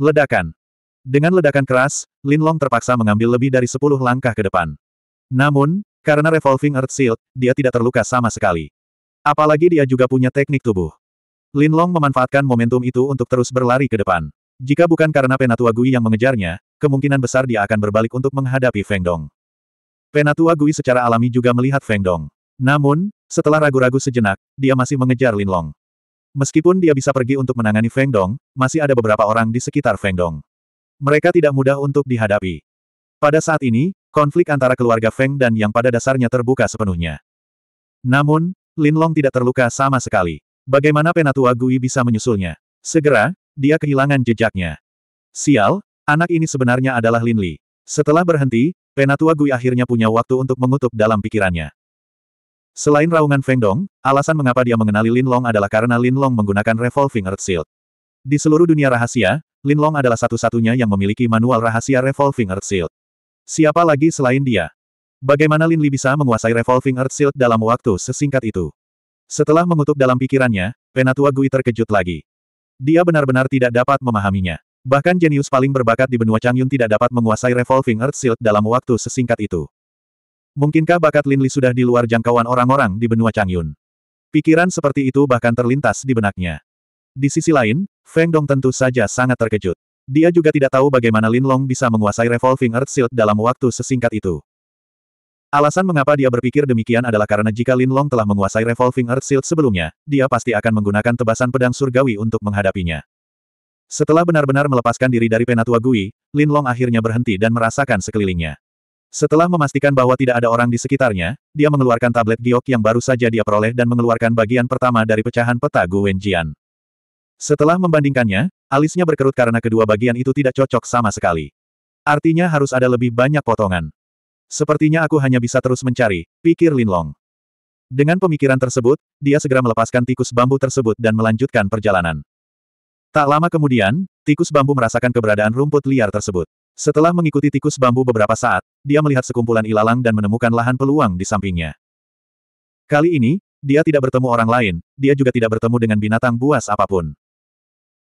Ledakan. Dengan ledakan keras, Lin Long terpaksa mengambil lebih dari sepuluh langkah ke depan. Namun, karena Revolving Earth Shield, dia tidak terluka sama sekali. Apalagi dia juga punya teknik tubuh. Lin Long memanfaatkan momentum itu untuk terus berlari ke depan. Jika bukan karena Penatua Gui yang mengejarnya, kemungkinan besar dia akan berbalik untuk menghadapi Feng Dong. Penatua Gui secara alami juga melihat Feng Dong. Namun, setelah ragu-ragu sejenak, dia masih mengejar Lin Long. Meskipun dia bisa pergi untuk menangani Feng Dong, masih ada beberapa orang di sekitar Feng Dong. Mereka tidak mudah untuk dihadapi. Pada saat ini, konflik antara keluarga Feng dan yang pada dasarnya terbuka sepenuhnya. Namun, Lin Long tidak terluka sama sekali. Bagaimana penatua Gui bisa menyusulnya? Segera, dia kehilangan jejaknya. Sial, anak ini sebenarnya adalah Lin Li. Setelah berhenti, penatua Gui akhirnya punya waktu untuk mengutuk dalam pikirannya. Selain raungan Feng Dong, alasan mengapa dia mengenali Lin Long adalah karena Lin Long menggunakan revolving earth shield. Di seluruh dunia rahasia, Lin Long adalah satu-satunya yang memiliki manual rahasia revolving earth shield. Siapa lagi selain dia? Bagaimana Lin Li bisa menguasai revolving earth shield dalam waktu sesingkat itu? Setelah mengutuk dalam pikirannya, Penatua Gui terkejut lagi. Dia benar-benar tidak dapat memahaminya. Bahkan jenius paling berbakat di benua Changyun tidak dapat menguasai revolving earth shield dalam waktu sesingkat itu. Mungkinkah bakat Lin Li sudah di luar jangkauan orang-orang di benua Changyun? Pikiran seperti itu bahkan terlintas di benaknya. Di sisi lain, Feng Dong tentu saja sangat terkejut. Dia juga tidak tahu bagaimana Lin Long bisa menguasai Revolving Earth Shield dalam waktu sesingkat itu. Alasan mengapa dia berpikir demikian adalah karena jika Lin Long telah menguasai Revolving Earth Shield sebelumnya, dia pasti akan menggunakan tebasan pedang surgawi untuk menghadapinya. Setelah benar-benar melepaskan diri dari Penatua Gui, Lin Long akhirnya berhenti dan merasakan sekelilingnya. Setelah memastikan bahwa tidak ada orang di sekitarnya, dia mengeluarkan tablet giok yang baru saja dia peroleh dan mengeluarkan bagian pertama dari pecahan peta Gu Wenjian. Setelah membandingkannya, alisnya berkerut karena kedua bagian itu tidak cocok sama sekali. Artinya harus ada lebih banyak potongan. Sepertinya aku hanya bisa terus mencari, pikir Lin Long. Dengan pemikiran tersebut, dia segera melepaskan tikus bambu tersebut dan melanjutkan perjalanan. Tak lama kemudian, tikus bambu merasakan keberadaan rumput liar tersebut. Setelah mengikuti tikus bambu beberapa saat, dia melihat sekumpulan ilalang dan menemukan lahan peluang di sampingnya. Kali ini, dia tidak bertemu orang lain, dia juga tidak bertemu dengan binatang buas apapun.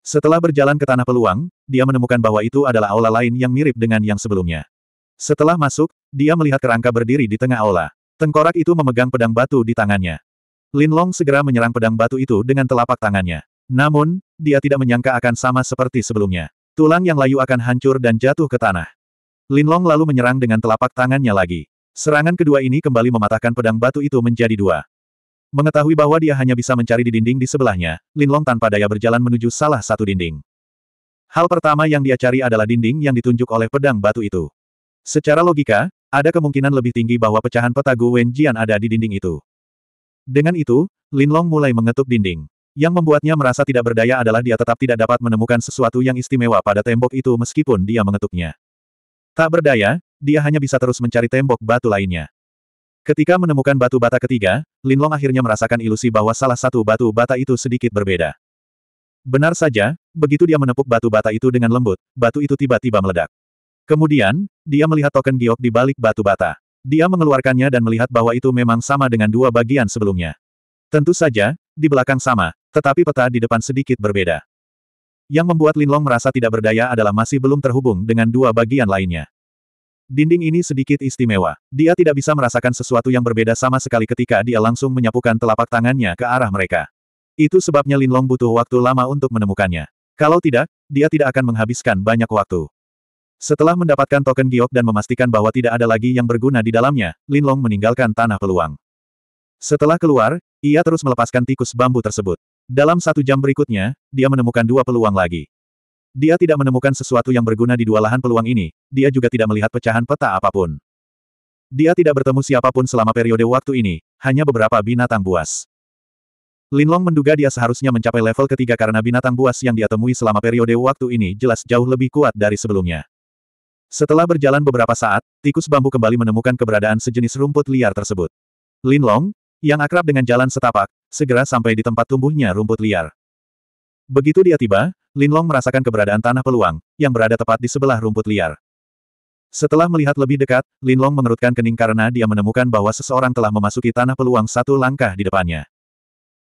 Setelah berjalan ke tanah peluang, dia menemukan bahwa itu adalah aula lain yang mirip dengan yang sebelumnya. Setelah masuk, dia melihat kerangka berdiri di tengah aula. Tengkorak itu memegang pedang batu di tangannya. Lin Long segera menyerang pedang batu itu dengan telapak tangannya. Namun, dia tidak menyangka akan sama seperti sebelumnya. Tulang yang layu akan hancur dan jatuh ke tanah. Linlong lalu menyerang dengan telapak tangannya lagi. Serangan kedua ini kembali mematahkan pedang batu itu menjadi dua. Mengetahui bahwa dia hanya bisa mencari di dinding di sebelahnya, Linlong tanpa daya berjalan menuju salah satu dinding. Hal pertama yang dia cari adalah dinding yang ditunjuk oleh pedang batu itu. Secara logika, ada kemungkinan lebih tinggi bahwa pecahan peta Gu Wenjian ada di dinding itu. Dengan itu, Linlong mulai mengetuk dinding. Yang membuatnya merasa tidak berdaya adalah dia tetap tidak dapat menemukan sesuatu yang istimewa pada tembok itu meskipun dia mengetuknya. Tak berdaya, dia hanya bisa terus mencari tembok batu lainnya. Ketika menemukan batu bata ketiga, Lin Long akhirnya merasakan ilusi bahwa salah satu batu bata itu sedikit berbeda. Benar saja, begitu dia menepuk batu bata itu dengan lembut, batu itu tiba-tiba meledak. Kemudian, dia melihat token giok di balik batu bata. Dia mengeluarkannya dan melihat bahwa itu memang sama dengan dua bagian sebelumnya. Tentu saja, di belakang sama, tetapi peta di depan sedikit berbeda. Yang membuat Linlong merasa tidak berdaya adalah masih belum terhubung dengan dua bagian lainnya. Dinding ini sedikit istimewa. Dia tidak bisa merasakan sesuatu yang berbeda sama sekali ketika dia langsung menyapukan telapak tangannya ke arah mereka. Itu sebabnya Linlong butuh waktu lama untuk menemukannya. Kalau tidak, dia tidak akan menghabiskan banyak waktu. Setelah mendapatkan token giok dan memastikan bahwa tidak ada lagi yang berguna di dalamnya, Linlong meninggalkan tanah peluang. Setelah keluar, ia terus melepaskan tikus bambu tersebut. Dalam satu jam berikutnya, dia menemukan dua peluang lagi. Dia tidak menemukan sesuatu yang berguna di dua lahan peluang ini, dia juga tidak melihat pecahan peta apapun. Dia tidak bertemu siapapun selama periode waktu ini, hanya beberapa binatang buas. Linlong menduga dia seharusnya mencapai level ketiga karena binatang buas yang dia temui selama periode waktu ini jelas jauh lebih kuat dari sebelumnya. Setelah berjalan beberapa saat, tikus bambu kembali menemukan keberadaan sejenis rumput liar tersebut. Linlong, yang akrab dengan jalan setapak, segera sampai di tempat tumbuhnya rumput liar. Begitu dia tiba, Linlong merasakan keberadaan tanah peluang, yang berada tepat di sebelah rumput liar. Setelah melihat lebih dekat, Linlong mengerutkan kening karena dia menemukan bahwa seseorang telah memasuki tanah peluang satu langkah di depannya.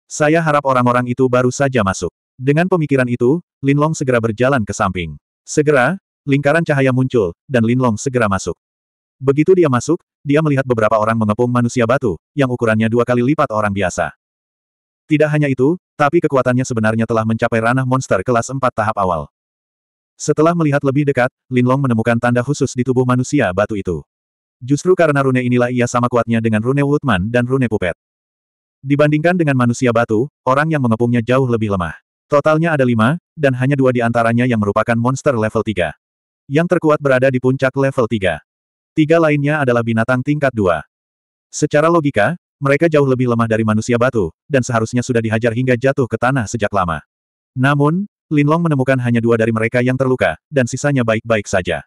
Saya harap orang-orang itu baru saja masuk. Dengan pemikiran itu, Linlong segera berjalan ke samping. Segera, lingkaran cahaya muncul, dan Linlong segera masuk. Begitu dia masuk, dia melihat beberapa orang mengepung manusia batu, yang ukurannya dua kali lipat orang biasa. Tidak hanya itu, tapi kekuatannya sebenarnya telah mencapai ranah monster kelas 4 tahap awal. Setelah melihat lebih dekat, Linlong menemukan tanda khusus di tubuh manusia batu itu. Justru karena rune inilah ia sama kuatnya dengan rune Woodman dan rune Pupet. Dibandingkan dengan manusia batu, orang yang mengepungnya jauh lebih lemah. Totalnya ada lima, dan hanya dua di antaranya yang merupakan monster level 3. Yang terkuat berada di puncak level 3. Tiga lainnya adalah binatang tingkat dua. Secara logika, mereka jauh lebih lemah dari manusia batu, dan seharusnya sudah dihajar hingga jatuh ke tanah sejak lama. Namun, Linlong menemukan hanya dua dari mereka yang terluka, dan sisanya baik-baik saja.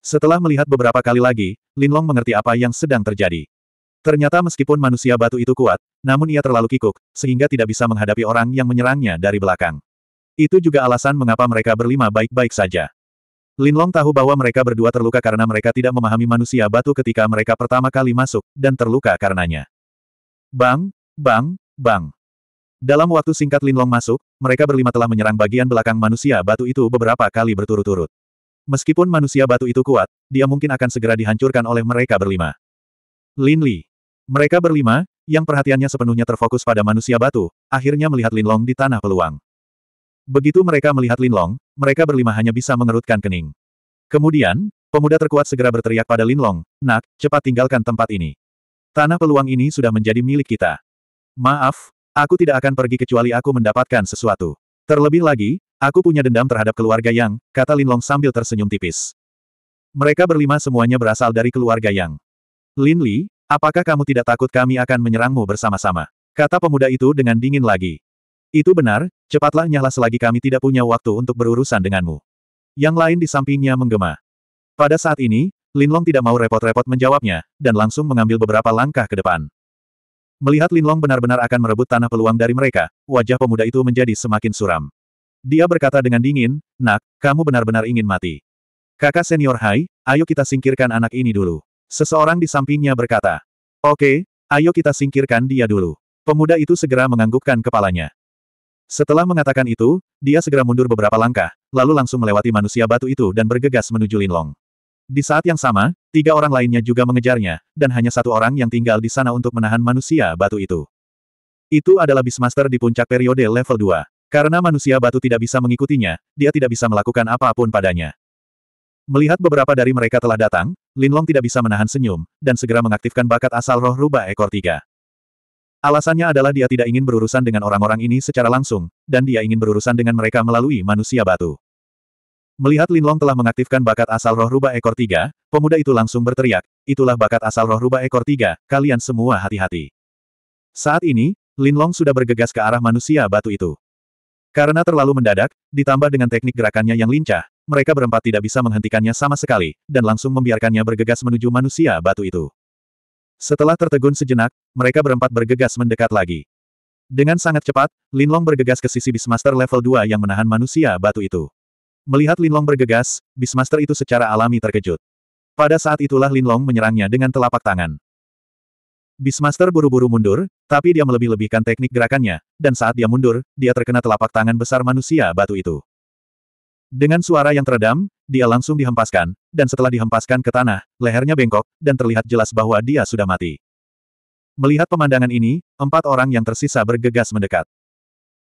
Setelah melihat beberapa kali lagi, Linlong mengerti apa yang sedang terjadi. Ternyata meskipun manusia batu itu kuat, namun ia terlalu kikuk, sehingga tidak bisa menghadapi orang yang menyerangnya dari belakang. Itu juga alasan mengapa mereka berlima baik-baik saja. Linlong tahu bahwa mereka berdua terluka karena mereka tidak memahami manusia batu ketika mereka pertama kali masuk, dan terluka karenanya. Bang, bang, bang. Dalam waktu singkat Linlong masuk, mereka berlima telah menyerang bagian belakang manusia batu itu beberapa kali berturut-turut. Meskipun manusia batu itu kuat, dia mungkin akan segera dihancurkan oleh mereka berlima. Lin Li. Mereka berlima, yang perhatiannya sepenuhnya terfokus pada manusia batu, akhirnya melihat Linlong di tanah peluang. Begitu mereka melihat Lin Long, mereka berlima hanya bisa mengerutkan kening. Kemudian, pemuda terkuat segera berteriak pada Lin Long, Nak, cepat tinggalkan tempat ini. Tanah peluang ini sudah menjadi milik kita. Maaf, aku tidak akan pergi kecuali aku mendapatkan sesuatu. Terlebih lagi, aku punya dendam terhadap keluarga Yang, kata Lin Long sambil tersenyum tipis. Mereka berlima semuanya berasal dari keluarga Yang. Lin Li, apakah kamu tidak takut kami akan menyerangmu bersama-sama? Kata pemuda itu dengan dingin lagi. Itu benar, cepatlah nyala selagi kami tidak punya waktu untuk berurusan denganmu. Yang lain di sampingnya menggema. Pada saat ini, Linlong tidak mau repot-repot menjawabnya, dan langsung mengambil beberapa langkah ke depan. Melihat Linlong benar-benar akan merebut tanah peluang dari mereka, wajah pemuda itu menjadi semakin suram. Dia berkata dengan dingin, Nak, kamu benar-benar ingin mati. Kakak senior Hai, ayo kita singkirkan anak ini dulu. Seseorang di sampingnya berkata, Oke, ayo kita singkirkan dia dulu. Pemuda itu segera menganggukkan kepalanya. Setelah mengatakan itu, dia segera mundur beberapa langkah, lalu langsung melewati manusia batu itu dan bergegas menuju Linlong. Di saat yang sama, tiga orang lainnya juga mengejarnya, dan hanya satu orang yang tinggal di sana untuk menahan manusia batu itu. Itu adalah Beastmaster di puncak periode level 2. Karena manusia batu tidak bisa mengikutinya, dia tidak bisa melakukan apapun padanya. Melihat beberapa dari mereka telah datang, Linlong tidak bisa menahan senyum, dan segera mengaktifkan bakat asal roh rubah ekor tiga. Alasannya adalah dia tidak ingin berurusan dengan orang-orang ini secara langsung, dan dia ingin berurusan dengan mereka melalui manusia batu. Melihat Linlong telah mengaktifkan bakat asal roh rubah ekor tiga, pemuda itu langsung berteriak, itulah bakat asal roh rubah ekor tiga, kalian semua hati-hati. Saat ini, Linlong sudah bergegas ke arah manusia batu itu. Karena terlalu mendadak, ditambah dengan teknik gerakannya yang lincah, mereka berempat tidak bisa menghentikannya sama sekali, dan langsung membiarkannya bergegas menuju manusia batu itu. Setelah tertegun sejenak, mereka berempat bergegas mendekat lagi. Dengan sangat cepat, Linlong bergegas ke sisi Bismaster level 2 yang menahan manusia batu itu. Melihat Linlong bergegas, Bismaster itu secara alami terkejut. Pada saat itulah Linlong menyerangnya dengan telapak tangan. Bismaster buru-buru mundur, tapi dia melebih-lebihkan teknik gerakannya, dan saat dia mundur, dia terkena telapak tangan besar manusia batu itu. Dengan suara yang teredam, dia langsung dihempaskan, dan setelah dihempaskan ke tanah, lehernya bengkok, dan terlihat jelas bahwa dia sudah mati. Melihat pemandangan ini, empat orang yang tersisa bergegas mendekat.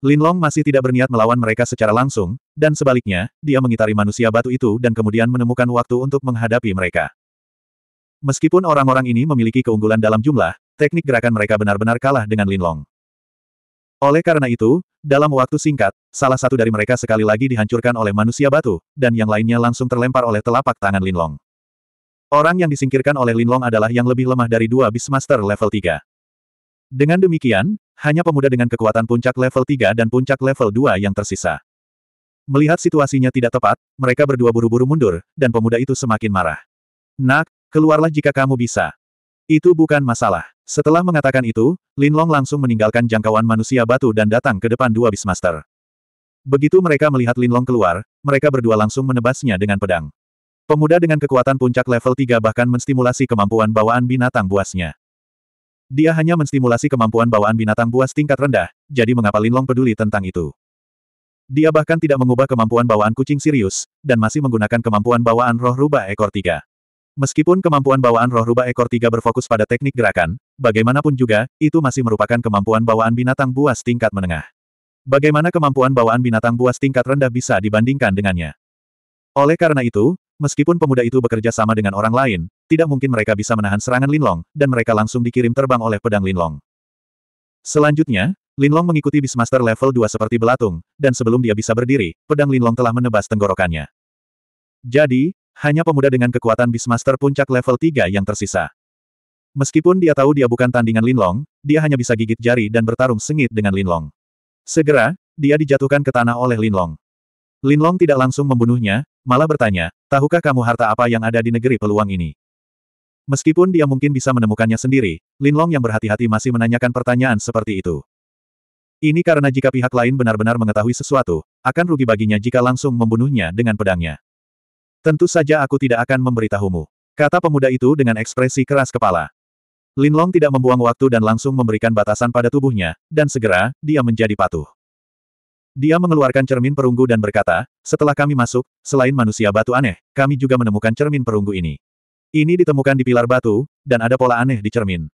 Linlong masih tidak berniat melawan mereka secara langsung, dan sebaliknya, dia mengitari manusia batu itu dan kemudian menemukan waktu untuk menghadapi mereka. Meskipun orang-orang ini memiliki keunggulan dalam jumlah, teknik gerakan mereka benar-benar kalah dengan Linlong. Oleh karena itu, dalam waktu singkat, salah satu dari mereka sekali lagi dihancurkan oleh manusia batu, dan yang lainnya langsung terlempar oleh telapak tangan Linlong. Orang yang disingkirkan oleh Linlong adalah yang lebih lemah dari dua Beastmaster level 3. Dengan demikian, hanya pemuda dengan kekuatan puncak level 3 dan puncak level 2 yang tersisa. Melihat situasinya tidak tepat, mereka berdua buru-buru mundur, dan pemuda itu semakin marah. Nak, keluarlah jika kamu bisa. Itu bukan masalah. Setelah mengatakan itu, Lin Long langsung meninggalkan jangkauan manusia batu dan datang ke depan dua Bismaster. Begitu mereka melihat Lin Long keluar, mereka berdua langsung menebasnya dengan pedang. Pemuda dengan kekuatan puncak level 3 bahkan menstimulasi kemampuan bawaan binatang buasnya. Dia hanya menstimulasi kemampuan bawaan binatang buas tingkat rendah, jadi mengapa Lin Long peduli tentang itu? Dia bahkan tidak mengubah kemampuan bawaan kucing Sirius, dan masih menggunakan kemampuan bawaan roh rubah ekor tiga. Meskipun kemampuan bawaan roh rubah ekor tiga berfokus pada teknik gerakan, bagaimanapun juga, itu masih merupakan kemampuan bawaan binatang buas tingkat menengah. Bagaimana kemampuan bawaan binatang buas tingkat rendah bisa dibandingkan dengannya? Oleh karena itu, meskipun pemuda itu bekerja sama dengan orang lain, tidak mungkin mereka bisa menahan serangan Linlong, dan mereka langsung dikirim terbang oleh pedang Linlong. Selanjutnya, Linlong mengikuti Beastmaster level 2 seperti belatung, dan sebelum dia bisa berdiri, pedang Linlong telah menebas tenggorokannya. Jadi, hanya pemuda dengan kekuatan Beastmaster puncak level 3 yang tersisa. Meskipun dia tahu dia bukan tandingan Linlong, dia hanya bisa gigit jari dan bertarung sengit dengan Linlong. Segera, dia dijatuhkan ke tanah oleh Linlong. Linlong tidak langsung membunuhnya, malah bertanya, tahukah kamu harta apa yang ada di negeri peluang ini? Meskipun dia mungkin bisa menemukannya sendiri, Linlong yang berhati-hati masih menanyakan pertanyaan seperti itu. Ini karena jika pihak lain benar-benar mengetahui sesuatu, akan rugi baginya jika langsung membunuhnya dengan pedangnya. Tentu saja aku tidak akan memberitahumu. Kata pemuda itu dengan ekspresi keras kepala. Linlong tidak membuang waktu dan langsung memberikan batasan pada tubuhnya, dan segera, dia menjadi patuh. Dia mengeluarkan cermin perunggu dan berkata, setelah kami masuk, selain manusia batu aneh, kami juga menemukan cermin perunggu ini. Ini ditemukan di pilar batu, dan ada pola aneh di cermin.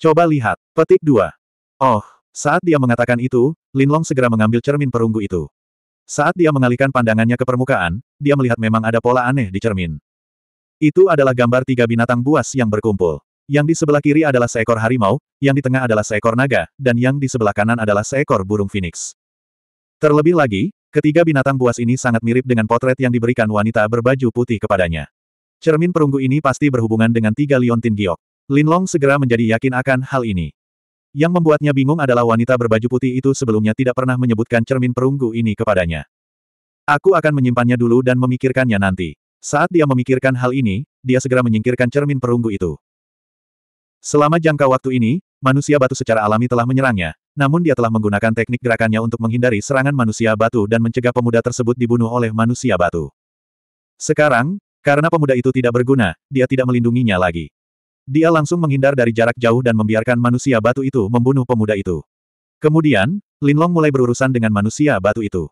Coba lihat, petik dua. Oh, saat dia mengatakan itu, Linlong segera mengambil cermin perunggu itu. Saat dia mengalihkan pandangannya ke permukaan, dia melihat memang ada pola aneh di cermin. Itu adalah gambar tiga binatang buas yang berkumpul. Yang di sebelah kiri adalah seekor harimau, yang di tengah adalah seekor naga, dan yang di sebelah kanan adalah seekor burung phoenix. Terlebih lagi, ketiga binatang buas ini sangat mirip dengan potret yang diberikan wanita berbaju putih kepadanya. Cermin perunggu ini pasti berhubungan dengan tiga liontin giok. Linlong segera menjadi yakin akan hal ini. Yang membuatnya bingung adalah wanita berbaju putih itu sebelumnya tidak pernah menyebutkan cermin perunggu ini kepadanya. Aku akan menyimpannya dulu dan memikirkannya nanti. Saat dia memikirkan hal ini, dia segera menyingkirkan cermin perunggu itu. Selama jangka waktu ini, manusia batu secara alami telah menyerangnya, namun dia telah menggunakan teknik gerakannya untuk menghindari serangan manusia batu dan mencegah pemuda tersebut dibunuh oleh manusia batu. Sekarang, karena pemuda itu tidak berguna, dia tidak melindunginya lagi. Dia langsung menghindar dari jarak jauh dan membiarkan manusia batu itu membunuh pemuda itu. Kemudian, Linlong mulai berurusan dengan manusia batu itu.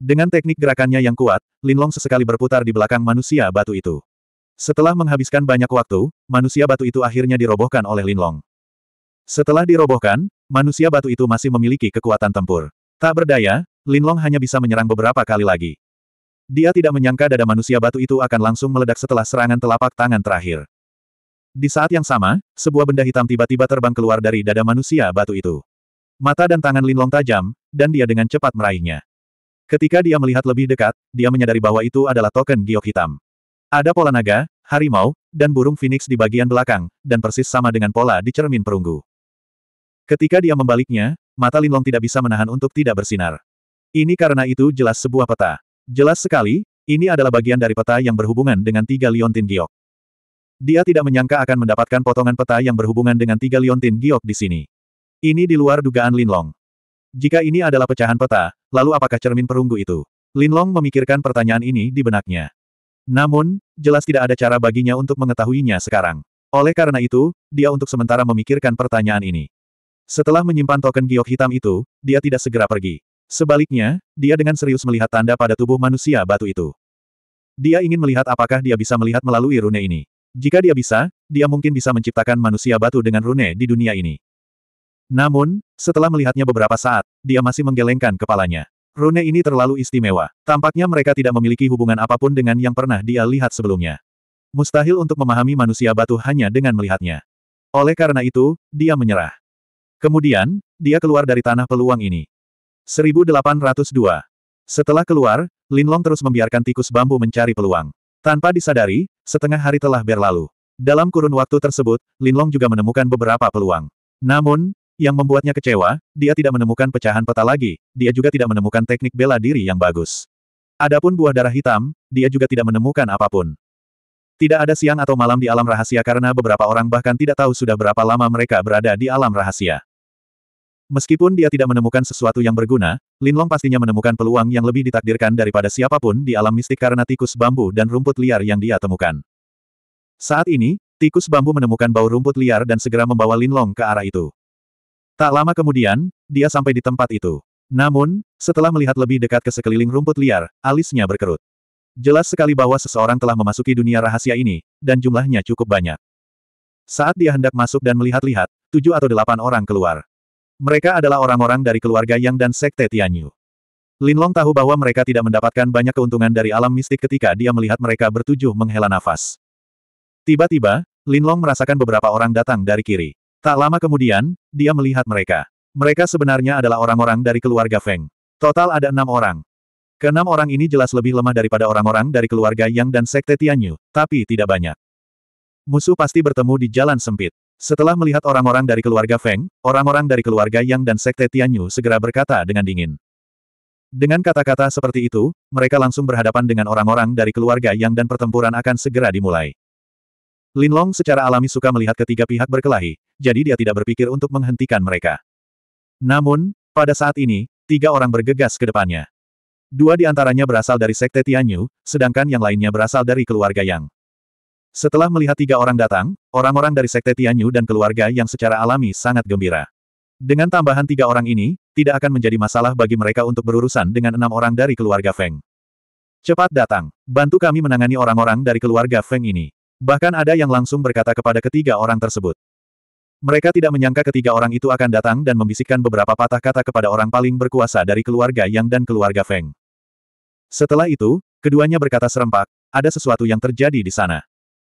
Dengan teknik gerakannya yang kuat, Linlong sesekali berputar di belakang manusia batu itu. Setelah menghabiskan banyak waktu, manusia batu itu akhirnya dirobohkan oleh Linlong. Setelah dirobohkan, manusia batu itu masih memiliki kekuatan tempur. Tak berdaya, Linlong hanya bisa menyerang beberapa kali lagi. Dia tidak menyangka dada manusia batu itu akan langsung meledak setelah serangan telapak tangan terakhir. Di saat yang sama, sebuah benda hitam tiba-tiba terbang keluar dari dada manusia batu itu. Mata dan tangan Linlong tajam, dan dia dengan cepat meraihnya. Ketika dia melihat lebih dekat, dia menyadari bahwa itu adalah token giok hitam. Ada pola naga, harimau, dan burung phoenix di bagian belakang, dan persis sama dengan pola di cermin perunggu. Ketika dia membaliknya, mata Linlong tidak bisa menahan untuk tidak bersinar. Ini karena itu jelas sebuah peta. Jelas sekali, ini adalah bagian dari peta yang berhubungan dengan tiga liontin giok. Dia tidak menyangka akan mendapatkan potongan peta yang berhubungan dengan tiga liontin giok di sini. Ini di luar dugaan Linlong. Jika ini adalah pecahan peta, lalu apakah cermin perunggu itu? Linlong memikirkan pertanyaan ini di benaknya. Namun, jelas tidak ada cara baginya untuk mengetahuinya sekarang. Oleh karena itu, dia untuk sementara memikirkan pertanyaan ini. Setelah menyimpan token giok hitam itu, dia tidak segera pergi. Sebaliknya, dia dengan serius melihat tanda pada tubuh manusia batu itu. Dia ingin melihat apakah dia bisa melihat melalui rune ini. Jika dia bisa, dia mungkin bisa menciptakan manusia batu dengan rune di dunia ini. Namun, setelah melihatnya beberapa saat, dia masih menggelengkan kepalanya. Rune ini terlalu istimewa. Tampaknya mereka tidak memiliki hubungan apapun dengan yang pernah dia lihat sebelumnya. Mustahil untuk memahami manusia batu hanya dengan melihatnya. Oleh karena itu, dia menyerah. Kemudian, dia keluar dari tanah peluang ini. 1802. Setelah keluar, Linlong terus membiarkan tikus bambu mencari peluang. Tanpa disadari, setengah hari telah berlalu. Dalam kurun waktu tersebut, Linlong juga menemukan beberapa peluang. Namun, yang membuatnya kecewa, dia tidak menemukan pecahan peta lagi, dia juga tidak menemukan teknik bela diri yang bagus. Adapun buah darah hitam, dia juga tidak menemukan apapun. Tidak ada siang atau malam di alam rahasia karena beberapa orang bahkan tidak tahu sudah berapa lama mereka berada di alam rahasia. Meskipun dia tidak menemukan sesuatu yang berguna, Linlong pastinya menemukan peluang yang lebih ditakdirkan daripada siapapun di alam mistik karena tikus bambu dan rumput liar yang dia temukan. Saat ini, tikus bambu menemukan bau rumput liar dan segera membawa Linlong ke arah itu. Tak lama kemudian, dia sampai di tempat itu. Namun, setelah melihat lebih dekat ke sekeliling rumput liar, alisnya berkerut. Jelas sekali bahwa seseorang telah memasuki dunia rahasia ini, dan jumlahnya cukup banyak. Saat dia hendak masuk dan melihat-lihat, tujuh atau delapan orang keluar. Mereka adalah orang-orang dari keluarga Yang dan Sekte Tianyu. Linlong tahu bahwa mereka tidak mendapatkan banyak keuntungan dari alam mistik ketika dia melihat mereka bertujuh menghela nafas. Tiba-tiba, Linlong merasakan beberapa orang datang dari kiri. Tak lama kemudian, dia melihat mereka. Mereka sebenarnya adalah orang-orang dari keluarga Feng. Total ada enam orang. Keenam orang ini jelas lebih lemah daripada orang-orang dari keluarga Yang dan Sekte Tianyu, tapi tidak banyak. Musuh pasti bertemu di jalan sempit. Setelah melihat orang-orang dari keluarga Feng, orang-orang dari keluarga Yang dan Sekte Tianyu segera berkata dengan dingin. Dengan kata-kata seperti itu, mereka langsung berhadapan dengan orang-orang dari keluarga Yang dan pertempuran akan segera dimulai. Lin Long secara alami suka melihat ketiga pihak berkelahi, jadi dia tidak berpikir untuk menghentikan mereka. Namun, pada saat ini, tiga orang bergegas ke depannya. Dua di antaranya berasal dari Sekte Tianyu, sedangkan yang lainnya berasal dari keluarga Yang. Setelah melihat tiga orang datang, orang-orang dari Sekte Tianyu dan keluarga yang secara alami sangat gembira. Dengan tambahan tiga orang ini, tidak akan menjadi masalah bagi mereka untuk berurusan dengan enam orang dari keluarga Feng. Cepat datang, bantu kami menangani orang-orang dari keluarga Feng ini. Bahkan ada yang langsung berkata kepada ketiga orang tersebut. Mereka tidak menyangka ketiga orang itu akan datang dan membisikkan beberapa patah kata kepada orang paling berkuasa dari keluarga Yang dan keluarga Feng. Setelah itu, keduanya berkata serempak, ada sesuatu yang terjadi di sana.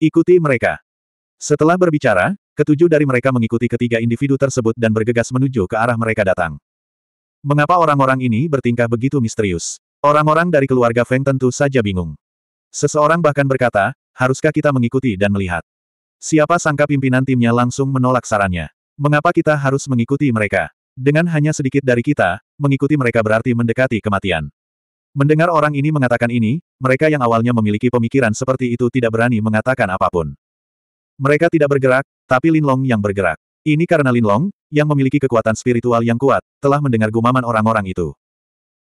Ikuti mereka. Setelah berbicara, ketujuh dari mereka mengikuti ketiga individu tersebut dan bergegas menuju ke arah mereka datang. Mengapa orang-orang ini bertingkah begitu misterius? Orang-orang dari keluarga Feng tentu saja bingung. Seseorang bahkan berkata, haruskah kita mengikuti dan melihat? Siapa sangka pimpinan timnya langsung menolak sarannya. Mengapa kita harus mengikuti mereka? Dengan hanya sedikit dari kita, mengikuti mereka berarti mendekati kematian. Mendengar orang ini mengatakan ini, mereka yang awalnya memiliki pemikiran seperti itu tidak berani mengatakan apapun. Mereka tidak bergerak, tapi Lin Long yang bergerak. Ini karena Lin Long, yang memiliki kekuatan spiritual yang kuat, telah mendengar gumaman orang-orang itu.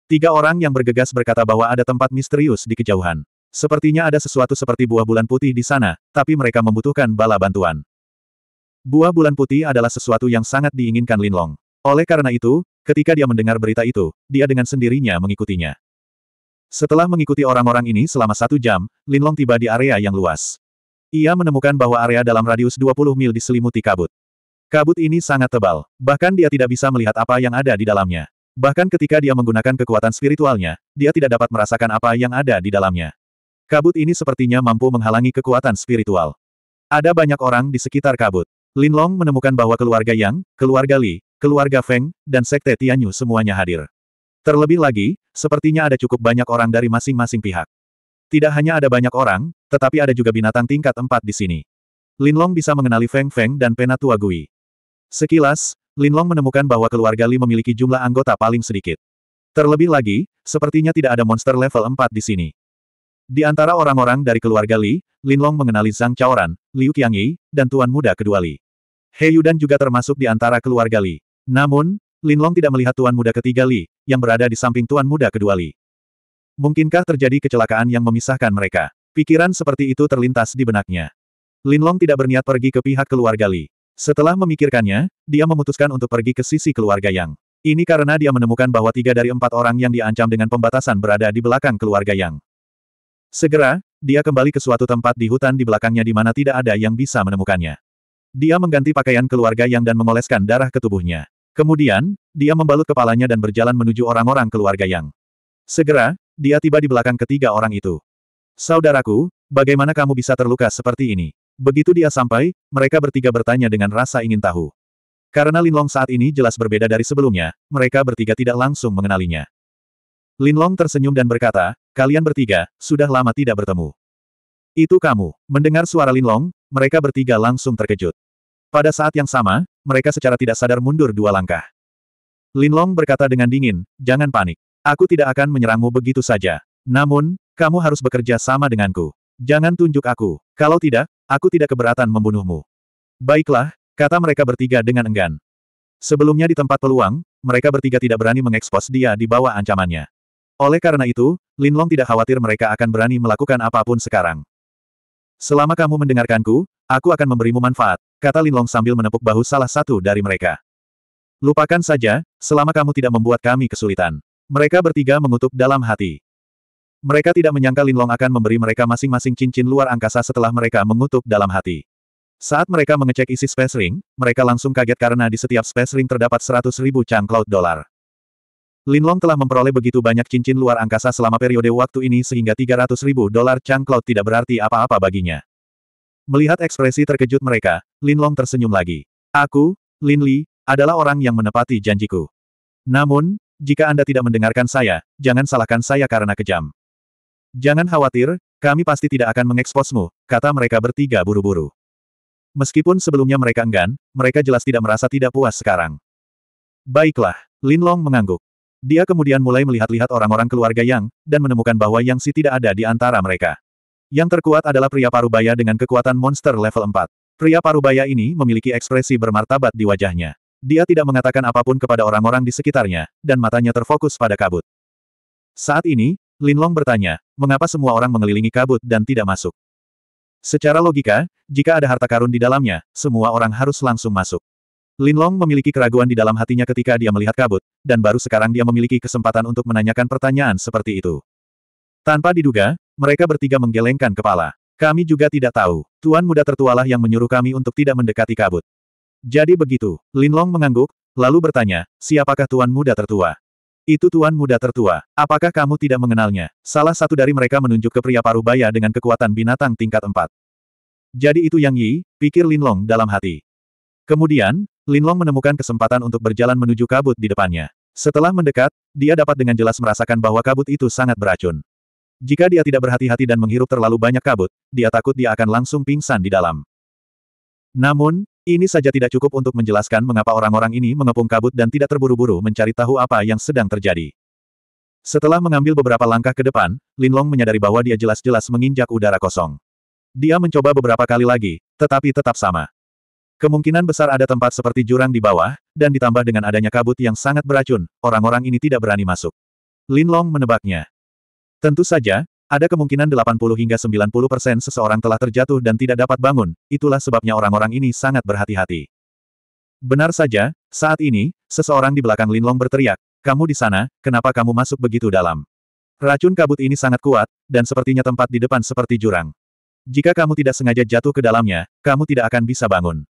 Tiga orang yang bergegas berkata bahwa ada tempat misterius di kejauhan. Sepertinya ada sesuatu seperti buah bulan putih di sana, tapi mereka membutuhkan bala bantuan. Buah bulan putih adalah sesuatu yang sangat diinginkan Lin Long. Oleh karena itu, ketika dia mendengar berita itu, dia dengan sendirinya mengikutinya. Setelah mengikuti orang-orang ini selama satu jam, Linlong tiba di area yang luas. Ia menemukan bahwa area dalam radius 20 mil diselimuti kabut. Kabut ini sangat tebal, bahkan dia tidak bisa melihat apa yang ada di dalamnya. Bahkan ketika dia menggunakan kekuatan spiritualnya, dia tidak dapat merasakan apa yang ada di dalamnya. Kabut ini sepertinya mampu menghalangi kekuatan spiritual. Ada banyak orang di sekitar kabut. Linlong menemukan bahwa keluarga Yang, keluarga Li, keluarga Feng, dan sekte Tianyu semuanya hadir. Terlebih lagi, sepertinya ada cukup banyak orang dari masing-masing pihak. Tidak hanya ada banyak orang, tetapi ada juga binatang tingkat empat di sini. Linlong bisa mengenali Feng Feng dan Penatua Gui. Sekilas, Linlong menemukan bahwa keluarga Li memiliki jumlah anggota paling sedikit. Terlebih lagi, sepertinya tidak ada monster level 4 di sini. Di antara orang-orang dari keluarga Li, Linlong mengenali Zhang Chaoran, Liu Qiangyi, dan Tuan Muda kedua Li. He Yudan juga termasuk di antara keluarga Li. Namun, Linlong tidak melihat tuan muda ketiga Li, yang berada di samping tuan muda kedua Li. Mungkinkah terjadi kecelakaan yang memisahkan mereka? Pikiran seperti itu terlintas di benaknya. Linlong tidak berniat pergi ke pihak keluarga Li. Setelah memikirkannya, dia memutuskan untuk pergi ke sisi keluarga Yang. Ini karena dia menemukan bahwa tiga dari empat orang yang diancam dengan pembatasan berada di belakang keluarga Yang. Segera, dia kembali ke suatu tempat di hutan di belakangnya di mana tidak ada yang bisa menemukannya. Dia mengganti pakaian keluarga Yang dan mengoleskan darah ke tubuhnya. Kemudian, dia membalut kepalanya dan berjalan menuju orang-orang keluarga Yang. Segera, dia tiba di belakang ketiga orang itu. Saudaraku, bagaimana kamu bisa terluka seperti ini? Begitu dia sampai, mereka bertiga bertanya dengan rasa ingin tahu. Karena Linlong saat ini jelas berbeda dari sebelumnya, mereka bertiga tidak langsung mengenalinya. Linlong tersenyum dan berkata, kalian bertiga, sudah lama tidak bertemu. Itu kamu. Mendengar suara Linlong, mereka bertiga langsung terkejut. Pada saat yang sama, mereka secara tidak sadar mundur dua langkah. Linlong berkata dengan dingin, jangan panik. Aku tidak akan menyerangmu begitu saja. Namun, kamu harus bekerja sama denganku. Jangan tunjuk aku. Kalau tidak, aku tidak keberatan membunuhmu. Baiklah, kata mereka bertiga dengan enggan. Sebelumnya di tempat peluang, mereka bertiga tidak berani mengekspos dia di bawah ancamannya. Oleh karena itu, Linlong tidak khawatir mereka akan berani melakukan apapun sekarang. Selama kamu mendengarkanku, aku akan memberimu manfaat, kata Linlong sambil menepuk bahu salah satu dari mereka. Lupakan saja, selama kamu tidak membuat kami kesulitan. Mereka bertiga mengutuk dalam hati. Mereka tidak menyangka Linlong akan memberi mereka masing-masing cincin luar angkasa setelah mereka mengutuk dalam hati. Saat mereka mengecek isi space ring, mereka langsung kaget karena di setiap space ring terdapat 100 ribu Chang Cloud Dollar. Linlong telah memperoleh begitu banyak cincin luar angkasa selama periode waktu ini sehingga 300 ribu dolar Chang Cloud tidak berarti apa-apa baginya. Melihat ekspresi terkejut mereka, Linlong tersenyum lagi. Aku, Lin Li, adalah orang yang menepati janjiku. Namun, jika Anda tidak mendengarkan saya, jangan salahkan saya karena kejam. Jangan khawatir, kami pasti tidak akan mengeksposmu, kata mereka bertiga buru-buru. Meskipun sebelumnya mereka enggan, mereka jelas tidak merasa tidak puas sekarang. Baiklah, Lin Long mengangguk. Dia kemudian mulai melihat-lihat orang-orang keluarga Yang, dan menemukan bahwa Yang Si tidak ada di antara mereka. Yang terkuat adalah pria parubaya dengan kekuatan monster level 4. Pria parubaya ini memiliki ekspresi bermartabat di wajahnya. Dia tidak mengatakan apapun kepada orang-orang di sekitarnya, dan matanya terfokus pada kabut. Saat ini, Lin Long bertanya, mengapa semua orang mengelilingi kabut dan tidak masuk? Secara logika, jika ada harta karun di dalamnya, semua orang harus langsung masuk. Lin Long memiliki keraguan di dalam hatinya ketika dia melihat kabut, dan baru sekarang dia memiliki kesempatan untuk menanyakan pertanyaan seperti itu. Tanpa diduga, mereka bertiga menggelengkan kepala. Kami juga tidak tahu. Tuan muda tertualah yang menyuruh kami untuk tidak mendekati kabut. Jadi begitu, Linlong mengangguk, lalu bertanya, siapakah tuan muda tertua? Itu tuan muda tertua. Apakah kamu tidak mengenalnya? Salah satu dari mereka menunjuk ke pria parubaya dengan kekuatan binatang tingkat 4. Jadi itu Yang Yi, pikir Linlong dalam hati. Kemudian, Linlong menemukan kesempatan untuk berjalan menuju kabut di depannya. Setelah mendekat, dia dapat dengan jelas merasakan bahwa kabut itu sangat beracun. Jika dia tidak berhati-hati dan menghirup terlalu banyak kabut, dia takut dia akan langsung pingsan di dalam. Namun, ini saja tidak cukup untuk menjelaskan mengapa orang-orang ini mengepung kabut dan tidak terburu-buru mencari tahu apa yang sedang terjadi. Setelah mengambil beberapa langkah ke depan, Lin Long menyadari bahwa dia jelas-jelas menginjak udara kosong. Dia mencoba beberapa kali lagi, tetapi tetap sama. Kemungkinan besar ada tempat seperti jurang di bawah, dan ditambah dengan adanya kabut yang sangat beracun, orang-orang ini tidak berani masuk. Lin Long menebaknya. Tentu saja, ada kemungkinan 80 hingga 90 persen seseorang telah terjatuh dan tidak dapat bangun, itulah sebabnya orang-orang ini sangat berhati-hati. Benar saja, saat ini, seseorang di belakang Linlong berteriak, kamu di sana, kenapa kamu masuk begitu dalam? Racun kabut ini sangat kuat, dan sepertinya tempat di depan seperti jurang. Jika kamu tidak sengaja jatuh ke dalamnya, kamu tidak akan bisa bangun.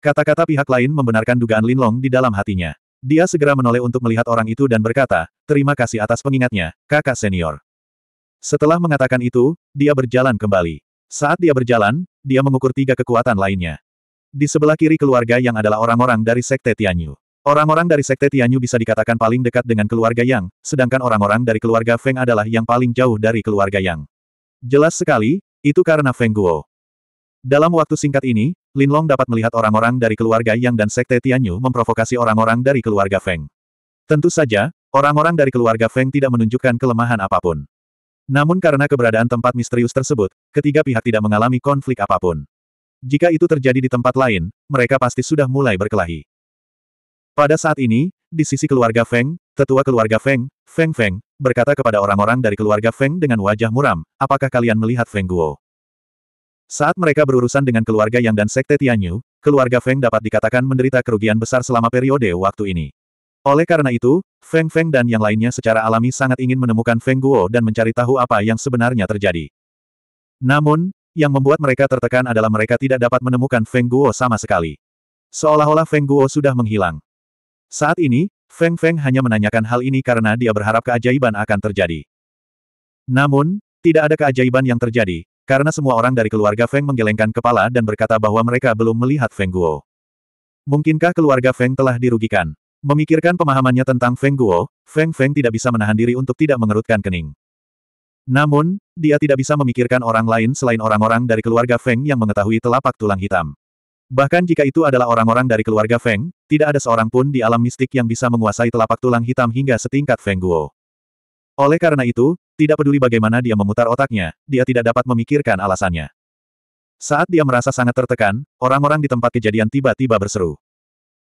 Kata-kata pihak lain membenarkan dugaan Linlong di dalam hatinya. Dia segera menoleh untuk melihat orang itu dan berkata, terima kasih atas pengingatnya, kakak senior. Setelah mengatakan itu, dia berjalan kembali. Saat dia berjalan, dia mengukur tiga kekuatan lainnya. Di sebelah kiri keluarga yang adalah orang-orang dari Sekte Tianyu. Orang-orang dari Sekte Tianyu bisa dikatakan paling dekat dengan keluarga Yang, sedangkan orang-orang dari keluarga Feng adalah yang paling jauh dari keluarga Yang. Jelas sekali, itu karena Feng Guo. Dalam waktu singkat ini, Lin Long dapat melihat orang-orang dari keluarga Yang dan Sekte Tianyu memprovokasi orang-orang dari keluarga Feng. Tentu saja, orang-orang dari keluarga Feng tidak menunjukkan kelemahan apapun. Namun karena keberadaan tempat misterius tersebut, ketiga pihak tidak mengalami konflik apapun. Jika itu terjadi di tempat lain, mereka pasti sudah mulai berkelahi. Pada saat ini, di sisi keluarga Feng, tetua keluarga Feng, Feng Feng, berkata kepada orang-orang dari keluarga Feng dengan wajah muram, apakah kalian melihat Feng Guo? Saat mereka berurusan dengan keluarga Yang dan Sekte Tianyu, keluarga Feng dapat dikatakan menderita kerugian besar selama periode waktu ini. Oleh karena itu, Feng Feng dan yang lainnya secara alami sangat ingin menemukan Feng Guo dan mencari tahu apa yang sebenarnya terjadi. Namun, yang membuat mereka tertekan adalah mereka tidak dapat menemukan Feng Guo sama sekali. Seolah-olah Feng Guo sudah menghilang. Saat ini, Feng Feng hanya menanyakan hal ini karena dia berharap keajaiban akan terjadi. Namun, tidak ada keajaiban yang terjadi, karena semua orang dari keluarga Feng menggelengkan kepala dan berkata bahwa mereka belum melihat Feng Guo. Mungkinkah keluarga Feng telah dirugikan? Memikirkan pemahamannya tentang Feng Guo, Feng Feng tidak bisa menahan diri untuk tidak mengerutkan kening. Namun, dia tidak bisa memikirkan orang lain selain orang-orang dari keluarga Feng yang mengetahui telapak tulang hitam. Bahkan jika itu adalah orang-orang dari keluarga Feng, tidak ada seorang pun di alam mistik yang bisa menguasai telapak tulang hitam hingga setingkat Feng Guo. Oleh karena itu, tidak peduli bagaimana dia memutar otaknya, dia tidak dapat memikirkan alasannya. Saat dia merasa sangat tertekan, orang-orang di tempat kejadian tiba-tiba berseru.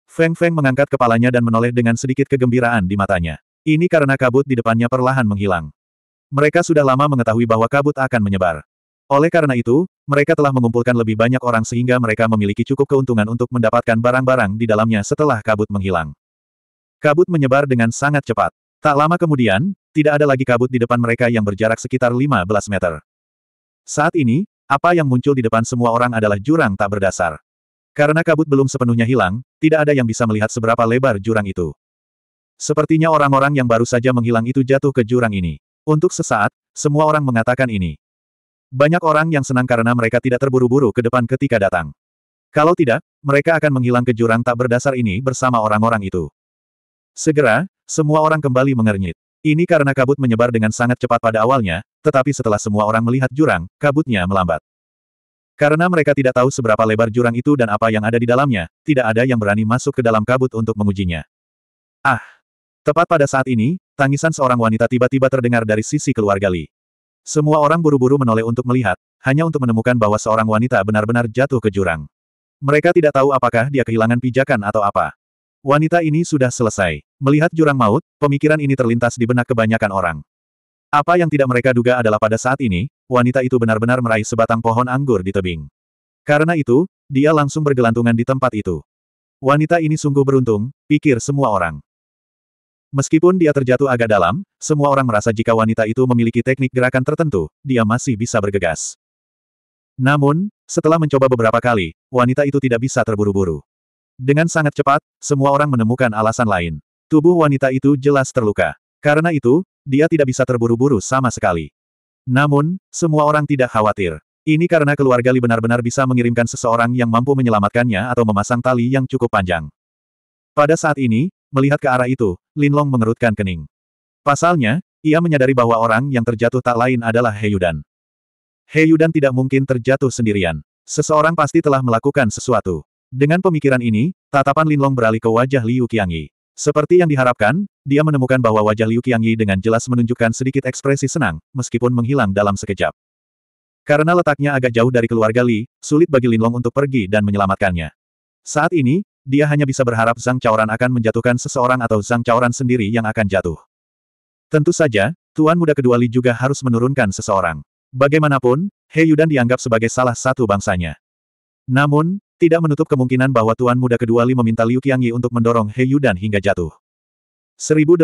Feng Feng mengangkat kepalanya dan menoleh dengan sedikit kegembiraan di matanya. Ini karena kabut di depannya perlahan menghilang. Mereka sudah lama mengetahui bahwa kabut akan menyebar. Oleh karena itu, mereka telah mengumpulkan lebih banyak orang sehingga mereka memiliki cukup keuntungan untuk mendapatkan barang-barang di dalamnya setelah kabut menghilang. Kabut menyebar dengan sangat cepat. Tak lama kemudian, tidak ada lagi kabut di depan mereka yang berjarak sekitar 15 meter. Saat ini, apa yang muncul di depan semua orang adalah jurang tak berdasar. Karena kabut belum sepenuhnya hilang, tidak ada yang bisa melihat seberapa lebar jurang itu. Sepertinya orang-orang yang baru saja menghilang itu jatuh ke jurang ini. Untuk sesaat, semua orang mengatakan ini. Banyak orang yang senang karena mereka tidak terburu-buru ke depan ketika datang. Kalau tidak, mereka akan menghilang ke jurang tak berdasar ini bersama orang-orang itu. Segera, semua orang kembali mengernyit. Ini karena kabut menyebar dengan sangat cepat pada awalnya, tetapi setelah semua orang melihat jurang, kabutnya melambat. Karena mereka tidak tahu seberapa lebar jurang itu dan apa yang ada di dalamnya, tidak ada yang berani masuk ke dalam kabut untuk mengujinya. Ah! Tepat pada saat ini, tangisan seorang wanita tiba-tiba terdengar dari sisi keluarga Li. Semua orang buru-buru menoleh untuk melihat, hanya untuk menemukan bahwa seorang wanita benar-benar jatuh ke jurang. Mereka tidak tahu apakah dia kehilangan pijakan atau apa. Wanita ini sudah selesai. Melihat jurang maut, pemikiran ini terlintas di benak kebanyakan orang. Apa yang tidak mereka duga adalah pada saat ini, wanita itu benar-benar meraih sebatang pohon anggur di tebing. Karena itu, dia langsung bergelantungan di tempat itu. Wanita ini sungguh beruntung, pikir semua orang. Meskipun dia terjatuh agak dalam, semua orang merasa jika wanita itu memiliki teknik gerakan tertentu, dia masih bisa bergegas. Namun, setelah mencoba beberapa kali, wanita itu tidak bisa terburu-buru. Dengan sangat cepat, semua orang menemukan alasan lain. Tubuh wanita itu jelas terluka. Karena itu, dia tidak bisa terburu-buru sama sekali. Namun, semua orang tidak khawatir. Ini karena keluarga Li benar-benar bisa mengirimkan seseorang yang mampu menyelamatkannya atau memasang tali yang cukup panjang. Pada saat ini, melihat ke arah itu, Linlong mengerutkan kening. Pasalnya, ia menyadari bahwa orang yang terjatuh tak lain adalah Heyudan. Yudan tidak mungkin terjatuh sendirian. Seseorang pasti telah melakukan sesuatu. Dengan pemikiran ini, tatapan Linlong beralih ke wajah Liu Qiangyi. Seperti yang diharapkan, dia menemukan bahwa wajah Liu Qiangyi dengan jelas menunjukkan sedikit ekspresi senang, meskipun menghilang dalam sekejap. Karena letaknya agak jauh dari keluarga Li, sulit bagi Linlong untuk pergi dan menyelamatkannya. Saat ini, dia hanya bisa berharap Zhang Caoran akan menjatuhkan seseorang atau Zhang Caoran sendiri yang akan jatuh. Tentu saja, Tuan Muda kedua Li juga harus menurunkan seseorang. Bagaimanapun, He Yudan dianggap sebagai salah satu bangsanya. Namun, tidak menutup kemungkinan bahwa Tuan Muda kedua Li meminta Liu Qiangyi untuk mendorong He dan hingga jatuh. 1803.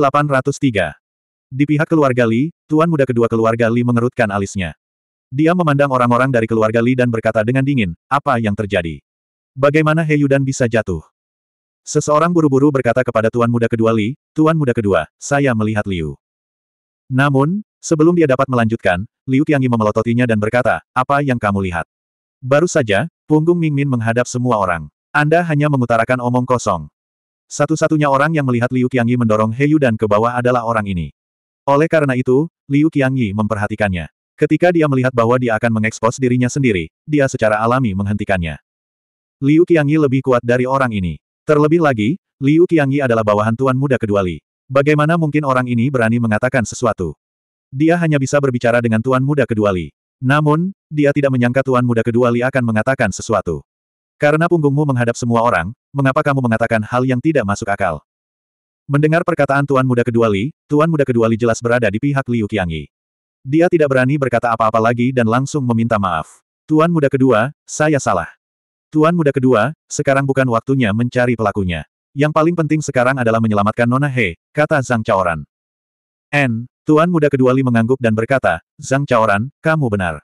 Di pihak keluarga Li, Tuan Muda kedua keluarga Li mengerutkan alisnya. Dia memandang orang-orang dari keluarga Li dan berkata dengan dingin, apa yang terjadi? Bagaimana He Yudan bisa jatuh? Seseorang buru-buru berkata kepada Tuan Muda kedua Li, Tuan Muda kedua, saya melihat Liu. Namun, sebelum dia dapat melanjutkan, Liu Qiangyi memelototinya dan berkata, apa yang kamu lihat? Baru saja, Punggung Mingmin menghadap semua orang. Anda hanya mengutarakan omong kosong. Satu-satunya orang yang melihat Liu Qiangyi mendorong Heyu dan ke bawah adalah orang ini. Oleh karena itu, Liu Qiangyi memperhatikannya. Ketika dia melihat bahwa dia akan mengekspos dirinya sendiri, dia secara alami menghentikannya. Liu Qiangyi lebih kuat dari orang ini. Terlebih lagi, Liu Qiangyi adalah bawahan tuan muda kedua Li. Bagaimana mungkin orang ini berani mengatakan sesuatu? Dia hanya bisa berbicara dengan tuan muda kedua Li. Namun, dia tidak menyangka Tuan Muda kedua Li akan mengatakan sesuatu. Karena punggungmu menghadap semua orang, mengapa kamu mengatakan hal yang tidak masuk akal? Mendengar perkataan Tuan Muda kedua Li, Tuan Muda kedua Li jelas berada di pihak Liu Qiangyi. Dia tidak berani berkata apa-apa lagi dan langsung meminta maaf. Tuan Muda kedua, saya salah. Tuan Muda kedua, sekarang bukan waktunya mencari pelakunya. Yang paling penting sekarang adalah menyelamatkan Nona He, kata Zhang Chaoran. N. Tuan muda kedua Li mengangguk dan berkata, Zhang Chaoran, kamu benar.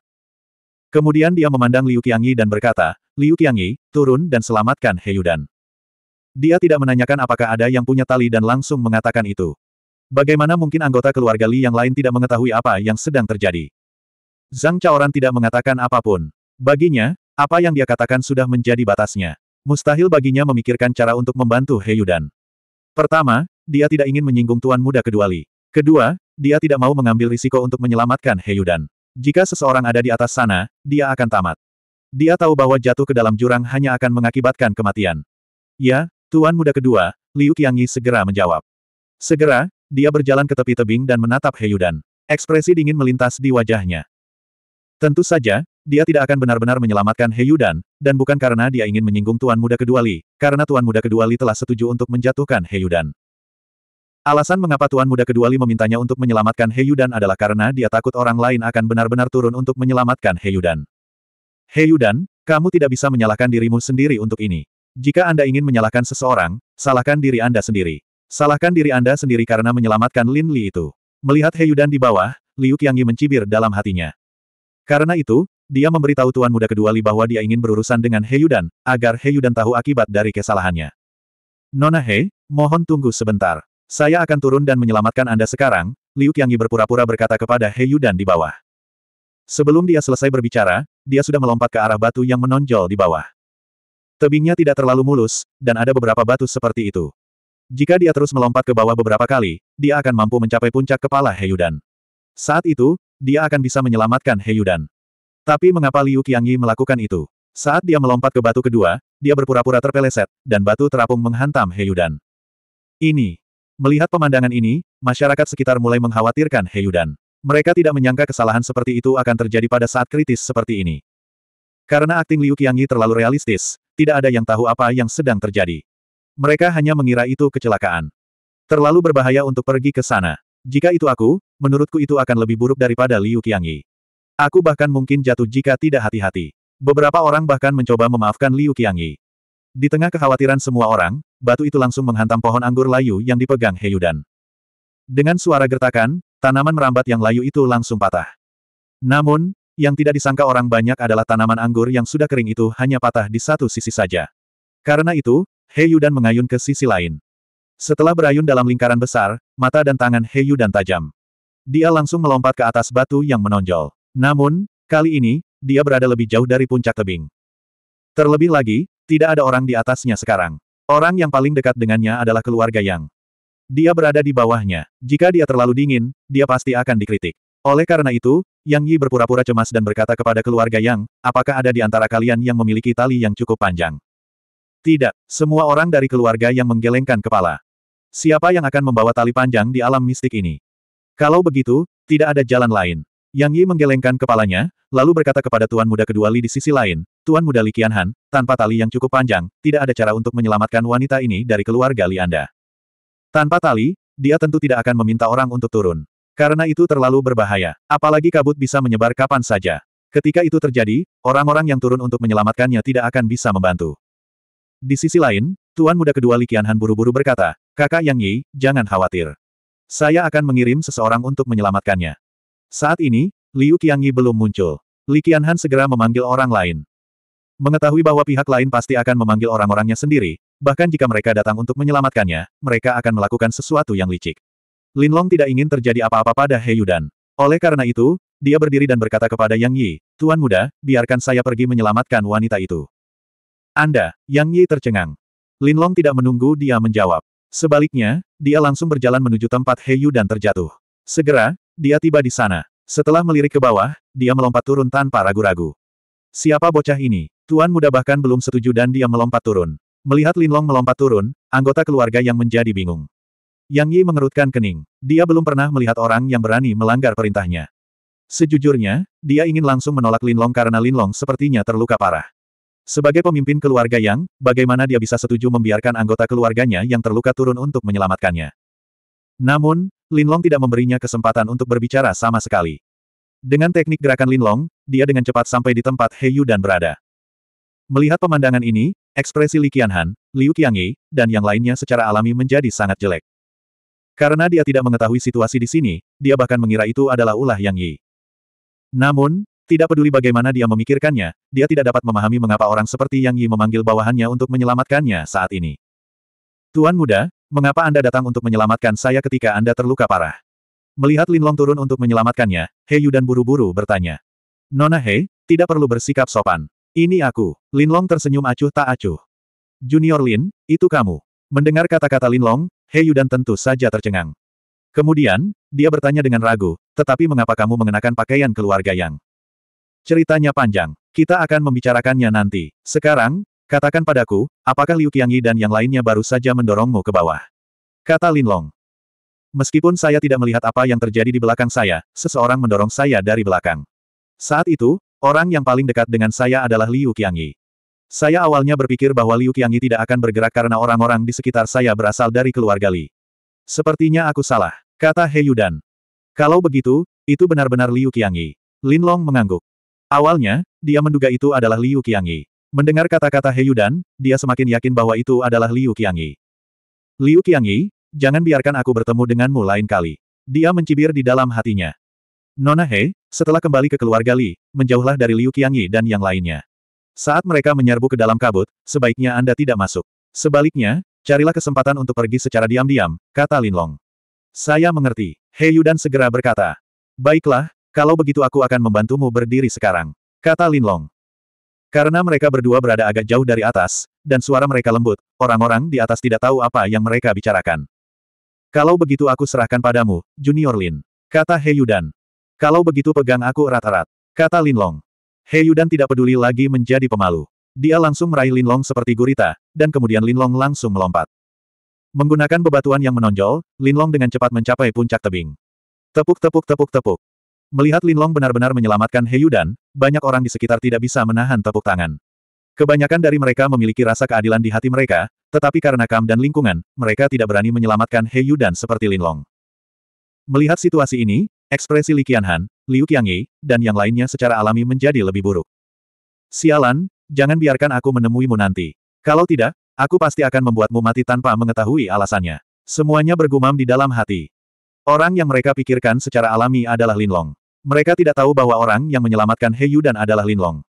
Kemudian dia memandang Liu Qiangyi dan berkata, Liu Qiangyi, turun dan selamatkan Yudan. Dia tidak menanyakan apakah ada yang punya tali dan langsung mengatakan itu. Bagaimana mungkin anggota keluarga Li yang lain tidak mengetahui apa yang sedang terjadi? Zhang Chaoran tidak mengatakan apapun. Baginya, apa yang dia katakan sudah menjadi batasnya. Mustahil baginya memikirkan cara untuk membantu Yudan. Pertama, dia tidak ingin menyinggung tuan muda kedua Li. Kedua, dia tidak mau mengambil risiko untuk menyelamatkan Heyudan. Jika seseorang ada di atas sana, dia akan tamat. Dia tahu bahwa jatuh ke dalam jurang hanya akan mengakibatkan kematian. Ya, Tuan Muda kedua, Liu Qiangyi segera menjawab. Segera, dia berjalan ke tepi tebing dan menatap Heyudan. Ekspresi dingin melintas di wajahnya. Tentu saja, dia tidak akan benar-benar menyelamatkan Heyudan, dan bukan karena dia ingin menyinggung Tuan Muda Kedua Li, karena Tuan Muda Kedua Li telah setuju untuk menjatuhkan Heyudan. Alasan mengapa Tuan Muda Kedua Li memintanya untuk menyelamatkan dan adalah karena dia takut orang lain akan benar-benar turun untuk menyelamatkan Heyu dan, kamu tidak bisa menyalahkan dirimu sendiri untuk ini. Jika Anda ingin menyalahkan seseorang, salahkan diri Anda sendiri. Salahkan diri Anda sendiri karena menyelamatkan Lin Li itu. Melihat dan di bawah, Liu Qiangyi mencibir dalam hatinya. Karena itu, dia memberitahu Tuan Muda Kedua Li bahwa dia ingin berurusan dengan dan agar dan tahu akibat dari kesalahannya. Nona He, mohon tunggu sebentar. Saya akan turun dan menyelamatkan Anda sekarang, Liu Qiangyi berpura-pura berkata kepada He Yudan di bawah. Sebelum dia selesai berbicara, dia sudah melompat ke arah batu yang menonjol di bawah. Tebingnya tidak terlalu mulus, dan ada beberapa batu seperti itu. Jika dia terus melompat ke bawah beberapa kali, dia akan mampu mencapai puncak kepala Heyudan. Saat itu, dia akan bisa menyelamatkan Heyudan. Tapi mengapa Liu Qiangyi melakukan itu? Saat dia melompat ke batu kedua, dia berpura-pura terpeleset, dan batu terapung menghantam Heyudan. Ini Melihat pemandangan ini, masyarakat sekitar mulai mengkhawatirkan Heyudan. Mereka tidak menyangka kesalahan seperti itu akan terjadi pada saat kritis seperti ini. Karena akting Liu Qiangyi terlalu realistis, tidak ada yang tahu apa yang sedang terjadi. Mereka hanya mengira itu kecelakaan. Terlalu berbahaya untuk pergi ke sana. Jika itu aku, menurutku itu akan lebih buruk daripada Liu Qiangyi. Aku bahkan mungkin jatuh jika tidak hati-hati. Beberapa orang bahkan mencoba memaafkan Liu Qiangyi. Di tengah kekhawatiran semua orang, batu itu langsung menghantam pohon anggur layu yang dipegang Heyudan. Dengan suara gertakan, tanaman merambat yang layu itu langsung patah. Namun, yang tidak disangka orang banyak adalah tanaman anggur yang sudah kering itu hanya patah di satu sisi saja. Karena itu, Heyudan mengayun ke sisi lain. Setelah berayun dalam lingkaran besar, mata dan tangan Heyudan tajam. Dia langsung melompat ke atas batu yang menonjol. Namun, kali ini, dia berada lebih jauh dari puncak tebing. Terlebih lagi, tidak ada orang di atasnya sekarang. Orang yang paling dekat dengannya adalah keluarga Yang. Dia berada di bawahnya. Jika dia terlalu dingin, dia pasti akan dikritik. Oleh karena itu, Yang Yi berpura-pura cemas dan berkata kepada keluarga Yang, apakah ada di antara kalian yang memiliki tali yang cukup panjang? Tidak, semua orang dari keluarga yang menggelengkan kepala. Siapa yang akan membawa tali panjang di alam mistik ini? Kalau begitu, tidak ada jalan lain. Yang Yi menggelengkan kepalanya, lalu berkata kepada tuan muda kedua Li di sisi lain, Tuan Muda Li Qianhan, tanpa tali yang cukup panjang, tidak ada cara untuk menyelamatkan wanita ini dari keluarga Li Anda. Tanpa tali, dia tentu tidak akan meminta orang untuk turun. Karena itu terlalu berbahaya. Apalagi kabut bisa menyebar kapan saja. Ketika itu terjadi, orang-orang yang turun untuk menyelamatkannya tidak akan bisa membantu. Di sisi lain, Tuan Muda kedua Li Qianhan buru-buru berkata, Kakak Yang Yi, jangan khawatir. Saya akan mengirim seseorang untuk menyelamatkannya. Saat ini, Liu Qiangyi belum muncul. Li Qianhan segera memanggil orang lain. Mengetahui bahwa pihak lain pasti akan memanggil orang-orangnya sendiri, bahkan jika mereka datang untuk menyelamatkannya, mereka akan melakukan sesuatu yang licik. Linlong tidak ingin terjadi apa-apa pada Heyudan. Oleh karena itu, dia berdiri dan berkata kepada Yang Yi, Tuan muda, biarkan saya pergi menyelamatkan wanita itu. Anda, Yang Yi tercengang. Linlong tidak menunggu dia menjawab. Sebaliknya, dia langsung berjalan menuju tempat Heyudan terjatuh. Segera, dia tiba di sana. Setelah melirik ke bawah, dia melompat turun tanpa ragu-ragu. Siapa bocah ini? Tuan muda bahkan belum setuju dan dia melompat turun. Melihat Linlong melompat turun, anggota keluarga yang menjadi bingung. Yang Yi mengerutkan kening. Dia belum pernah melihat orang yang berani melanggar perintahnya. Sejujurnya, dia ingin langsung menolak Linlong karena Linlong sepertinya terluka parah. Sebagai pemimpin keluarga yang, bagaimana dia bisa setuju membiarkan anggota keluarganya yang terluka turun untuk menyelamatkannya. Namun, Linlong tidak memberinya kesempatan untuk berbicara sama sekali. Dengan teknik gerakan Linlong, dia dengan cepat sampai di tempat Heyu dan berada. Melihat pemandangan ini, ekspresi Li Qianhan, Liu Qiangyi, dan yang lainnya secara alami menjadi sangat jelek. Karena dia tidak mengetahui situasi di sini, dia bahkan mengira itu adalah ulah Yang Yi. Namun, tidak peduli bagaimana dia memikirkannya, dia tidak dapat memahami mengapa orang seperti Yang Yi memanggil bawahannya untuk menyelamatkannya saat ini. Tuan muda, mengapa Anda datang untuk menyelamatkan saya ketika Anda terluka parah? Melihat Lin Long turun untuk menyelamatkannya, He dan buru-buru bertanya. Nona He, tidak perlu bersikap sopan. Ini aku. Linlong tersenyum acuh tak acuh. Junior Lin, itu kamu. Mendengar kata-kata Linlong, He dan tentu saja tercengang. Kemudian, dia bertanya dengan ragu, tetapi mengapa kamu mengenakan pakaian keluarga yang... Ceritanya panjang, kita akan membicarakannya nanti. Sekarang, katakan padaku, apakah Liu Qiangyi dan yang lainnya baru saja mendorongmu ke bawah? Kata Linlong. Meskipun saya tidak melihat apa yang terjadi di belakang saya, seseorang mendorong saya dari belakang. Saat itu, Orang yang paling dekat dengan saya adalah Liu Qiangyi. Saya awalnya berpikir bahwa Liu Qiangyi tidak akan bergerak karena orang-orang di sekitar saya berasal dari keluarga Li. Sepertinya aku salah, kata He Yudan. Kalau begitu, itu benar-benar Liu Qiangyi. Lin Long mengangguk. Awalnya, dia menduga itu adalah Liu Qiangyi. Mendengar kata-kata He Yudan, dia semakin yakin bahwa itu adalah Liu Qiangyi. Liu Qiangyi, jangan biarkan aku bertemu denganmu lain kali. Dia mencibir di dalam hatinya. Nona He, setelah kembali ke keluarga Li, menjauhlah dari Liu Qiangyi dan yang lainnya. Saat mereka menyerbu ke dalam kabut, sebaiknya Anda tidak masuk. Sebaliknya, carilah kesempatan untuk pergi secara diam-diam, kata Lin Long. Saya mengerti. He Yudan segera berkata. Baiklah, kalau begitu aku akan membantumu berdiri sekarang, kata Lin Long. Karena mereka berdua berada agak jauh dari atas, dan suara mereka lembut, orang-orang di atas tidak tahu apa yang mereka bicarakan. Kalau begitu aku serahkan padamu, Junior Lin, kata He Yudan. Kalau begitu pegang aku erat-erat, kata Linlong. He Yudan tidak peduli lagi menjadi pemalu. Dia langsung meraih Linlong seperti gurita, dan kemudian Linlong langsung melompat. Menggunakan bebatuan yang menonjol, Linlong dengan cepat mencapai puncak tebing. Tepuk-tepuk-tepuk-tepuk. Melihat Linlong benar-benar menyelamatkan He Yudan, banyak orang di sekitar tidak bisa menahan tepuk tangan. Kebanyakan dari mereka memiliki rasa keadilan di hati mereka, tetapi karena Kam dan lingkungan, mereka tidak berani menyelamatkan He Yudan seperti Linlong. Melihat situasi ini, Ekspresi Li Qianhan, Liu Qiangyi, dan yang lainnya secara alami menjadi lebih buruk. Sialan, jangan biarkan aku menemuimu nanti. Kalau tidak, aku pasti akan membuatmu mati tanpa mengetahui alasannya. Semuanya bergumam di dalam hati. Orang yang mereka pikirkan secara alami adalah Linlong. Mereka tidak tahu bahwa orang yang menyelamatkan He Yudan adalah Linlong.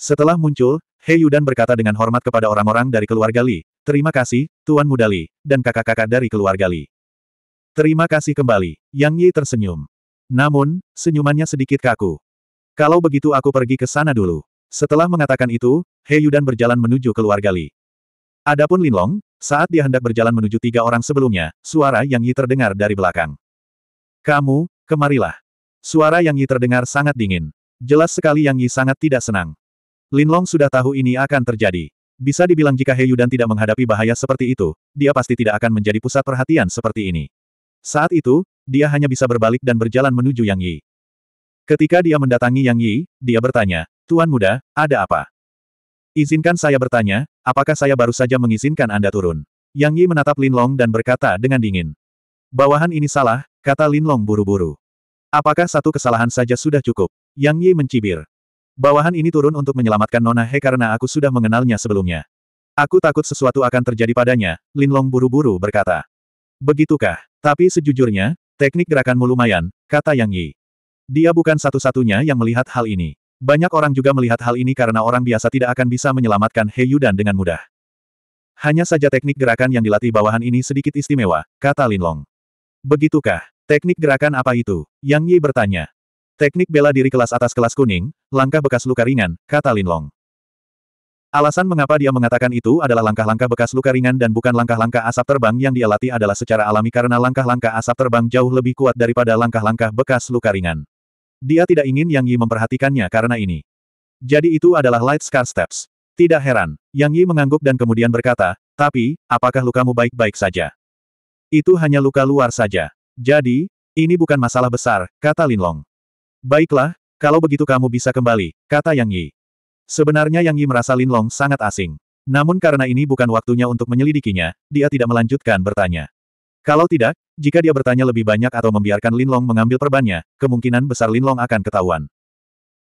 Setelah muncul, He Yudan berkata dengan hormat kepada orang-orang dari keluarga Li, Terima kasih, Tuan Muda Li, dan kakak-kakak dari keluarga Li. Terima kasih kembali, Yang Yi tersenyum. Namun, senyumannya sedikit kaku. Kalau begitu aku pergi ke sana dulu. Setelah mengatakan itu, He Yudan berjalan menuju keluarga Li. Adapun Lin Long saat dia hendak berjalan menuju tiga orang sebelumnya, suara Yang Yi terdengar dari belakang. Kamu, kemarilah. Suara Yang Yi terdengar sangat dingin. Jelas sekali Yang Yi sangat tidak senang. Lin Long sudah tahu ini akan terjadi. Bisa dibilang jika He Yudan tidak menghadapi bahaya seperti itu, dia pasti tidak akan menjadi pusat perhatian seperti ini. Saat itu, dia hanya bisa berbalik dan berjalan menuju Yang Yi. Ketika dia mendatangi Yang Yi, dia bertanya, Tuan muda, ada apa? Izinkan saya bertanya, apakah saya baru saja mengizinkan Anda turun? Yang Yi menatap Lin Long dan berkata dengan dingin. Bawahan ini salah, kata Lin Long buru-buru. Apakah satu kesalahan saja sudah cukup? Yang Yi mencibir. Bawahan ini turun untuk menyelamatkan Nona He karena aku sudah mengenalnya sebelumnya. Aku takut sesuatu akan terjadi padanya, Lin Long buru-buru berkata. Begitukah? Tapi sejujurnya, Teknik gerakanmu lumayan, kata Yang Yi. Dia bukan satu-satunya yang melihat hal ini. Banyak orang juga melihat hal ini karena orang biasa tidak akan bisa menyelamatkan He Yudan dengan mudah. Hanya saja teknik gerakan yang dilatih bawahan ini sedikit istimewa, kata Lin Long. Begitukah? Teknik gerakan apa itu? Yang Yi bertanya. Teknik bela diri kelas atas kelas kuning, langkah bekas luka ringan, kata Lin Long. Alasan mengapa dia mengatakan itu adalah langkah-langkah bekas luka ringan dan bukan langkah-langkah asap terbang yang dia latih adalah secara alami karena langkah-langkah asap terbang jauh lebih kuat daripada langkah-langkah bekas luka ringan. Dia tidak ingin Yang Yi memperhatikannya karena ini. Jadi itu adalah Light Scar Steps. Tidak heran, Yang Yi mengangguk dan kemudian berkata, tapi, apakah lukamu baik-baik saja? Itu hanya luka luar saja. Jadi, ini bukan masalah besar, kata Lin Long. Baiklah, kalau begitu kamu bisa kembali, kata Yang Yi. Sebenarnya Yang Yi merasa Lin Long sangat asing. Namun karena ini bukan waktunya untuk menyelidikinya, dia tidak melanjutkan bertanya. Kalau tidak, jika dia bertanya lebih banyak atau membiarkan Lin Long mengambil perbannya, kemungkinan besar Lin Long akan ketahuan.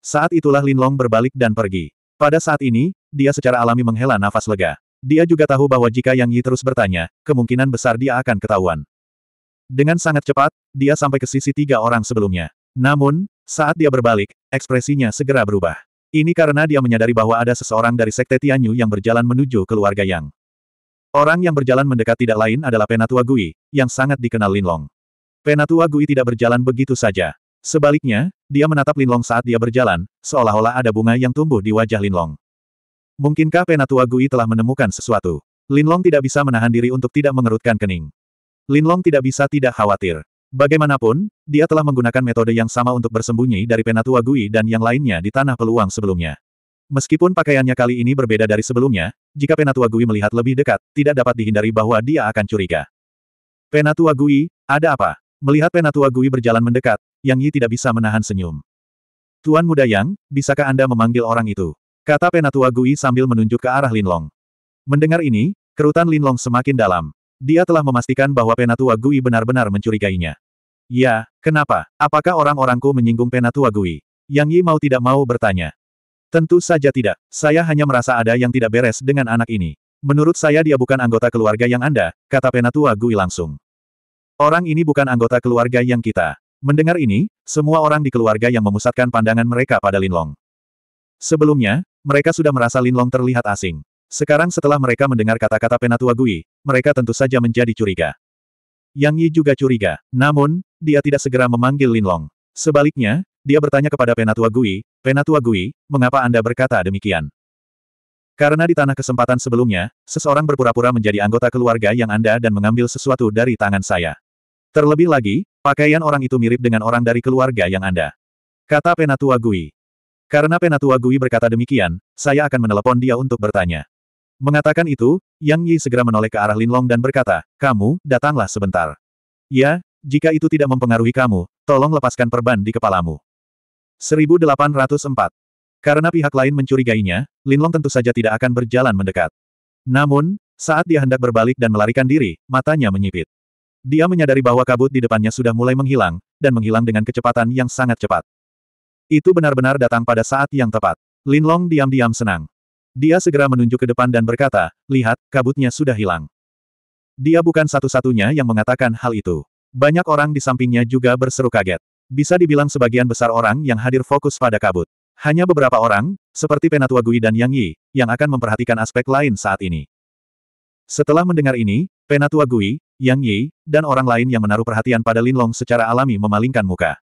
Saat itulah Lin Long berbalik dan pergi. Pada saat ini, dia secara alami menghela nafas lega. Dia juga tahu bahwa jika Yang Yi terus bertanya, kemungkinan besar dia akan ketahuan. Dengan sangat cepat, dia sampai ke sisi tiga orang sebelumnya. Namun, saat dia berbalik, ekspresinya segera berubah. Ini karena dia menyadari bahwa ada seseorang dari Sekte Tianyu yang berjalan menuju keluarga Yang. Orang yang berjalan mendekat tidak lain adalah Penatua Gui, yang sangat dikenal Linlong. Penatua Gui tidak berjalan begitu saja. Sebaliknya, dia menatap Linlong saat dia berjalan, seolah-olah ada bunga yang tumbuh di wajah Linlong. Mungkinkah Penatua Gui telah menemukan sesuatu? Linlong tidak bisa menahan diri untuk tidak mengerutkan kening. Linlong tidak bisa tidak khawatir. Bagaimanapun, dia telah menggunakan metode yang sama untuk bersembunyi dari Penatua Gui dan yang lainnya di tanah peluang sebelumnya. Meskipun pakaiannya kali ini berbeda dari sebelumnya, jika Penatua Gui melihat lebih dekat, tidak dapat dihindari bahwa dia akan curiga. Penatua Gui, ada apa? Melihat Penatua Gui berjalan mendekat, Yang Yi tidak bisa menahan senyum. Tuan muda Yang, bisakah Anda memanggil orang itu? Kata Penatua Gui sambil menunjuk ke arah Linlong. Mendengar ini, kerutan Linlong semakin dalam. Dia telah memastikan bahwa Penatua Gui benar-benar mencurigainya. Ya, kenapa? Apakah orang-orangku menyinggung Penatua Gui? Yang Yi mau tidak mau bertanya. Tentu saja tidak. Saya hanya merasa ada yang tidak beres dengan anak ini. Menurut saya dia bukan anggota keluarga yang Anda, kata Penatua Gui langsung. Orang ini bukan anggota keluarga yang kita. Mendengar ini, semua orang di keluarga yang memusatkan pandangan mereka pada Linlong. Sebelumnya, mereka sudah merasa Linlong terlihat asing. Sekarang setelah mereka mendengar kata-kata Penatua Gui, mereka tentu saja menjadi curiga. Yang Yi juga curiga. Namun, dia tidak segera memanggil Linlong. Sebaliknya, dia bertanya kepada Penatua Gui, Penatua Gui, mengapa Anda berkata demikian? Karena di tanah kesempatan sebelumnya, seseorang berpura-pura menjadi anggota keluarga yang Anda dan mengambil sesuatu dari tangan saya. Terlebih lagi, pakaian orang itu mirip dengan orang dari keluarga yang Anda. Kata Penatua Gui. Karena Penatua Gui berkata demikian, saya akan menelepon dia untuk bertanya. Mengatakan itu, Yang Yi segera menoleh ke arah Linlong dan berkata, kamu, datanglah sebentar. Ya, jika itu tidak mempengaruhi kamu, tolong lepaskan perban di kepalamu. 1804. Karena pihak lain mencurigainya, Linlong tentu saja tidak akan berjalan mendekat. Namun, saat dia hendak berbalik dan melarikan diri, matanya menyipit. Dia menyadari bahwa kabut di depannya sudah mulai menghilang, dan menghilang dengan kecepatan yang sangat cepat. Itu benar-benar datang pada saat yang tepat. Linlong diam-diam senang. Dia segera menunjuk ke depan dan berkata, lihat, kabutnya sudah hilang. Dia bukan satu-satunya yang mengatakan hal itu. Banyak orang di sampingnya juga berseru kaget. Bisa dibilang sebagian besar orang yang hadir fokus pada kabut. Hanya beberapa orang, seperti Penatua Gui dan Yang Yi, yang akan memperhatikan aspek lain saat ini. Setelah mendengar ini, Penatua Gui, Yang Yi, dan orang lain yang menaruh perhatian pada Linlong secara alami memalingkan muka.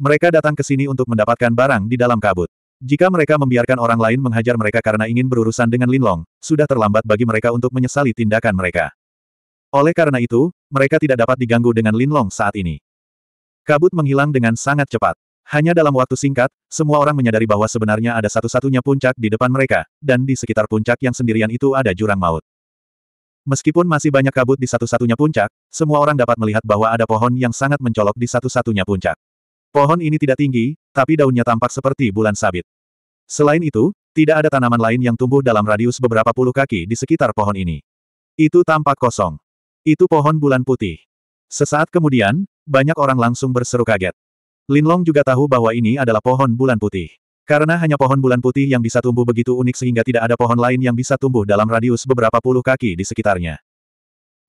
Mereka datang ke sini untuk mendapatkan barang di dalam kabut. Jika mereka membiarkan orang lain menghajar mereka karena ingin berurusan dengan Linlong, sudah terlambat bagi mereka untuk menyesali tindakan mereka. Oleh karena itu, mereka tidak dapat diganggu dengan Linlong saat ini. Kabut menghilang dengan sangat cepat. Hanya dalam waktu singkat, semua orang menyadari bahwa sebenarnya ada satu-satunya puncak di depan mereka, dan di sekitar puncak yang sendirian itu ada jurang maut. Meskipun masih banyak kabut di satu-satunya puncak, semua orang dapat melihat bahwa ada pohon yang sangat mencolok di satu-satunya puncak. Pohon ini tidak tinggi, tapi daunnya tampak seperti bulan sabit. Selain itu, tidak ada tanaman lain yang tumbuh dalam radius beberapa puluh kaki di sekitar pohon ini. Itu tampak kosong. Itu pohon bulan putih. Sesaat kemudian, banyak orang langsung berseru kaget. Linlong juga tahu bahwa ini adalah pohon bulan putih. Karena hanya pohon bulan putih yang bisa tumbuh begitu unik sehingga tidak ada pohon lain yang bisa tumbuh dalam radius beberapa puluh kaki di sekitarnya.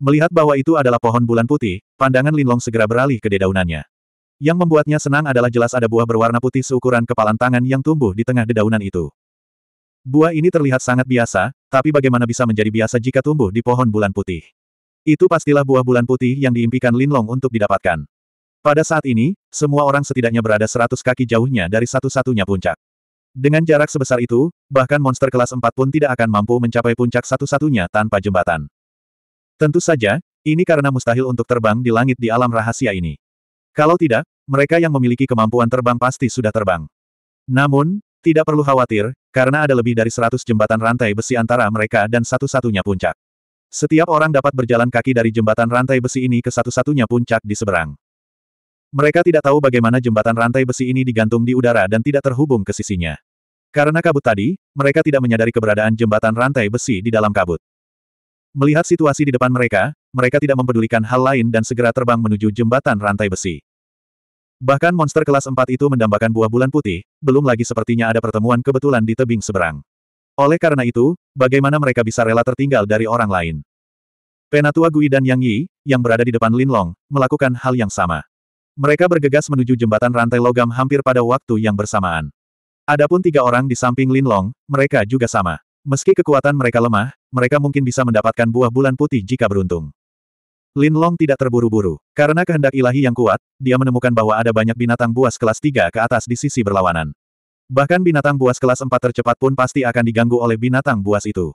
Melihat bahwa itu adalah pohon bulan putih, pandangan Linlong segera beralih ke dedaunannya. Yang membuatnya senang adalah jelas ada buah berwarna putih seukuran kepalan tangan yang tumbuh di tengah dedaunan itu. Buah ini terlihat sangat biasa, tapi bagaimana bisa menjadi biasa jika tumbuh di pohon bulan putih? Itu pastilah buah bulan putih yang diimpikan Lin Long untuk didapatkan. Pada saat ini, semua orang setidaknya berada seratus kaki jauhnya dari satu-satunya puncak. Dengan jarak sebesar itu, bahkan monster kelas 4 pun tidak akan mampu mencapai puncak satu-satunya tanpa jembatan. Tentu saja, ini karena mustahil untuk terbang di langit di alam rahasia ini. Kalau tidak, mereka yang memiliki kemampuan terbang pasti sudah terbang. Namun, tidak perlu khawatir, karena ada lebih dari seratus jembatan rantai besi antara mereka dan satu-satunya puncak. Setiap orang dapat berjalan kaki dari jembatan rantai besi ini ke satu-satunya puncak di seberang. Mereka tidak tahu bagaimana jembatan rantai besi ini digantung di udara dan tidak terhubung ke sisinya. Karena kabut tadi, mereka tidak menyadari keberadaan jembatan rantai besi di dalam kabut. Melihat situasi di depan mereka, mereka tidak mempedulikan hal lain dan segera terbang menuju jembatan rantai besi. Bahkan monster kelas 4 itu mendambakan buah bulan putih, belum lagi sepertinya ada pertemuan kebetulan di tebing seberang. Oleh karena itu, bagaimana mereka bisa rela tertinggal dari orang lain? Penatua Gui dan Yang Yi, yang berada di depan Lin Long, melakukan hal yang sama. Mereka bergegas menuju jembatan rantai logam hampir pada waktu yang bersamaan. Adapun tiga orang di samping Lin Long, mereka juga sama. Meski kekuatan mereka lemah, mereka mungkin bisa mendapatkan buah bulan putih jika beruntung. Lin Long tidak terburu-buru. Karena kehendak ilahi yang kuat, dia menemukan bahwa ada banyak binatang buas kelas 3 ke atas di sisi berlawanan. Bahkan binatang buas kelas 4 tercepat pun pasti akan diganggu oleh binatang buas itu.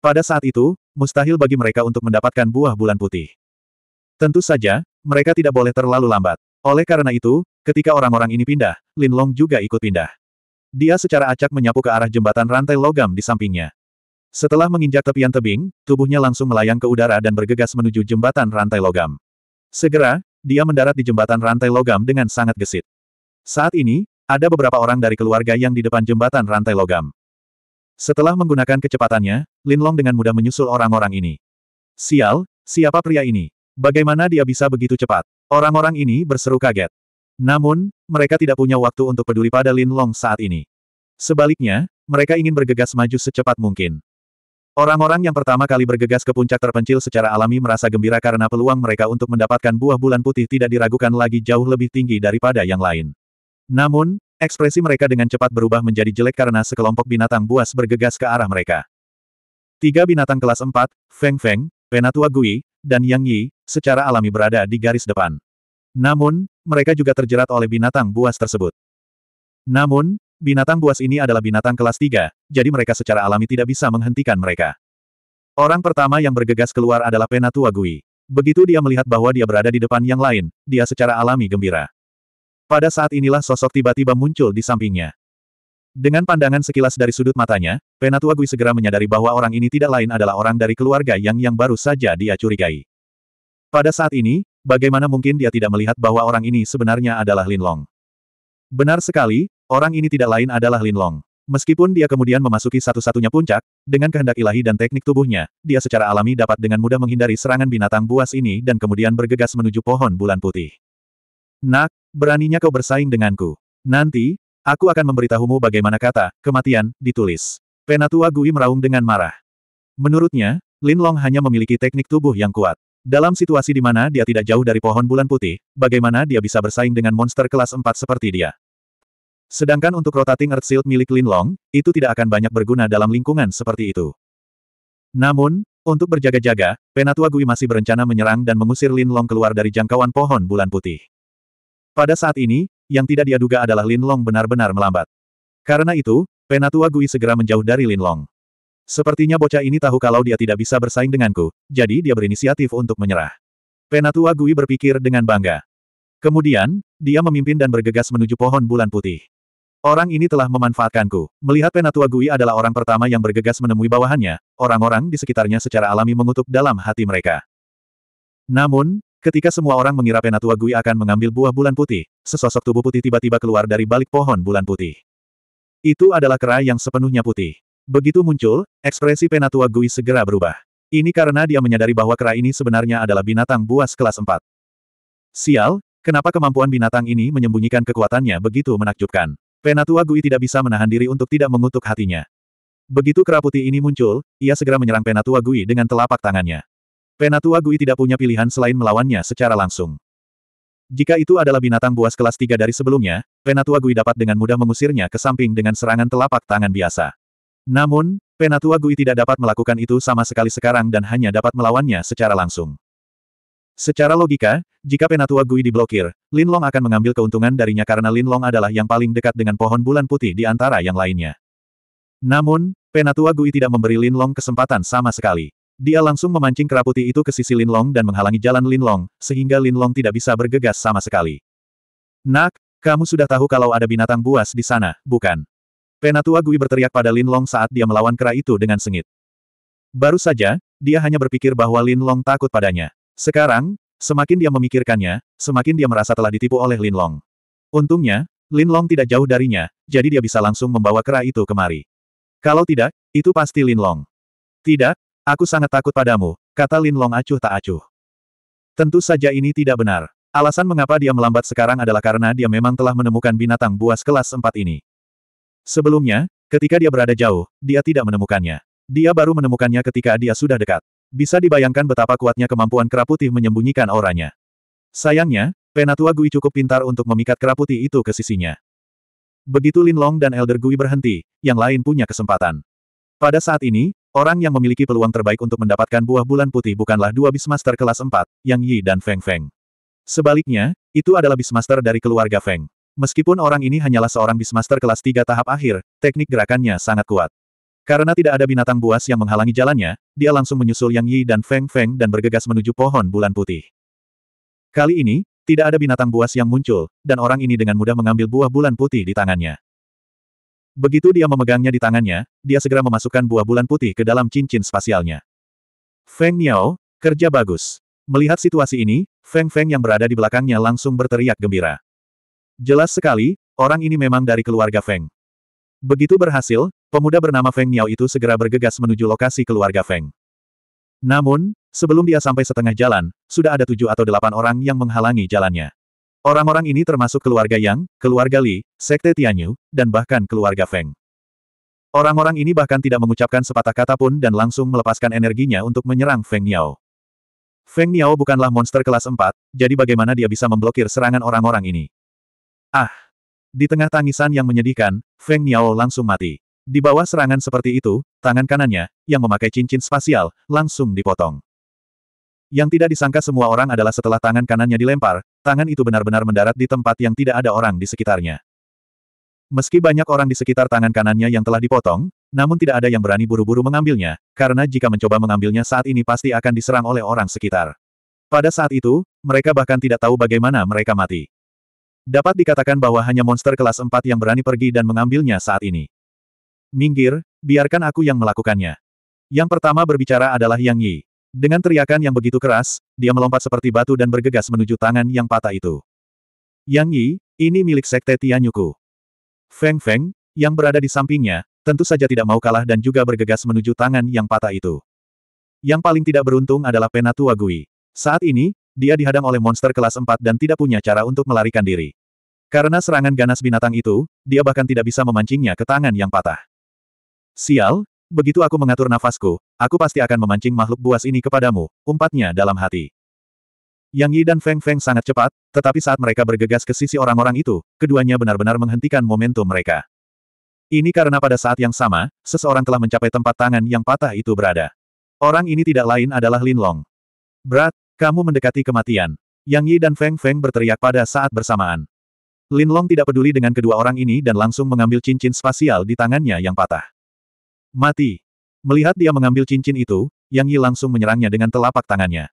Pada saat itu, mustahil bagi mereka untuk mendapatkan buah bulan putih. Tentu saja, mereka tidak boleh terlalu lambat. Oleh karena itu, ketika orang-orang ini pindah, Lin Long juga ikut pindah. Dia secara acak menyapu ke arah jembatan rantai logam di sampingnya. Setelah menginjak tepian tebing, tubuhnya langsung melayang ke udara dan bergegas menuju jembatan rantai logam. Segera, dia mendarat di jembatan rantai logam dengan sangat gesit. Saat ini, ada beberapa orang dari keluarga yang di depan jembatan rantai logam. Setelah menggunakan kecepatannya, Lin Long dengan mudah menyusul orang-orang ini. Sial, siapa pria ini? Bagaimana dia bisa begitu cepat? Orang-orang ini berseru kaget. Namun, mereka tidak punya waktu untuk peduli pada Lin Long saat ini. Sebaliknya, mereka ingin bergegas maju secepat mungkin. Orang-orang yang pertama kali bergegas ke puncak terpencil secara alami merasa gembira karena peluang mereka untuk mendapatkan buah bulan putih tidak diragukan lagi jauh lebih tinggi daripada yang lain. Namun, ekspresi mereka dengan cepat berubah menjadi jelek karena sekelompok binatang buas bergegas ke arah mereka. Tiga binatang kelas 4, Feng Feng, Penatua Gui, dan Yang Yi, secara alami berada di garis depan. Namun, mereka juga terjerat oleh binatang buas tersebut. Namun, Binatang buas ini adalah binatang kelas 3, jadi mereka secara alami tidak bisa menghentikan mereka. Orang pertama yang bergegas keluar adalah Penatua Gui. Begitu dia melihat bahwa dia berada di depan yang lain, dia secara alami gembira. Pada saat inilah sosok tiba-tiba muncul di sampingnya. Dengan pandangan sekilas dari sudut matanya, Penatua Gui segera menyadari bahwa orang ini tidak lain adalah orang dari keluarga yang yang baru saja dia curigai. Pada saat ini, bagaimana mungkin dia tidak melihat bahwa orang ini sebenarnya adalah Linlong? Benar sekali, Orang ini tidak lain adalah Lin Long. Meskipun dia kemudian memasuki satu-satunya puncak, dengan kehendak ilahi dan teknik tubuhnya, dia secara alami dapat dengan mudah menghindari serangan binatang buas ini dan kemudian bergegas menuju pohon bulan putih. Nak, beraninya kau bersaing denganku. Nanti, aku akan memberitahumu bagaimana kata, kematian, ditulis. Penatua Gui meraung dengan marah. Menurutnya, Lin Long hanya memiliki teknik tubuh yang kuat. Dalam situasi di mana dia tidak jauh dari pohon bulan putih, bagaimana dia bisa bersaing dengan monster kelas 4 seperti dia? Sedangkan untuk rotating Earth Shield milik Long, itu tidak akan banyak berguna dalam lingkungan seperti itu. Namun, untuk berjaga-jaga, Penatua Gui masih berencana menyerang dan mengusir Lin Long keluar dari jangkauan pohon bulan putih. Pada saat ini, yang tidak dia duga adalah Lin Long benar-benar melambat. Karena itu, Penatua Gui segera menjauh dari Lin Long. Sepertinya bocah ini tahu kalau dia tidak bisa bersaing denganku, jadi dia berinisiatif untuk menyerah. Penatua Gui berpikir dengan bangga. Kemudian, dia memimpin dan bergegas menuju pohon bulan putih. Orang ini telah memanfaatkanku. Melihat Penatua Gui adalah orang pertama yang bergegas menemui bawahannya, orang-orang di sekitarnya secara alami mengutuk dalam hati mereka. Namun, ketika semua orang mengira Penatua Gui akan mengambil buah bulan putih, sesosok tubuh putih tiba-tiba keluar dari balik pohon bulan putih. Itu adalah kera yang sepenuhnya putih. Begitu muncul, ekspresi Penatua Gui segera berubah. Ini karena dia menyadari bahwa kera ini sebenarnya adalah binatang buas kelas 4. Sial, kenapa kemampuan binatang ini menyembunyikan kekuatannya begitu menakjubkan? Penatua Gui tidak bisa menahan diri untuk tidak mengutuk hatinya. Begitu kera putih ini muncul, ia segera menyerang Penatua Gui dengan telapak tangannya. Penatua Gui tidak punya pilihan selain melawannya secara langsung. Jika itu adalah binatang buas kelas 3 dari sebelumnya, Penatua Gui dapat dengan mudah mengusirnya ke samping dengan serangan telapak tangan biasa. Namun, Penatua Gui tidak dapat melakukan itu sama sekali sekarang dan hanya dapat melawannya secara langsung. Secara logika, jika Penatua Gui diblokir, Lin Long akan mengambil keuntungan darinya karena Lin Long adalah yang paling dekat dengan pohon bulan putih di antara yang lainnya. Namun, Penatua Gui tidak memberi Lin Long kesempatan sama sekali. Dia langsung memancing keraputi itu ke sisi Lin Long dan menghalangi jalan Lin Long, sehingga Lin Long tidak bisa bergegas sama sekali. Nak, kamu sudah tahu kalau ada binatang buas di sana, bukan? Penatua Gui berteriak pada Lin Long saat dia melawan kera itu dengan sengit. Baru saja, dia hanya berpikir bahwa Lin Long takut padanya. Sekarang, semakin dia memikirkannya, semakin dia merasa telah ditipu oleh Lin Long. Untungnya, Lin Long tidak jauh darinya, jadi dia bisa langsung membawa kera itu kemari. Kalau tidak, itu pasti Lin Long. Tidak, aku sangat takut padamu, kata Lin Long acuh tak acuh. Tentu saja ini tidak benar. Alasan mengapa dia melambat sekarang adalah karena dia memang telah menemukan binatang buas kelas 4 ini. Sebelumnya, ketika dia berada jauh, dia tidak menemukannya. Dia baru menemukannya ketika dia sudah dekat. Bisa dibayangkan betapa kuatnya kemampuan kera putih menyembunyikan auranya. Sayangnya, Penatua Gui cukup pintar untuk memikat kera putih itu ke sisinya. Begitu Lin Long dan Elder Gui berhenti, yang lain punya kesempatan. Pada saat ini, orang yang memiliki peluang terbaik untuk mendapatkan buah bulan putih bukanlah dua Bismaster kelas 4, Yang Yi dan Feng Feng. Sebaliknya, itu adalah Bismaster dari keluarga Feng. Meskipun orang ini hanyalah seorang Bismaster kelas 3 tahap akhir, teknik gerakannya sangat kuat. Karena tidak ada binatang buas yang menghalangi jalannya, dia langsung menyusul Yang Yi dan Feng Feng dan bergegas menuju pohon bulan putih. Kali ini, tidak ada binatang buas yang muncul, dan orang ini dengan mudah mengambil buah bulan putih di tangannya. Begitu dia memegangnya di tangannya, dia segera memasukkan buah bulan putih ke dalam cincin spasialnya. Feng Niao, kerja bagus. Melihat situasi ini, Feng Feng yang berada di belakangnya langsung berteriak gembira. Jelas sekali, orang ini memang dari keluarga Feng. Begitu berhasil, Pemuda bernama Feng Miao itu segera bergegas menuju lokasi keluarga Feng. Namun, sebelum dia sampai setengah jalan, sudah ada tujuh atau delapan orang yang menghalangi jalannya. Orang-orang ini termasuk keluarga Yang, keluarga Li, Sekte Tianyu, dan bahkan keluarga Feng. Orang-orang ini bahkan tidak mengucapkan sepatah kata pun dan langsung melepaskan energinya untuk menyerang Feng Miao. Feng Miao bukanlah monster kelas 4, jadi bagaimana dia bisa memblokir serangan orang-orang ini? Ah! Di tengah tangisan yang menyedihkan, Feng Miao langsung mati. Di bawah serangan seperti itu, tangan kanannya, yang memakai cincin spasial, langsung dipotong. Yang tidak disangka semua orang adalah setelah tangan kanannya dilempar, tangan itu benar-benar mendarat di tempat yang tidak ada orang di sekitarnya. Meski banyak orang di sekitar tangan kanannya yang telah dipotong, namun tidak ada yang berani buru-buru mengambilnya, karena jika mencoba mengambilnya saat ini pasti akan diserang oleh orang sekitar. Pada saat itu, mereka bahkan tidak tahu bagaimana mereka mati. Dapat dikatakan bahwa hanya monster kelas 4 yang berani pergi dan mengambilnya saat ini. Minggir, biarkan aku yang melakukannya. Yang pertama berbicara adalah Yang Yi. Dengan teriakan yang begitu keras, dia melompat seperti batu dan bergegas menuju tangan yang patah itu. Yang Yi, ini milik Sekte Tianyuku. Feng Feng, yang berada di sampingnya, tentu saja tidak mau kalah dan juga bergegas menuju tangan yang patah itu. Yang paling tidak beruntung adalah Penatua Gui. Saat ini, dia dihadang oleh monster kelas 4 dan tidak punya cara untuk melarikan diri. Karena serangan ganas binatang itu, dia bahkan tidak bisa memancingnya ke tangan yang patah. Sial, begitu aku mengatur nafasku, aku pasti akan memancing makhluk buas ini kepadamu, umpatnya dalam hati. Yang Yi dan Feng Feng sangat cepat, tetapi saat mereka bergegas ke sisi orang-orang itu, keduanya benar-benar menghentikan momentum mereka. Ini karena pada saat yang sama, seseorang telah mencapai tempat tangan yang patah itu berada. Orang ini tidak lain adalah Lin Long. Berat, kamu mendekati kematian. Yang Yi dan Feng Feng berteriak pada saat bersamaan. Lin Long tidak peduli dengan kedua orang ini dan langsung mengambil cincin spasial di tangannya yang patah. Mati. Melihat dia mengambil cincin itu, Yang Yi langsung menyerangnya dengan telapak tangannya.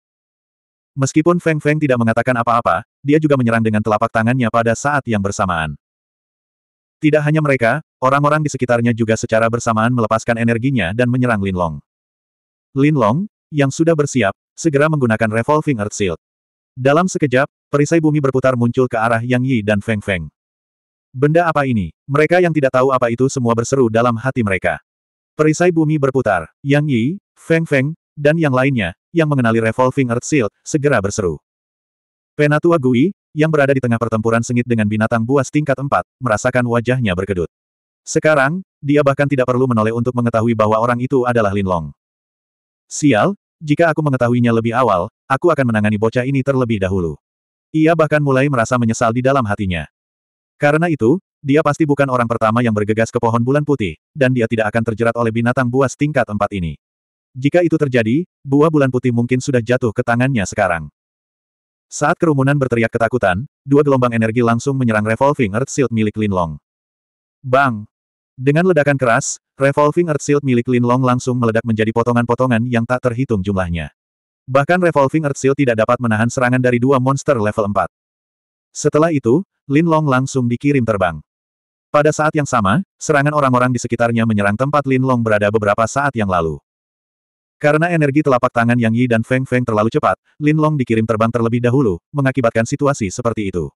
Meskipun Feng Feng tidak mengatakan apa-apa, dia juga menyerang dengan telapak tangannya pada saat yang bersamaan. Tidak hanya mereka, orang-orang di sekitarnya juga secara bersamaan melepaskan energinya dan menyerang Lin Long. Lin Long yang sudah bersiap, segera menggunakan Revolving Earth Shield. Dalam sekejap, perisai bumi berputar muncul ke arah Yang Yi dan Feng Feng. Benda apa ini? Mereka yang tidak tahu apa itu semua berseru dalam hati mereka. Perisai bumi berputar, Yang Yi, Feng Feng, dan yang lainnya, yang mengenali Revolving Earth Shield, segera berseru. Penatua Gui, yang berada di tengah pertempuran sengit dengan binatang buas tingkat 4, merasakan wajahnya berkedut. Sekarang, dia bahkan tidak perlu menoleh untuk mengetahui bahwa orang itu adalah Lin Long. Sial, jika aku mengetahuinya lebih awal, aku akan menangani bocah ini terlebih dahulu. Ia bahkan mulai merasa menyesal di dalam hatinya. Karena itu, dia pasti bukan orang pertama yang bergegas ke pohon bulan putih, dan dia tidak akan terjerat oleh binatang buas tingkat empat ini. Jika itu terjadi, buah bulan putih mungkin sudah jatuh ke tangannya sekarang. Saat kerumunan berteriak ketakutan, dua gelombang energi langsung menyerang Revolving Earth Shield milik Lin Long. Bang! Dengan ledakan keras, Revolving Earth Shield milik Lin Long langsung meledak menjadi potongan-potongan yang tak terhitung jumlahnya. Bahkan Revolving Earth Shield tidak dapat menahan serangan dari dua monster level 4. Setelah itu, Lin Long langsung dikirim terbang. Pada saat yang sama, serangan orang-orang di sekitarnya menyerang tempat Lin Long berada beberapa saat yang lalu. Karena energi telapak tangan Yang Yi dan Feng Feng terlalu cepat, Lin Long dikirim terbang terlebih dahulu, mengakibatkan situasi seperti itu.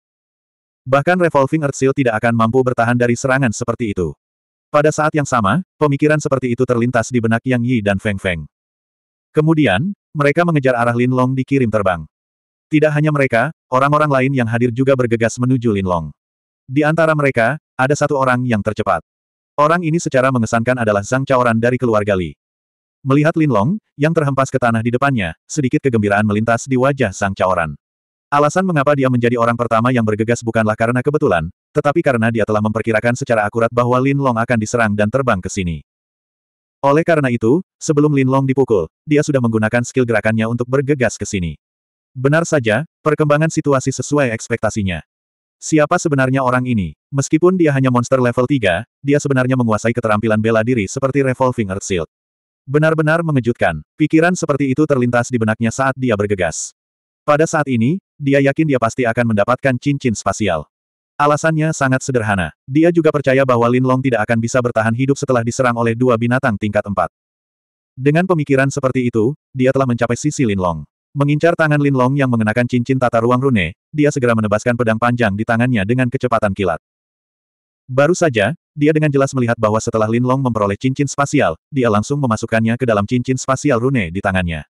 Bahkan Revolving Earth Shield tidak akan mampu bertahan dari serangan seperti itu. Pada saat yang sama, pemikiran seperti itu terlintas di benak Yang Yi dan Feng Feng. Kemudian, mereka mengejar arah Lin Long dikirim terbang. Tidak hanya mereka, orang-orang lain yang hadir juga bergegas menuju Lin Long. Di antara mereka, ada satu orang yang tercepat. Orang ini secara mengesankan adalah Zhang Chaoran dari keluarga Li. Melihat Lin Long yang terhempas ke tanah di depannya, sedikit kegembiraan melintas di wajah Zhang Chaoran. Alasan mengapa dia menjadi orang pertama yang bergegas bukanlah karena kebetulan, tetapi karena dia telah memperkirakan secara akurat bahwa Lin Long akan diserang dan terbang ke sini. Oleh karena itu, sebelum Lin Long dipukul, dia sudah menggunakan skill gerakannya untuk bergegas ke sini. Benar saja, perkembangan situasi sesuai ekspektasinya. Siapa sebenarnya orang ini? Meskipun dia hanya monster level 3, dia sebenarnya menguasai keterampilan bela diri seperti Revolving Earth Shield. Benar-benar mengejutkan, pikiran seperti itu terlintas di benaknya saat dia bergegas. Pada saat ini, dia yakin dia pasti akan mendapatkan cincin spasial. Alasannya sangat sederhana. Dia juga percaya bahwa Lin Long tidak akan bisa bertahan hidup setelah diserang oleh dua binatang tingkat empat. Dengan pemikiran seperti itu, dia telah mencapai sisi Lin Long. Mengincar tangan Lin Long yang mengenakan cincin tata ruang rune, dia segera menebaskan pedang panjang di tangannya dengan kecepatan kilat. Baru saja, dia dengan jelas melihat bahwa setelah Lin Long memperoleh cincin spasial, dia langsung memasukkannya ke dalam cincin spasial rune di tangannya.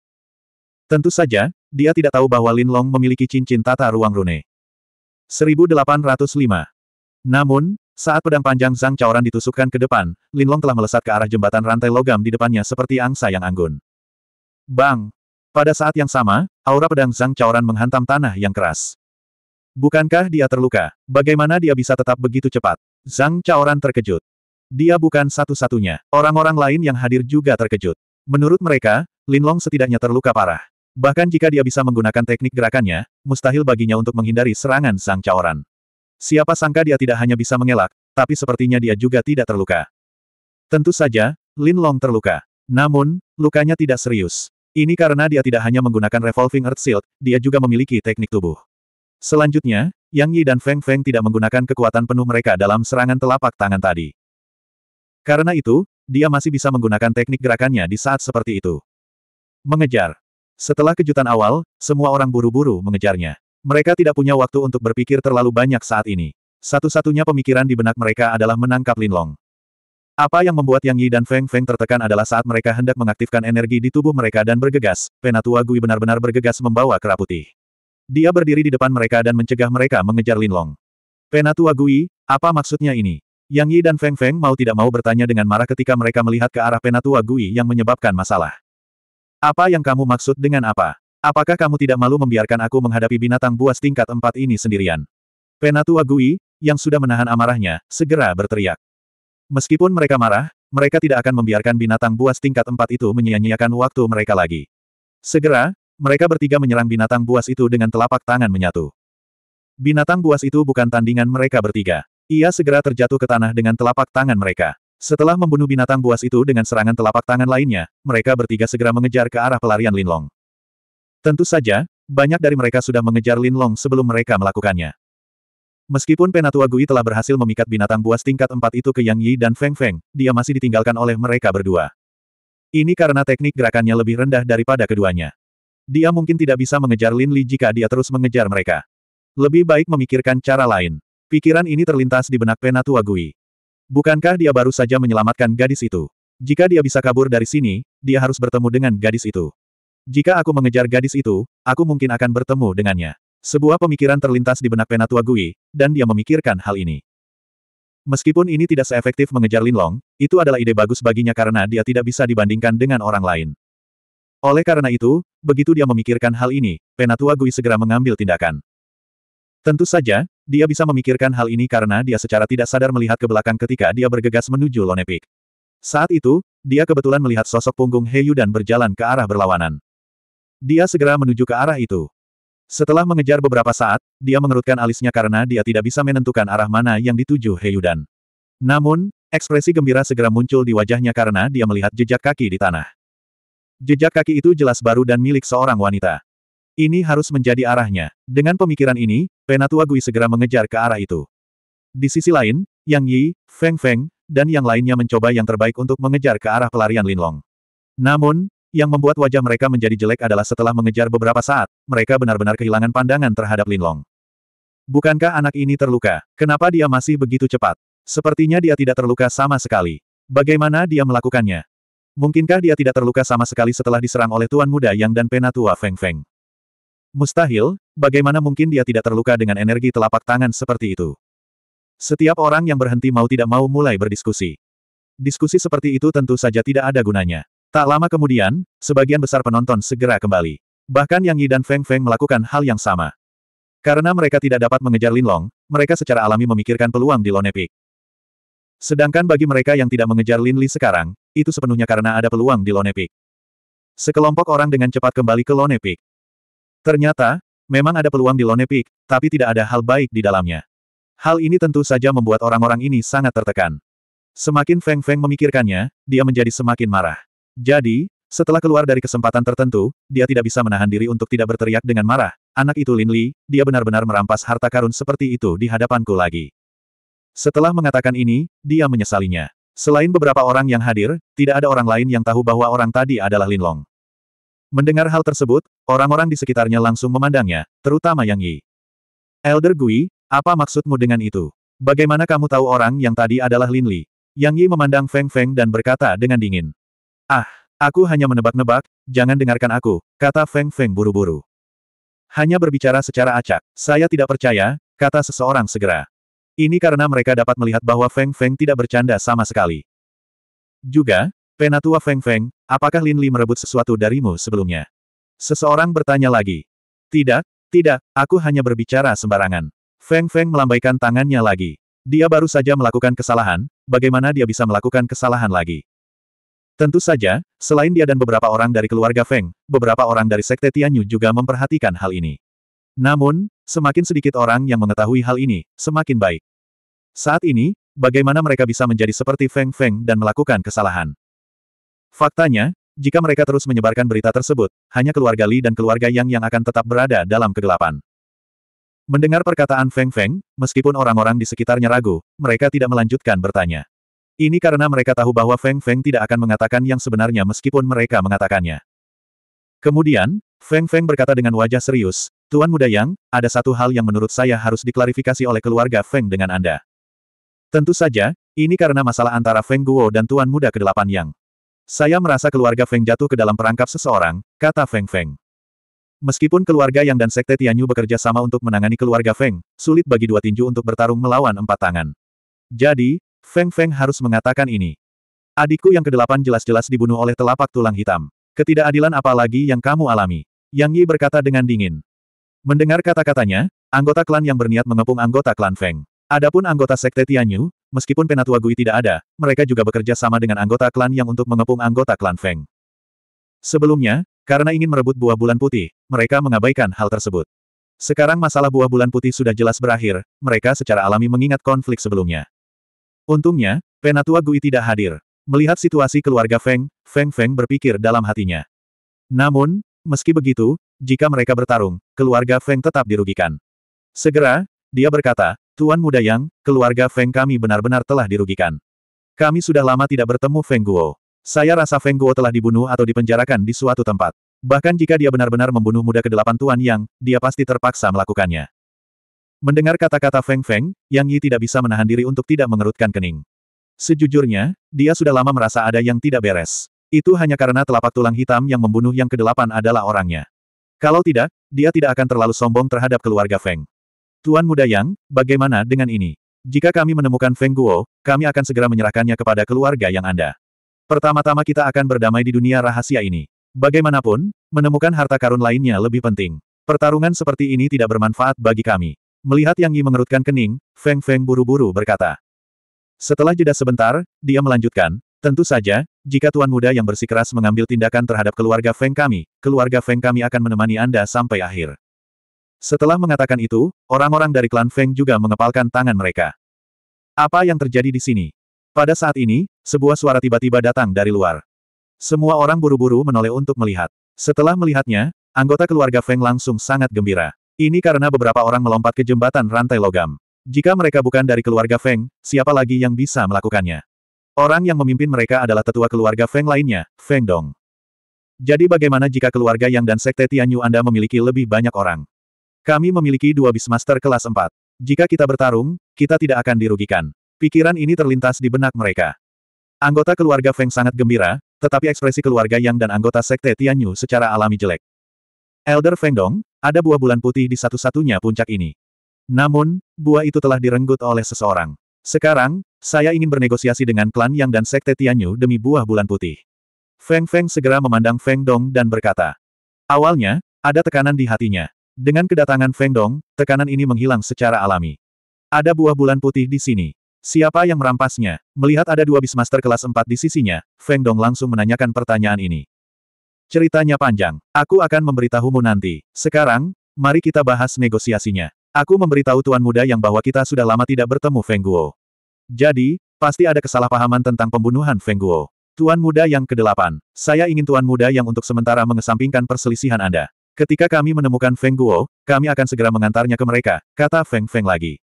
Tentu saja, dia tidak tahu bahwa Lin Long memiliki cincin tata ruang rune. 1805. Namun, saat pedang panjang Zhang Chaoran ditusukkan ke depan, Lin Long telah melesat ke arah jembatan rantai logam di depannya seperti angsa yang anggun. Bang! Pada saat yang sama, aura pedang Zhang Chaoran menghantam tanah yang keras. Bukankah dia terluka? Bagaimana dia bisa tetap begitu cepat? Zhang Chaoran terkejut. Dia bukan satu-satunya. Orang-orang lain yang hadir juga terkejut. Menurut mereka, Lin Long setidaknya terluka parah. Bahkan jika dia bisa menggunakan teknik gerakannya, mustahil baginya untuk menghindari serangan Zhang Chaoran. Siapa sangka dia tidak hanya bisa mengelak, tapi sepertinya dia juga tidak terluka. Tentu saja, Lin Long terluka. Namun, lukanya tidak serius. Ini karena dia tidak hanya menggunakan revolving earth shield, dia juga memiliki teknik tubuh. Selanjutnya, Yang Yi dan Feng Feng tidak menggunakan kekuatan penuh mereka dalam serangan telapak tangan tadi. Karena itu, dia masih bisa menggunakan teknik gerakannya di saat seperti itu. Mengejar. Setelah kejutan awal, semua orang buru-buru mengejarnya. Mereka tidak punya waktu untuk berpikir terlalu banyak saat ini. Satu-satunya pemikiran di benak mereka adalah menangkap Linlong. Apa yang membuat Yang Yi dan Feng Feng tertekan adalah saat mereka hendak mengaktifkan energi di tubuh mereka dan bergegas, Penatua Gui benar-benar bergegas membawa kera putih. Dia berdiri di depan mereka dan mencegah mereka mengejar Lin Long. Penatua Gui, apa maksudnya ini? Yang Yi dan Feng Feng mau tidak mau bertanya dengan marah ketika mereka melihat ke arah Penatua Gui yang menyebabkan masalah. Apa yang kamu maksud dengan apa? Apakah kamu tidak malu membiarkan aku menghadapi binatang buas tingkat empat ini sendirian? Penatua Gui, yang sudah menahan amarahnya, segera berteriak. Meskipun mereka marah, mereka tidak akan membiarkan binatang buas tingkat empat itu menyia-nyiakan waktu mereka lagi. Segera, mereka bertiga menyerang binatang buas itu dengan telapak tangan menyatu. Binatang buas itu bukan tandingan mereka bertiga. Ia segera terjatuh ke tanah dengan telapak tangan mereka. Setelah membunuh binatang buas itu dengan serangan telapak tangan lainnya, mereka bertiga segera mengejar ke arah pelarian Linlong. Tentu saja, banyak dari mereka sudah mengejar Linlong sebelum mereka melakukannya. Meskipun Penatua Gui telah berhasil memikat binatang buas tingkat empat itu ke Yang Yi dan Feng Feng, dia masih ditinggalkan oleh mereka berdua. Ini karena teknik gerakannya lebih rendah daripada keduanya. Dia mungkin tidak bisa mengejar Lin Li jika dia terus mengejar mereka. Lebih baik memikirkan cara lain. Pikiran ini terlintas di benak Penatua Gui. Bukankah dia baru saja menyelamatkan gadis itu? Jika dia bisa kabur dari sini, dia harus bertemu dengan gadis itu. Jika aku mengejar gadis itu, aku mungkin akan bertemu dengannya. Sebuah pemikiran terlintas di benak Penatua Gui, dan dia memikirkan hal ini. Meskipun ini tidak seefektif mengejar Linlong, itu adalah ide bagus baginya karena dia tidak bisa dibandingkan dengan orang lain. Oleh karena itu, begitu dia memikirkan hal ini, Penatua Gui segera mengambil tindakan. Tentu saja, dia bisa memikirkan hal ini karena dia secara tidak sadar melihat ke belakang ketika dia bergegas menuju Lone Peak. Saat itu, dia kebetulan melihat sosok punggung Heyu dan berjalan ke arah berlawanan. Dia segera menuju ke arah itu. Setelah mengejar beberapa saat, dia mengerutkan alisnya karena dia tidak bisa menentukan arah mana yang dituju Heyudan. Namun, ekspresi gembira segera muncul di wajahnya karena dia melihat jejak kaki di tanah. Jejak kaki itu jelas baru dan milik seorang wanita. Ini harus menjadi arahnya. Dengan pemikiran ini, Penatua Gui segera mengejar ke arah itu. Di sisi lain, Yang Yi, Feng Feng, dan yang lainnya mencoba yang terbaik untuk mengejar ke arah pelarian Linlong. Namun, yang membuat wajah mereka menjadi jelek adalah setelah mengejar beberapa saat, mereka benar-benar kehilangan pandangan terhadap Linlong. Bukankah anak ini terluka? Kenapa dia masih begitu cepat? Sepertinya dia tidak terluka sama sekali. Bagaimana dia melakukannya? Mungkinkah dia tidak terluka sama sekali setelah diserang oleh Tuan Muda Yang dan Penatua Feng Feng? Mustahil, bagaimana mungkin dia tidak terluka dengan energi telapak tangan seperti itu? Setiap orang yang berhenti mau tidak mau mulai berdiskusi. Diskusi seperti itu tentu saja tidak ada gunanya. Tak lama kemudian, sebagian besar penonton segera kembali. Bahkan Yang Yi dan Feng Feng melakukan hal yang sama. Karena mereka tidak dapat mengejar Lin Long, mereka secara alami memikirkan peluang di Lone Peak. Sedangkan bagi mereka yang tidak mengejar Lin Li sekarang, itu sepenuhnya karena ada peluang di Lone Peak. Sekelompok orang dengan cepat kembali ke Lone Peak. Ternyata, memang ada peluang di Lone Peak, tapi tidak ada hal baik di dalamnya. Hal ini tentu saja membuat orang-orang ini sangat tertekan. Semakin Feng Feng memikirkannya, dia menjadi semakin marah. Jadi, setelah keluar dari kesempatan tertentu, dia tidak bisa menahan diri untuk tidak berteriak dengan marah. Anak itu Lin Li, dia benar-benar merampas harta karun seperti itu di hadapanku lagi. Setelah mengatakan ini, dia menyesalinya. Selain beberapa orang yang hadir, tidak ada orang lain yang tahu bahwa orang tadi adalah Lin Long. Mendengar hal tersebut, orang-orang di sekitarnya langsung memandangnya, terutama Yang Yi. Elder Gui, apa maksudmu dengan itu? Bagaimana kamu tahu orang yang tadi adalah Lin Li? Yang Yi memandang Feng Feng dan berkata dengan dingin. Ah, aku hanya menebak-nebak, jangan dengarkan aku, kata Feng Feng buru-buru. Hanya berbicara secara acak, saya tidak percaya, kata seseorang segera. Ini karena mereka dapat melihat bahwa Feng Feng tidak bercanda sama sekali. Juga, penatua Feng Feng, apakah Lin Li merebut sesuatu darimu sebelumnya? Seseorang bertanya lagi. Tidak, tidak, aku hanya berbicara sembarangan. Feng Feng melambaikan tangannya lagi. Dia baru saja melakukan kesalahan, bagaimana dia bisa melakukan kesalahan lagi? Tentu saja, selain dia dan beberapa orang dari keluarga Feng, beberapa orang dari Sekte Tianyu juga memperhatikan hal ini. Namun, semakin sedikit orang yang mengetahui hal ini, semakin baik. Saat ini, bagaimana mereka bisa menjadi seperti Feng Feng dan melakukan kesalahan? Faktanya, jika mereka terus menyebarkan berita tersebut, hanya keluarga Li dan keluarga Yang yang akan tetap berada dalam kegelapan. Mendengar perkataan Feng Feng, meskipun orang-orang di sekitarnya ragu, mereka tidak melanjutkan bertanya. Ini karena mereka tahu bahwa Feng Feng tidak akan mengatakan yang sebenarnya meskipun mereka mengatakannya. Kemudian, Feng Feng berkata dengan wajah serius, Tuan Muda Yang, ada satu hal yang menurut saya harus diklarifikasi oleh keluarga Feng dengan Anda. Tentu saja, ini karena masalah antara Feng Guo dan Tuan Muda Kedelapan Yang. Saya merasa keluarga Feng jatuh ke dalam perangkap seseorang, kata Feng Feng. Meskipun keluarga Yang dan Sekte Tianyu bekerja sama untuk menangani keluarga Feng, sulit bagi dua tinju untuk bertarung melawan empat tangan. Jadi, Feng Feng harus mengatakan ini. Adikku yang kedelapan jelas-jelas dibunuh oleh telapak tulang hitam. Ketidakadilan apa lagi yang kamu alami? Yang Yi berkata dengan dingin. Mendengar kata-katanya, anggota klan yang berniat mengepung anggota klan Feng. Adapun anggota sekte Tianyu, meskipun Penatua Gui tidak ada, mereka juga bekerja sama dengan anggota klan yang untuk mengepung anggota klan Feng. Sebelumnya, karena ingin merebut buah bulan putih, mereka mengabaikan hal tersebut. Sekarang masalah buah bulan putih sudah jelas berakhir, mereka secara alami mengingat konflik sebelumnya. Untungnya, Penatua Gui tidak hadir. Melihat situasi keluarga Feng, Feng Feng berpikir dalam hatinya. Namun, meski begitu, jika mereka bertarung, keluarga Feng tetap dirugikan. Segera, dia berkata, Tuan Muda Yang, keluarga Feng kami benar-benar telah dirugikan. Kami sudah lama tidak bertemu Feng Guo. Saya rasa Feng Guo telah dibunuh atau dipenjarakan di suatu tempat. Bahkan jika dia benar-benar membunuh muda kedelapan Tuan Yang, dia pasti terpaksa melakukannya. Mendengar kata-kata Feng Feng, Yang Yi tidak bisa menahan diri untuk tidak mengerutkan kening. Sejujurnya, dia sudah lama merasa ada yang tidak beres. Itu hanya karena telapak tulang hitam yang membunuh yang kedelapan adalah orangnya. Kalau tidak, dia tidak akan terlalu sombong terhadap keluarga Feng. Tuan Muda Yang, bagaimana dengan ini? Jika kami menemukan Feng Guo, kami akan segera menyerahkannya kepada keluarga yang Anda. Pertama-tama kita akan berdamai di dunia rahasia ini. Bagaimanapun, menemukan harta karun lainnya lebih penting. Pertarungan seperti ini tidak bermanfaat bagi kami. Melihat Yang Yi mengerutkan kening, Feng Feng buru-buru berkata. Setelah jeda sebentar, dia melanjutkan, Tentu saja, jika Tuan Muda yang bersikeras mengambil tindakan terhadap keluarga Feng kami, keluarga Feng kami akan menemani Anda sampai akhir. Setelah mengatakan itu, orang-orang dari klan Feng juga mengepalkan tangan mereka. Apa yang terjadi di sini? Pada saat ini, sebuah suara tiba-tiba datang dari luar. Semua orang buru-buru menoleh untuk melihat. Setelah melihatnya, anggota keluarga Feng langsung sangat gembira. Ini karena beberapa orang melompat ke jembatan rantai logam. Jika mereka bukan dari keluarga Feng, siapa lagi yang bisa melakukannya? Orang yang memimpin mereka adalah tetua keluarga Feng lainnya, Feng Dong. Jadi bagaimana jika keluarga Yang dan Sekte Tianyu Anda memiliki lebih banyak orang? Kami memiliki dua bismaster kelas 4. Jika kita bertarung, kita tidak akan dirugikan. Pikiran ini terlintas di benak mereka. Anggota keluarga Feng sangat gembira, tetapi ekspresi keluarga Yang dan anggota Sekte Tianyu secara alami jelek. Elder Feng Dong, ada buah bulan putih di satu-satunya puncak ini. Namun, buah itu telah direnggut oleh seseorang. Sekarang, saya ingin bernegosiasi dengan klan Yang dan Sekte Tianyu demi buah bulan putih. Feng Feng segera memandang Feng Dong dan berkata. Awalnya, ada tekanan di hatinya. Dengan kedatangan Feng Dong, tekanan ini menghilang secara alami. Ada buah bulan putih di sini. Siapa yang merampasnya? Melihat ada dua bismaster kelas 4 di sisinya, Feng Dong langsung menanyakan pertanyaan ini. Ceritanya panjang. Aku akan memberitahumu nanti. Sekarang, mari kita bahas negosiasinya. Aku memberitahu Tuan Muda yang bahwa kita sudah lama tidak bertemu Feng Guo. Jadi, pasti ada kesalahpahaman tentang pembunuhan Feng Guo. Tuan Muda yang kedelapan, saya ingin Tuan Muda yang untuk sementara mengesampingkan perselisihan Anda. Ketika kami menemukan Feng Guo, kami akan segera mengantarnya ke mereka, kata Feng Feng lagi.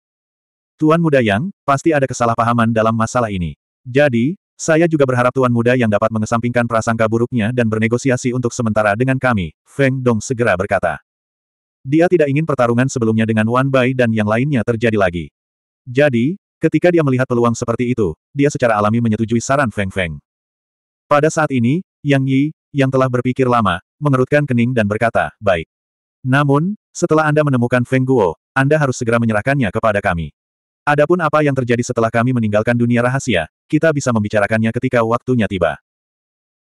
Tuan Muda Yang, pasti ada kesalahpahaman dalam masalah ini. Jadi, saya juga berharap Tuan Muda yang dapat mengesampingkan prasangka buruknya dan bernegosiasi untuk sementara dengan kami, Feng Dong segera berkata. Dia tidak ingin pertarungan sebelumnya dengan Wan Bai dan yang lainnya terjadi lagi. Jadi, ketika dia melihat peluang seperti itu, dia secara alami menyetujui saran Feng Feng. Pada saat ini, Yang Yi, yang telah berpikir lama, mengerutkan kening dan berkata, baik. Namun, setelah Anda menemukan Feng Guo, Anda harus segera menyerahkannya kepada kami. Adapun apa yang terjadi setelah kami meninggalkan dunia rahasia, kita bisa membicarakannya ketika waktunya tiba.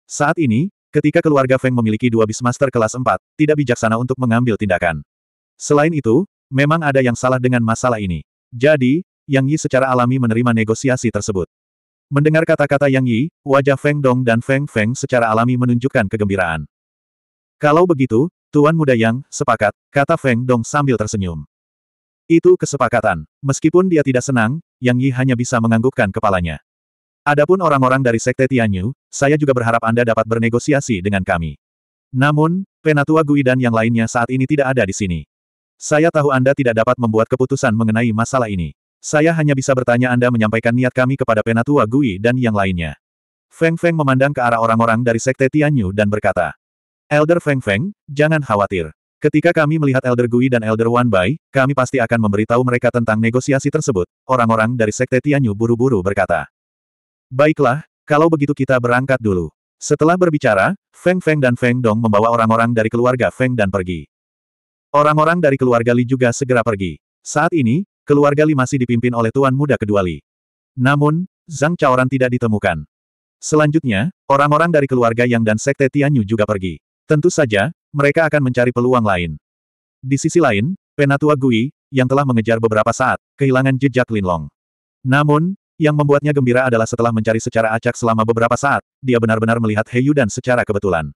Saat ini, ketika keluarga Feng memiliki dua bismaster kelas 4, tidak bijaksana untuk mengambil tindakan. Selain itu, memang ada yang salah dengan masalah ini. Jadi, Yang Yi secara alami menerima negosiasi tersebut. Mendengar kata-kata Yang Yi, wajah Feng Dong dan Feng Feng secara alami menunjukkan kegembiraan. Kalau begitu, Tuan Muda Yang, sepakat, kata Feng Dong sambil tersenyum. Itu kesepakatan. Meskipun dia tidak senang, Yang Yi hanya bisa menganggukkan kepalanya. Adapun orang-orang dari Sekte Tianyu, saya juga berharap Anda dapat bernegosiasi dengan kami. Namun, Penatua Gui dan yang lainnya saat ini tidak ada di sini. Saya tahu Anda tidak dapat membuat keputusan mengenai masalah ini. Saya hanya bisa bertanya Anda menyampaikan niat kami kepada Penatua Gui dan yang lainnya. Feng Feng memandang ke arah orang-orang dari Sekte Tianyu dan berkata, Elder Feng Feng, jangan khawatir. Ketika kami melihat Elder Gui dan Elder Wan Bai, kami pasti akan memberitahu mereka tentang negosiasi tersebut, orang-orang dari Sekte Tianyu buru-buru berkata. Baiklah, kalau begitu kita berangkat dulu. Setelah berbicara, Feng Feng dan Feng Dong membawa orang-orang dari keluarga Feng dan pergi. Orang-orang dari keluarga Li juga segera pergi. Saat ini, keluarga Li masih dipimpin oleh Tuan Muda kedua Li. Namun, Zhang Chaoran tidak ditemukan. Selanjutnya, orang-orang dari keluarga Yang dan Sekte Tianyu juga pergi. Tentu saja, mereka akan mencari peluang lain. Di sisi lain, Penatua Gui, yang telah mengejar beberapa saat, kehilangan jejak Linlong. Namun, yang membuatnya gembira adalah setelah mencari secara acak selama beberapa saat, dia benar-benar melihat Yudan secara kebetulan.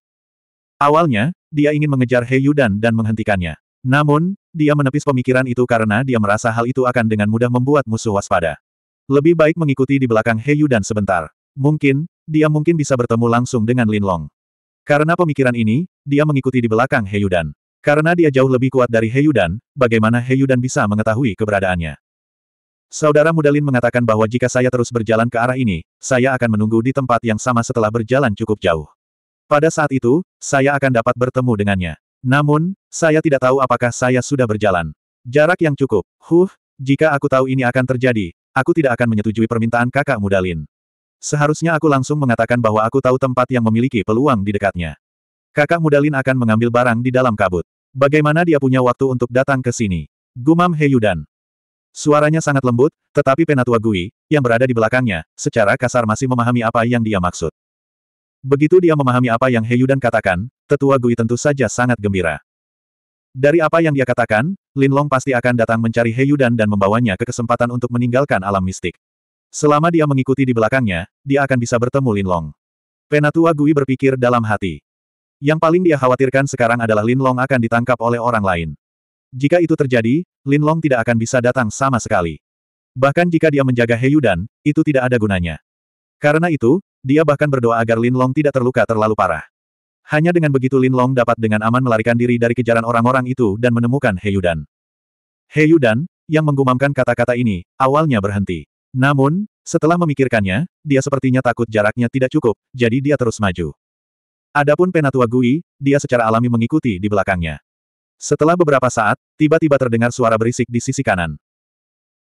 Awalnya, dia ingin mengejar Yudan dan menghentikannya. Namun, dia menepis pemikiran itu karena dia merasa hal itu akan dengan mudah membuat musuh waspada. Lebih baik mengikuti di belakang Yudan sebentar. Mungkin, dia mungkin bisa bertemu langsung dengan Linlong. Karena pemikiran ini, dia mengikuti di belakang Heyudan. Karena dia jauh lebih kuat dari Heyudan, bagaimana Heyudan bisa mengetahui keberadaannya? Saudara Mudalin mengatakan bahwa jika saya terus berjalan ke arah ini, saya akan menunggu di tempat yang sama setelah berjalan cukup jauh. Pada saat itu, saya akan dapat bertemu dengannya. Namun, saya tidak tahu apakah saya sudah berjalan. Jarak yang cukup. Huh, jika aku tahu ini akan terjadi, aku tidak akan menyetujui permintaan kakak Mudalin. Seharusnya aku langsung mengatakan bahwa aku tahu tempat yang memiliki peluang di dekatnya. Kakak muda Lin akan mengambil barang di dalam kabut. Bagaimana dia punya waktu untuk datang ke sini? Gumam Heyudan. Suaranya sangat lembut, tetapi Penatua Gui, yang berada di belakangnya, secara kasar masih memahami apa yang dia maksud. Begitu dia memahami apa yang Heyudan katakan, tetua Gui tentu saja sangat gembira. Dari apa yang dia katakan, Lin Long pasti akan datang mencari Heyudan dan membawanya ke kesempatan untuk meninggalkan alam mistik. Selama dia mengikuti di belakangnya, dia akan bisa bertemu Lin Long. Penatua Gui berpikir dalam hati. Yang paling dia khawatirkan sekarang adalah Lin Long akan ditangkap oleh orang lain. Jika itu terjadi, Lin Long tidak akan bisa datang sama sekali. Bahkan jika dia menjaga Dan, itu tidak ada gunanya. Karena itu, dia bahkan berdoa agar Lin Long tidak terluka terlalu parah. Hanya dengan begitu Lin Long dapat dengan aman melarikan diri dari kejaran orang-orang itu dan menemukan Heyu Dan yang menggumamkan kata-kata ini, awalnya berhenti. Namun, setelah memikirkannya, dia sepertinya takut jaraknya tidak cukup, jadi dia terus maju. Adapun Penatua Gui, dia secara alami mengikuti di belakangnya. Setelah beberapa saat, tiba-tiba terdengar suara berisik di sisi kanan.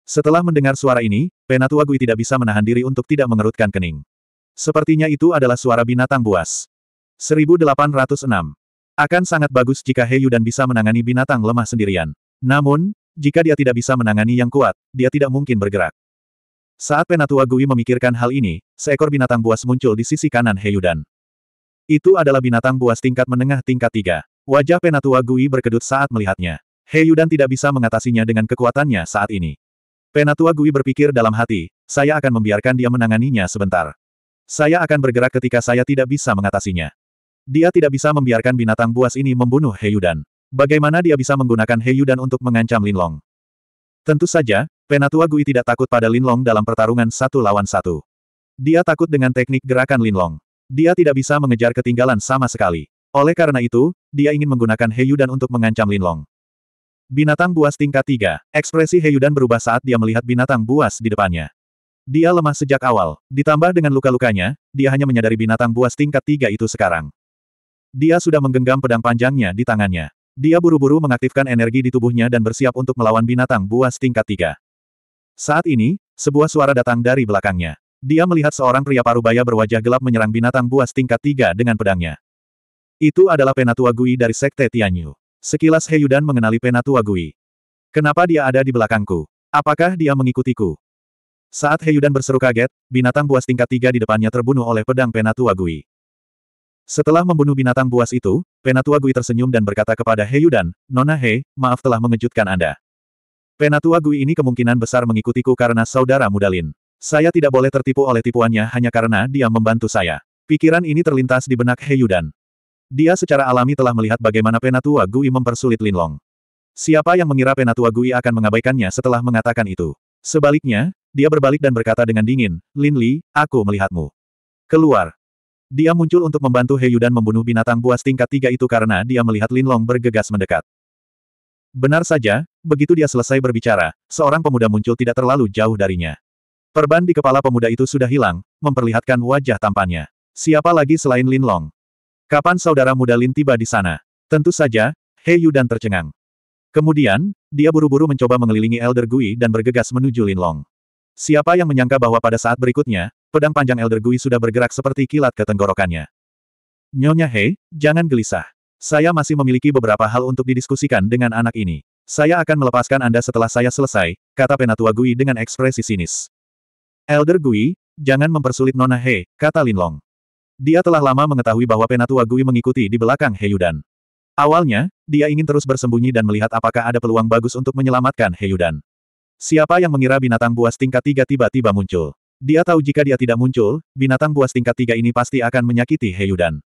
Setelah mendengar suara ini, Penatua Gui tidak bisa menahan diri untuk tidak mengerutkan kening. Sepertinya itu adalah suara binatang buas. 1806. Akan sangat bagus jika Heyu dan bisa menangani binatang lemah sendirian. Namun, jika dia tidak bisa menangani yang kuat, dia tidak mungkin bergerak. Saat Penatua Gui memikirkan hal ini, seekor binatang buas muncul di sisi kanan Heyudan. Itu adalah binatang buas tingkat menengah tingkat tiga. Wajah Penatua Gui berkedut saat melihatnya. Heyudan tidak bisa mengatasinya dengan kekuatannya saat ini. Penatua Gui berpikir dalam hati, saya akan membiarkan dia menanganinya sebentar. Saya akan bergerak ketika saya tidak bisa mengatasinya. Dia tidak bisa membiarkan binatang buas ini membunuh Heyudan. Bagaimana dia bisa menggunakan Heyudan untuk mengancam Linlong? Tentu saja, Penatua Gui tidak takut pada Linlong dalam pertarungan satu lawan satu. Dia takut dengan teknik gerakan Linlong. Dia tidak bisa mengejar ketinggalan sama sekali. Oleh karena itu, dia ingin menggunakan Heyudan untuk mengancam Linlong. Binatang buas tingkat 3. Ekspresi Heyudan berubah saat dia melihat binatang buas di depannya. Dia lemah sejak awal. Ditambah dengan luka-lukanya, dia hanya menyadari binatang buas tingkat 3 itu sekarang. Dia sudah menggenggam pedang panjangnya di tangannya. Dia buru-buru mengaktifkan energi di tubuhnya dan bersiap untuk melawan binatang buas tingkat tiga. Saat ini, sebuah suara datang dari belakangnya. Dia melihat seorang pria parubaya berwajah gelap menyerang binatang buas tingkat tiga dengan pedangnya. Itu adalah Penatua Gui dari Sekte Tianyu. Sekilas Heyudan mengenali Penatua Gui. Kenapa dia ada di belakangku? Apakah dia mengikutiku? Saat Heyudan berseru kaget, binatang buas tingkat tiga di depannya terbunuh oleh pedang Penatua Gui. Setelah membunuh binatang buas itu, Penatua Gui tersenyum dan berkata kepada dan Nona He, maaf telah mengejutkan Anda. Penatua Gui ini kemungkinan besar mengikutiku karena saudara Mudalin. Saya tidak boleh tertipu oleh tipuannya hanya karena dia membantu saya. Pikiran ini terlintas di benak dan Dia secara alami telah melihat bagaimana Penatua Gui mempersulit Linlong. Siapa yang mengira Penatua Gui akan mengabaikannya setelah mengatakan itu? Sebaliknya, dia berbalik dan berkata dengan dingin, Lin Li, aku melihatmu. Keluar. Dia muncul untuk membantu He dan membunuh binatang buas tingkat tiga itu karena dia melihat Lin Long bergegas mendekat. Benar saja, begitu dia selesai berbicara, seorang pemuda muncul tidak terlalu jauh darinya. Perban di kepala pemuda itu sudah hilang, memperlihatkan wajah tampannya. Siapa lagi selain Lin Long? Kapan saudara muda Lin tiba di sana? Tentu saja, He dan tercengang. Kemudian, dia buru-buru mencoba mengelilingi Elder Gui dan bergegas menuju Lin Long. Siapa yang menyangka bahwa pada saat berikutnya, pedang panjang Elder Gui sudah bergerak seperti kilat ke tenggorokannya. Nyonya He, jangan gelisah. Saya masih memiliki beberapa hal untuk didiskusikan dengan anak ini. Saya akan melepaskan Anda setelah saya selesai, kata Penatua Gui dengan ekspresi sinis. Elder Gui, jangan mempersulit Nona He, kata Linlong. Dia telah lama mengetahui bahwa Penatua Gui mengikuti di belakang Heyudan. Awalnya, dia ingin terus bersembunyi dan melihat apakah ada peluang bagus untuk menyelamatkan Heyudan. Siapa yang mengira binatang buas tingkat tiga tiba-tiba muncul? Dia tahu jika dia tidak muncul, binatang buas tingkat tiga ini pasti akan menyakiti Heyudan.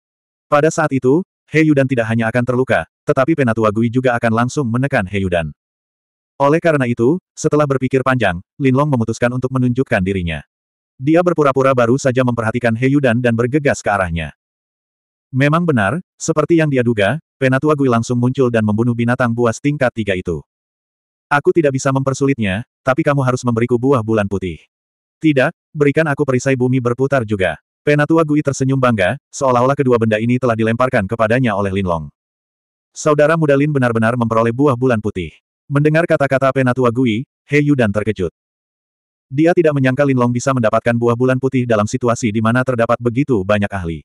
Pada saat itu, Heyudan tidak hanya akan terluka, tetapi Penatua Gui juga akan langsung menekan Heyudan. Oleh karena itu, setelah berpikir panjang, Linlong memutuskan untuk menunjukkan dirinya. Dia berpura-pura baru saja memperhatikan Heyudan dan bergegas ke arahnya. Memang benar, seperti yang dia duga, Penatua Gui langsung muncul dan membunuh binatang buas tingkat tiga itu. Aku tidak bisa mempersulitnya, tapi kamu harus memberiku buah bulan putih. Tidak, berikan aku perisai bumi berputar juga. Penatua Gui tersenyum bangga, seolah-olah kedua benda ini telah dilemparkan kepadanya oleh Linlong. Saudara muda Lin benar-benar memperoleh buah bulan putih. Mendengar kata-kata Penatua Gui, He Yudan terkejut. Dia tidak menyangka Linlong bisa mendapatkan buah bulan putih dalam situasi di mana terdapat begitu banyak ahli.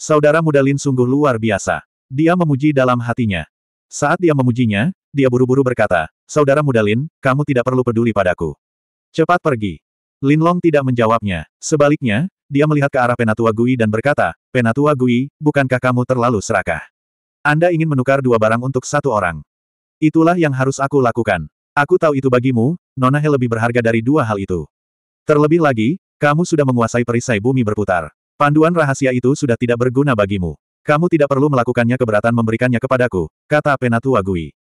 Saudara muda Lin sungguh luar biasa. Dia memuji dalam hatinya. Saat dia memujinya, dia buru-buru berkata, Saudara muda Lin, kamu tidak perlu peduli padaku. Cepat pergi. Linlong tidak menjawabnya. Sebaliknya, dia melihat ke arah Penatua Gui dan berkata, Penatua Gui, bukankah kamu terlalu serakah? Anda ingin menukar dua barang untuk satu orang. Itulah yang harus aku lakukan. Aku tahu itu bagimu, Nona He lebih berharga dari dua hal itu. Terlebih lagi, kamu sudah menguasai perisai bumi berputar. Panduan rahasia itu sudah tidak berguna bagimu. Kamu tidak perlu melakukannya keberatan memberikannya kepadaku, kata Penatua Gui.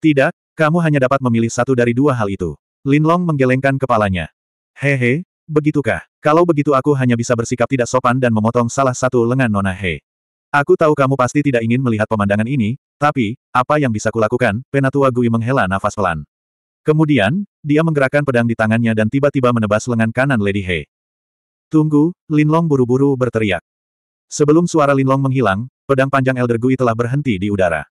Tidak, kamu hanya dapat memilih satu dari dua hal itu. Linlong menggelengkan kepalanya. Hehe, begitukah? Kalau begitu aku hanya bisa bersikap tidak sopan dan memotong salah satu lengan Nona He. Aku tahu kamu pasti tidak ingin melihat pemandangan ini, tapi, apa yang bisa kulakukan? Penatua Gui menghela nafas pelan. Kemudian, dia menggerakkan pedang di tangannya dan tiba-tiba menebas lengan kanan Lady He. Tunggu, Linlong buru-buru berteriak. Sebelum suara Linlong menghilang, pedang panjang Elder Gui telah berhenti di udara.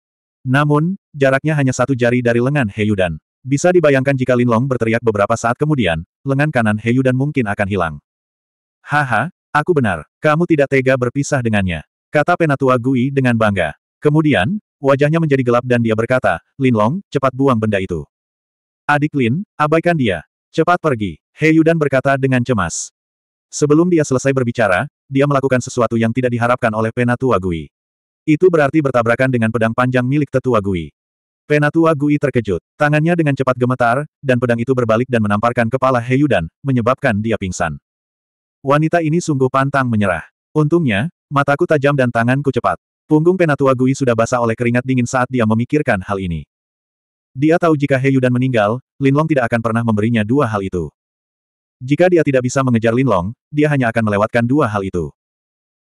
Namun, jaraknya hanya satu jari dari lengan He Yudan. Bisa dibayangkan jika Linlong berteriak beberapa saat kemudian, lengan kanan Heyu dan mungkin akan hilang. Haha, aku benar, kamu tidak tega berpisah dengannya. Kata Penatua Gui dengan bangga. Kemudian, wajahnya menjadi gelap dan dia berkata, Linlong, cepat buang benda itu. Adik Lin, abaikan dia. Cepat pergi, Heyu dan berkata dengan cemas. Sebelum dia selesai berbicara, dia melakukan sesuatu yang tidak diharapkan oleh Penatua Gui. Itu berarti bertabrakan dengan pedang panjang milik Tetua Gui. Penatua Gui terkejut. Tangannya dengan cepat gemetar, dan pedang itu berbalik dan menamparkan kepala Heyudan, menyebabkan dia pingsan. Wanita ini sungguh pantang menyerah. Untungnya, mataku tajam dan tanganku cepat. Punggung Penatua Gui sudah basah oleh keringat dingin saat dia memikirkan hal ini. Dia tahu jika Heyudan meninggal, Linlong tidak akan pernah memberinya dua hal itu. Jika dia tidak bisa mengejar Linlong, dia hanya akan melewatkan dua hal itu.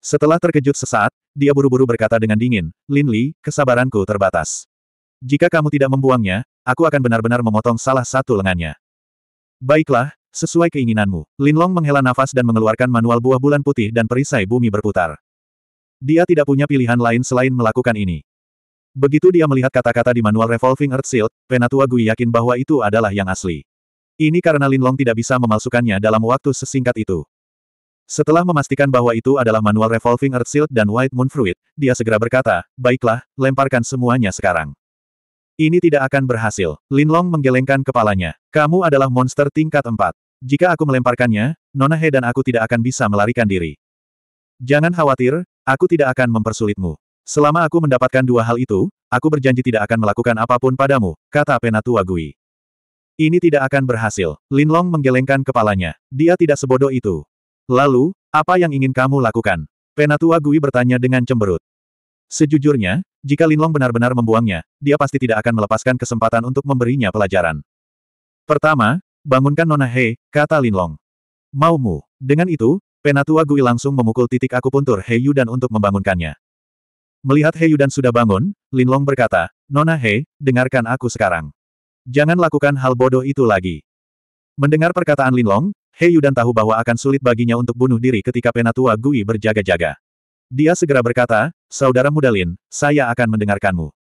Setelah terkejut sesaat, dia buru-buru berkata dengan dingin, Lin Li, kesabaranku terbatas. Jika kamu tidak membuangnya, aku akan benar-benar memotong salah satu lengannya. Baiklah, sesuai keinginanmu. Linlong menghela nafas dan mengeluarkan manual buah bulan putih dan perisai bumi berputar. Dia tidak punya pilihan lain selain melakukan ini. Begitu dia melihat kata-kata di manual Revolving Earth Shield, Penatua Gui yakin bahwa itu adalah yang asli. Ini karena Linlong tidak bisa memalsukannya dalam waktu sesingkat itu. Setelah memastikan bahwa itu adalah manual Revolving Earth Shield dan White Moon Fruit, dia segera berkata, baiklah, lemparkan semuanya sekarang. Ini tidak akan berhasil. Linlong menggelengkan kepalanya. Kamu adalah monster tingkat empat. Jika aku melemparkannya, Nona He dan aku tidak akan bisa melarikan diri. Jangan khawatir, aku tidak akan mempersulitmu. Selama aku mendapatkan dua hal itu, aku berjanji tidak akan melakukan apapun padamu, kata Penatua Gui. Ini tidak akan berhasil. Linlong menggelengkan kepalanya. Dia tidak sebodoh itu. Lalu, apa yang ingin kamu lakukan? Penatua Gui bertanya dengan cemberut. Sejujurnya, jika Linlong benar-benar membuangnya, dia pasti tidak akan melepaskan kesempatan untuk memberinya pelajaran. Pertama, bangunkan Nona He, kata Linlong. Maumu. Dengan itu, Penatua Gui langsung memukul titik akupuntur Yu dan untuk membangunkannya. Melihat He Yu dan sudah bangun, Linlong berkata, Nona He, dengarkan aku sekarang. Jangan lakukan hal bodoh itu lagi. Mendengar perkataan Linlong, Yu dan tahu bahwa akan sulit baginya untuk bunuh diri ketika Penatua Gui berjaga-jaga. Dia segera berkata, Saudara muda Lin, saya akan mendengarkanmu.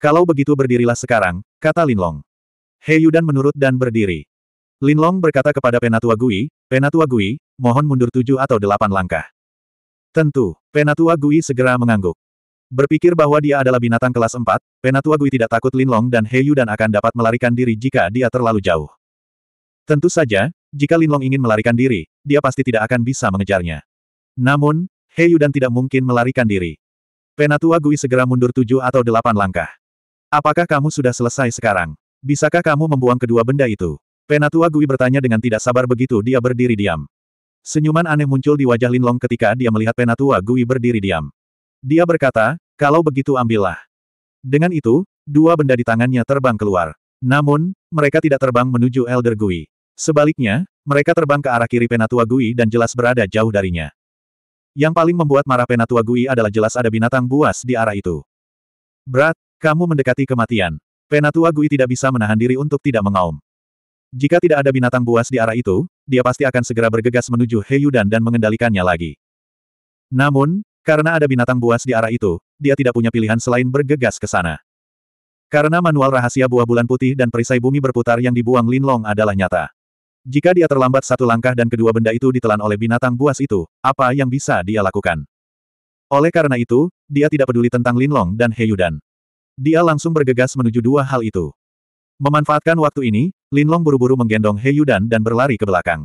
Kalau begitu berdirilah sekarang, kata Linlong. He Yudan menurut dan berdiri. Linlong berkata kepada Penatua Gui, Penatua Gui, mohon mundur tujuh atau delapan langkah. Tentu, Penatua Gui segera mengangguk. Berpikir bahwa dia adalah binatang kelas empat, Penatua Gui tidak takut Linlong dan He Yudan akan dapat melarikan diri jika dia terlalu jauh. Tentu saja, jika Linlong ingin melarikan diri, dia pasti tidak akan bisa mengejarnya. Namun, He Yudan tidak mungkin melarikan diri. Penatua Gui segera mundur tujuh atau delapan langkah. Apakah kamu sudah selesai sekarang? Bisakah kamu membuang kedua benda itu? Penatua Gui bertanya dengan tidak sabar begitu dia berdiri diam. Senyuman aneh muncul di wajah Linlong ketika dia melihat Penatua Gui berdiri diam. Dia berkata, kalau begitu ambillah. Dengan itu, dua benda di tangannya terbang keluar. Namun, mereka tidak terbang menuju Elder Gui. Sebaliknya, mereka terbang ke arah kiri Penatua Gui dan jelas berada jauh darinya. Yang paling membuat marah Penatua Gui adalah jelas ada binatang buas di arah itu. Berat, kamu mendekati kematian. Penatua Gui tidak bisa menahan diri untuk tidak mengaum. Jika tidak ada binatang buas di arah itu, dia pasti akan segera bergegas menuju Heyudan dan mengendalikannya lagi. Namun, karena ada binatang buas di arah itu, dia tidak punya pilihan selain bergegas ke sana. Karena manual rahasia buah bulan putih dan perisai bumi berputar yang dibuang Linlong adalah nyata. Jika dia terlambat satu langkah dan kedua benda itu ditelan oleh binatang buas itu, apa yang bisa dia lakukan? Oleh karena itu, dia tidak peduli tentang Linlong dan Heyudan. Dia langsung bergegas menuju dua hal itu. Memanfaatkan waktu ini, Linlong buru-buru menggendong Heyudan dan berlari ke belakang.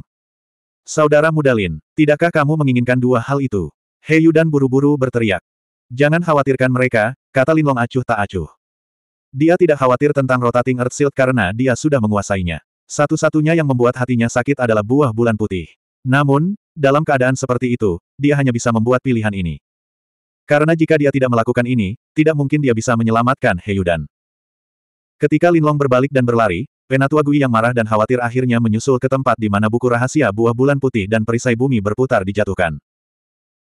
Saudara muda Lin, tidakkah kamu menginginkan dua hal itu? Heyudan buru-buru berteriak. Jangan khawatirkan mereka, kata Linlong acuh tak acuh. Dia tidak khawatir tentang rotating Earth Shield karena dia sudah menguasainya. Satu-satunya yang membuat hatinya sakit adalah buah bulan putih. Namun, dalam keadaan seperti itu, dia hanya bisa membuat pilihan ini. Karena jika dia tidak melakukan ini, tidak mungkin dia bisa menyelamatkan Heyudan. Ketika Linlong berbalik dan berlari, Penatua Gui yang marah dan khawatir akhirnya menyusul ke tempat di mana buku rahasia buah bulan putih dan perisai bumi berputar dijatuhkan.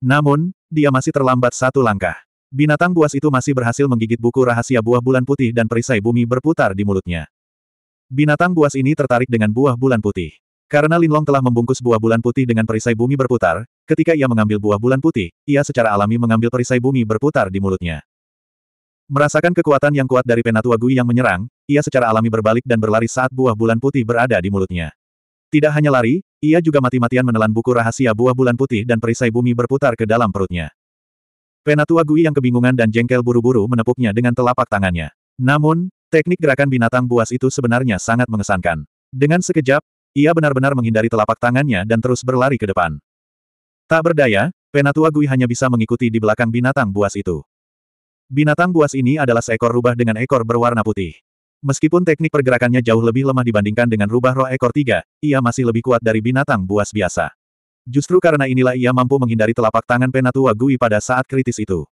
Namun, dia masih terlambat satu langkah. Binatang buas itu masih berhasil menggigit buku rahasia buah bulan putih dan perisai bumi berputar di mulutnya. Binatang buas ini tertarik dengan buah bulan putih. Karena Linlong telah membungkus buah bulan putih dengan perisai bumi berputar, ketika ia mengambil buah bulan putih, ia secara alami mengambil perisai bumi berputar di mulutnya. Merasakan kekuatan yang kuat dari Penatua Gui yang menyerang, ia secara alami berbalik dan berlari saat buah bulan putih berada di mulutnya. Tidak hanya lari, ia juga mati-matian menelan buku rahasia buah bulan putih dan perisai bumi berputar ke dalam perutnya. Penatua Gui yang kebingungan dan jengkel buru-buru menepuknya dengan telapak tangannya. Namun, Teknik gerakan binatang buas itu sebenarnya sangat mengesankan. Dengan sekejap, ia benar-benar menghindari telapak tangannya dan terus berlari ke depan. Tak berdaya, Penatua Gui hanya bisa mengikuti di belakang binatang buas itu. Binatang buas ini adalah seekor rubah dengan ekor berwarna putih. Meskipun teknik pergerakannya jauh lebih lemah dibandingkan dengan rubah roh ekor tiga, ia masih lebih kuat dari binatang buas biasa. Justru karena inilah ia mampu menghindari telapak tangan Penatua Gui pada saat kritis itu.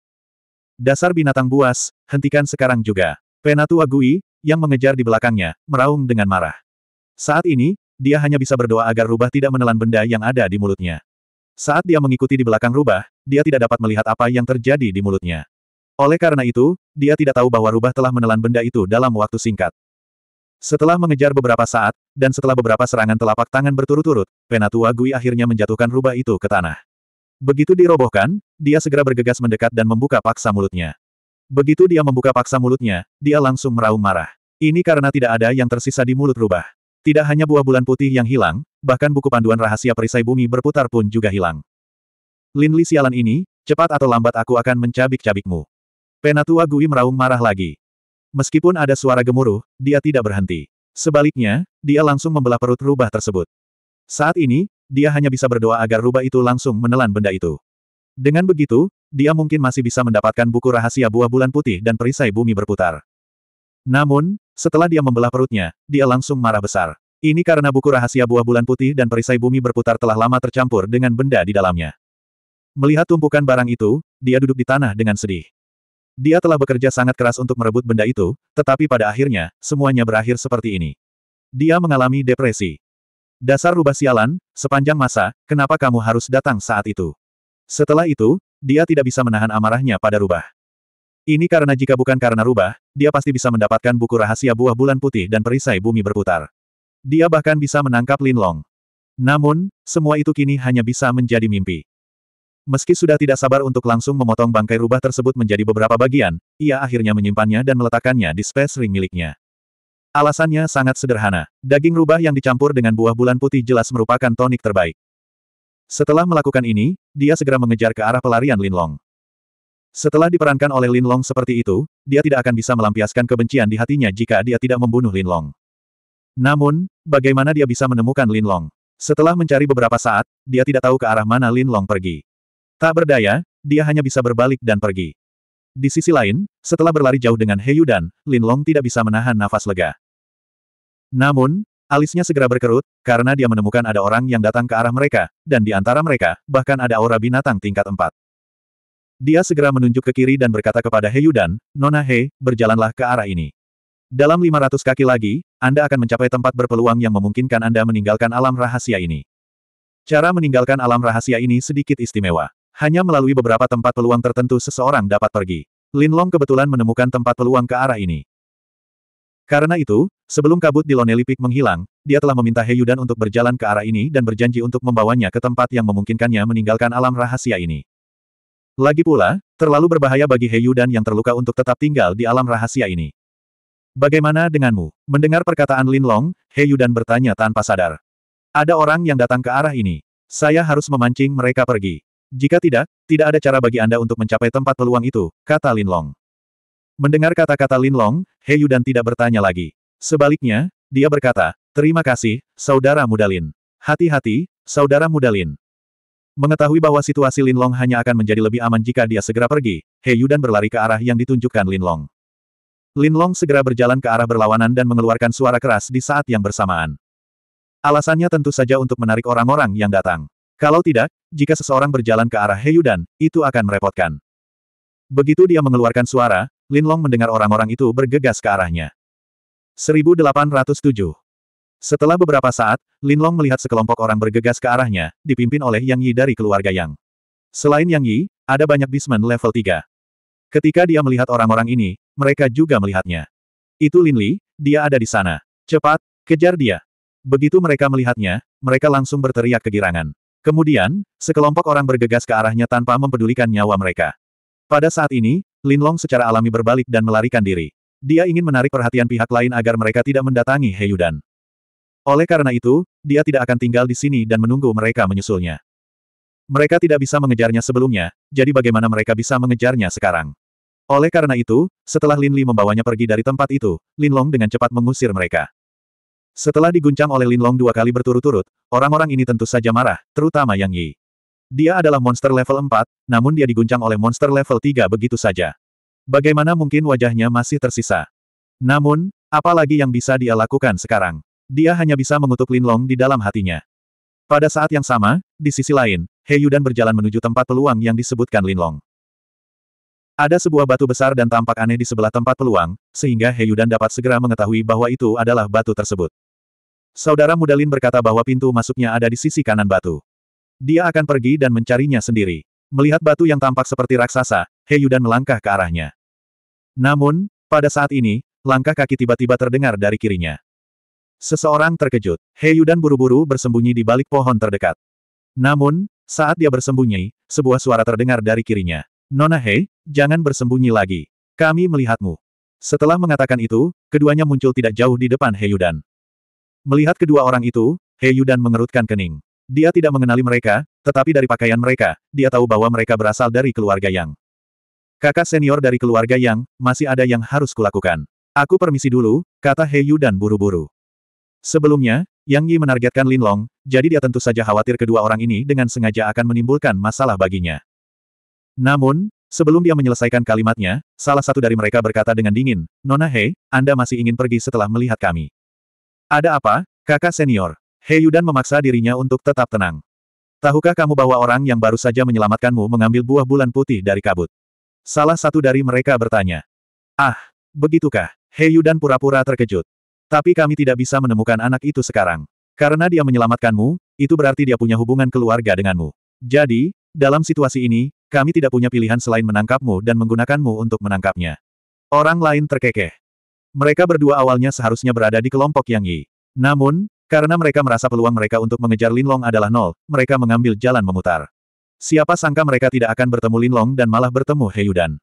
Dasar binatang buas, hentikan sekarang juga. Penatua Gui, yang mengejar di belakangnya, meraung dengan marah. Saat ini, dia hanya bisa berdoa agar rubah tidak menelan benda yang ada di mulutnya. Saat dia mengikuti di belakang rubah, dia tidak dapat melihat apa yang terjadi di mulutnya. Oleh karena itu, dia tidak tahu bahwa rubah telah menelan benda itu dalam waktu singkat. Setelah mengejar beberapa saat, dan setelah beberapa serangan telapak tangan berturut-turut, Penatua Gui akhirnya menjatuhkan rubah itu ke tanah. Begitu dirobohkan, dia segera bergegas mendekat dan membuka paksa mulutnya. Begitu dia membuka paksa mulutnya, dia langsung meraung marah. Ini karena tidak ada yang tersisa di mulut rubah. Tidak hanya buah bulan putih yang hilang, bahkan buku panduan rahasia perisai bumi berputar pun juga hilang. Lin Li sialan ini, cepat atau lambat aku akan mencabik-cabikmu. Penatua Gui meraung marah lagi. Meskipun ada suara gemuruh, dia tidak berhenti. Sebaliknya, dia langsung membelah perut rubah tersebut. Saat ini, dia hanya bisa berdoa agar rubah itu langsung menelan benda itu. Dengan begitu, dia mungkin masih bisa mendapatkan buku rahasia buah bulan putih dan perisai bumi berputar. Namun, setelah dia membelah perutnya, dia langsung marah besar. Ini karena buku rahasia buah bulan putih dan perisai bumi berputar telah lama tercampur dengan benda di dalamnya. Melihat tumpukan barang itu, dia duduk di tanah dengan sedih. Dia telah bekerja sangat keras untuk merebut benda itu, tetapi pada akhirnya, semuanya berakhir seperti ini. Dia mengalami depresi. Dasar rubah sialan, sepanjang masa, kenapa kamu harus datang saat itu? Setelah itu, dia tidak bisa menahan amarahnya pada rubah. Ini karena jika bukan karena rubah, dia pasti bisa mendapatkan buku rahasia buah bulan putih dan perisai bumi berputar. Dia bahkan bisa menangkap Lin Long. Namun, semua itu kini hanya bisa menjadi mimpi. Meski sudah tidak sabar untuk langsung memotong bangkai rubah tersebut menjadi beberapa bagian, ia akhirnya menyimpannya dan meletakkannya di space ring miliknya. Alasannya sangat sederhana. Daging rubah yang dicampur dengan buah bulan putih jelas merupakan tonik terbaik. Setelah melakukan ini, dia segera mengejar ke arah pelarian Linlong. Setelah diperankan oleh Linlong seperti itu, dia tidak akan bisa melampiaskan kebencian di hatinya jika dia tidak membunuh Linlong. Namun, bagaimana dia bisa menemukan Linlong? Setelah mencari beberapa saat, dia tidak tahu ke arah mana Linlong pergi. Tak berdaya, dia hanya bisa berbalik dan pergi. Di sisi lain, setelah berlari jauh dengan Heyu Heyudan, Linlong tidak bisa menahan nafas lega. Namun, Alisnya segera berkerut, karena dia menemukan ada orang yang datang ke arah mereka, dan di antara mereka, bahkan ada aura binatang tingkat empat. Dia segera menunjuk ke kiri dan berkata kepada Heyudan, Nona Hei, berjalanlah ke arah ini. Dalam 500 kaki lagi, Anda akan mencapai tempat berpeluang yang memungkinkan Anda meninggalkan alam rahasia ini. Cara meninggalkan alam rahasia ini sedikit istimewa. Hanya melalui beberapa tempat peluang tertentu seseorang dapat pergi. Lin Long kebetulan menemukan tempat peluang ke arah ini. Karena itu, sebelum kabut di Lonely Peak menghilang, dia telah meminta Yudan untuk berjalan ke arah ini dan berjanji untuk membawanya ke tempat yang memungkinkannya meninggalkan alam rahasia ini. Lagi pula, terlalu berbahaya bagi Yudan yang terluka untuk tetap tinggal di alam rahasia ini. Bagaimana denganmu? Mendengar perkataan Lin Long, Yudan bertanya tanpa sadar. Ada orang yang datang ke arah ini. Saya harus memancing mereka pergi. Jika tidak, tidak ada cara bagi Anda untuk mencapai tempat peluang itu, kata Lin Long. Mendengar kata-kata Lin Long, Heyu dan tidak bertanya lagi. Sebaliknya, dia berkata, Terima kasih, Saudara Mudalin. Hati-hati, Saudara Mudalin. Mengetahui bahwa situasi Linlong hanya akan menjadi lebih aman jika dia segera pergi, Heyu dan berlari ke arah yang ditunjukkan Linlong. Linlong segera berjalan ke arah berlawanan dan mengeluarkan suara keras di saat yang bersamaan. Alasannya tentu saja untuk menarik orang-orang yang datang. Kalau tidak, jika seseorang berjalan ke arah Heyudan, itu akan merepotkan. Begitu dia mengeluarkan suara, Linlong mendengar orang-orang itu bergegas ke arahnya. 1807 Setelah beberapa saat, Linlong melihat sekelompok orang bergegas ke arahnya, dipimpin oleh Yang Yi dari keluarga Yang. Selain Yang Yi, ada banyak bisman level 3. Ketika dia melihat orang-orang ini, mereka juga melihatnya. Itu Lin Li, dia ada di sana. Cepat, kejar dia. Begitu mereka melihatnya, mereka langsung berteriak kegirangan. Kemudian, sekelompok orang bergegas ke arahnya tanpa mempedulikan nyawa mereka. Pada saat ini, Linlong secara alami berbalik dan melarikan diri. Dia ingin menarik perhatian pihak lain agar mereka tidak mendatangi Dan. Oleh karena itu, dia tidak akan tinggal di sini dan menunggu mereka menyusulnya. Mereka tidak bisa mengejarnya sebelumnya, jadi bagaimana mereka bisa mengejarnya sekarang? Oleh karena itu, setelah Lin Li membawanya pergi dari tempat itu, Lin Long dengan cepat mengusir mereka. Setelah diguncang oleh Lin Long dua kali berturut-turut, orang-orang ini tentu saja marah, terutama Yang Yi. Dia adalah monster level 4, namun dia diguncang oleh monster level 3 begitu saja. Bagaimana mungkin wajahnya masih tersisa? Namun, apalagi yang bisa dia lakukan sekarang? Dia hanya bisa mengutuk Linlong di dalam hatinya. Pada saat yang sama, di sisi lain, He Yudan berjalan menuju tempat peluang yang disebutkan Linlong. Ada sebuah batu besar dan tampak aneh di sebelah tempat peluang, sehingga He Yudan dapat segera mengetahui bahwa itu adalah batu tersebut. Saudara muda Lin berkata bahwa pintu masuknya ada di sisi kanan batu. Dia akan pergi dan mencarinya sendiri. Melihat batu yang tampak seperti raksasa, Yudan melangkah ke arahnya. Namun, pada saat ini, langkah kaki tiba-tiba terdengar dari kirinya. Seseorang terkejut. Yudan buru-buru bersembunyi di balik pohon terdekat. Namun, saat dia bersembunyi, sebuah suara terdengar dari kirinya. Nona Hei, jangan bersembunyi lagi. Kami melihatmu. Setelah mengatakan itu, keduanya muncul tidak jauh di depan Yudan. Melihat kedua orang itu, Yudan mengerutkan kening. Dia tidak mengenali mereka, tetapi dari pakaian mereka, dia tahu bahwa mereka berasal dari keluarga Yang. Kakak senior dari keluarga Yang, masih ada yang harus kulakukan. Aku permisi dulu, kata Yu dan buru-buru. Sebelumnya, Yang Yi menargetkan Lin Long, jadi dia tentu saja khawatir kedua orang ini dengan sengaja akan menimbulkan masalah baginya. Namun, Sebelum dia menyelesaikan kalimatnya, salah satu dari mereka berkata dengan dingin, Nona Hei, Anda masih ingin pergi setelah melihat kami. Ada apa, kakak senior? Yudan memaksa dirinya untuk tetap tenang. Tahukah kamu bahwa orang yang baru saja menyelamatkanmu mengambil buah bulan putih dari kabut? Salah satu dari mereka bertanya. Ah, begitukah? Yudan pura-pura terkejut. Tapi kami tidak bisa menemukan anak itu sekarang. Karena dia menyelamatkanmu, itu berarti dia punya hubungan keluarga denganmu. Jadi, dalam situasi ini, kami tidak punya pilihan selain menangkapmu dan menggunakanmu untuk menangkapnya. Orang lain terkekeh. Mereka berdua awalnya seharusnya berada di kelompok Yang Yi. Namun, karena mereka merasa peluang mereka untuk mengejar Linlong adalah nol, mereka mengambil jalan memutar. Siapa sangka mereka tidak akan bertemu Linlong dan malah bertemu Heyudan.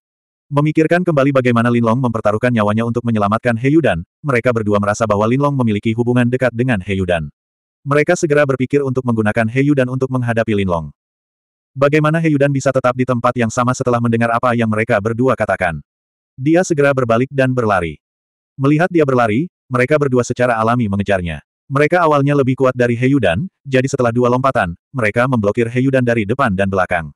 Memikirkan kembali bagaimana Linlong mempertaruhkan nyawanya untuk menyelamatkan Heyudan, mereka berdua merasa bahwa Linlong memiliki hubungan dekat dengan Heyudan. Mereka segera berpikir untuk menggunakan Heyudan untuk menghadapi Linlong. Bagaimana Heyudan bisa tetap di tempat yang sama setelah mendengar apa yang mereka berdua katakan. Dia segera berbalik dan berlari. Melihat dia berlari, mereka berdua secara alami mengejarnya. Mereka awalnya lebih kuat dari Heyudan, jadi setelah dua lompatan, mereka memblokir Heyudan dari depan dan belakang.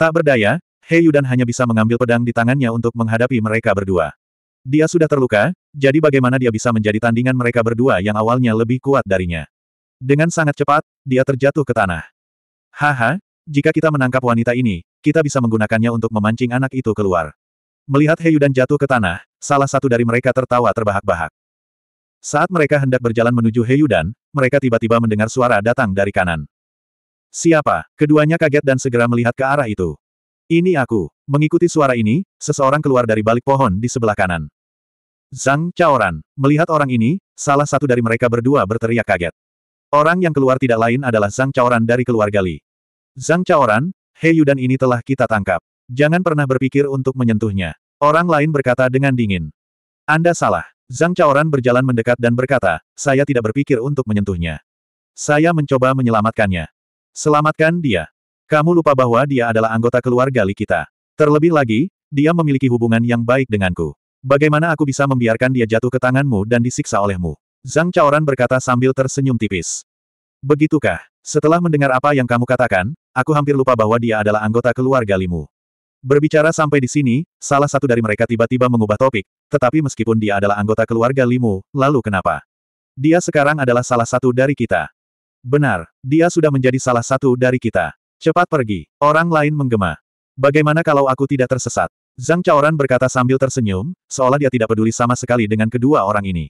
Tak berdaya, Heyudan hanya bisa mengambil pedang di tangannya untuk menghadapi mereka berdua. Dia sudah terluka, jadi bagaimana dia bisa menjadi tandingan mereka berdua yang awalnya lebih kuat darinya. Dengan sangat cepat, dia terjatuh ke tanah. Haha, jika kita menangkap wanita ini, kita bisa menggunakannya untuk memancing anak itu keluar. Melihat Heyudan jatuh ke tanah, salah satu dari mereka tertawa terbahak-bahak. Saat mereka hendak berjalan menuju Heyudan, mereka tiba-tiba mendengar suara datang dari kanan. Siapa? Keduanya kaget dan segera melihat ke arah itu. Ini aku. Mengikuti suara ini, seseorang keluar dari balik pohon di sebelah kanan. Zhang Chaoran. Melihat orang ini, salah satu dari mereka berdua berteriak kaget. Orang yang keluar tidak lain adalah Zhang Chaoran dari keluarga Li. Zhang Chaoran, Heyudan ini telah kita tangkap. Jangan pernah berpikir untuk menyentuhnya. Orang lain berkata dengan dingin. Anda salah. Zhang Chaoran berjalan mendekat dan berkata, saya tidak berpikir untuk menyentuhnya. Saya mencoba menyelamatkannya. Selamatkan dia. Kamu lupa bahwa dia adalah anggota keluarga Li kita. Terlebih lagi, dia memiliki hubungan yang baik denganku. Bagaimana aku bisa membiarkan dia jatuh ke tanganmu dan disiksa olehmu? Zhang Chaoran berkata sambil tersenyum tipis. Begitukah? Setelah mendengar apa yang kamu katakan, aku hampir lupa bahwa dia adalah anggota keluarga Limu. Berbicara sampai di sini, salah satu dari mereka tiba-tiba mengubah topik, tetapi meskipun dia adalah anggota keluarga Limu, lalu kenapa? Dia sekarang adalah salah satu dari kita. Benar, dia sudah menjadi salah satu dari kita. Cepat pergi. Orang lain menggema. Bagaimana kalau aku tidak tersesat? Zhang Chaoran berkata sambil tersenyum, seolah dia tidak peduli sama sekali dengan kedua orang ini.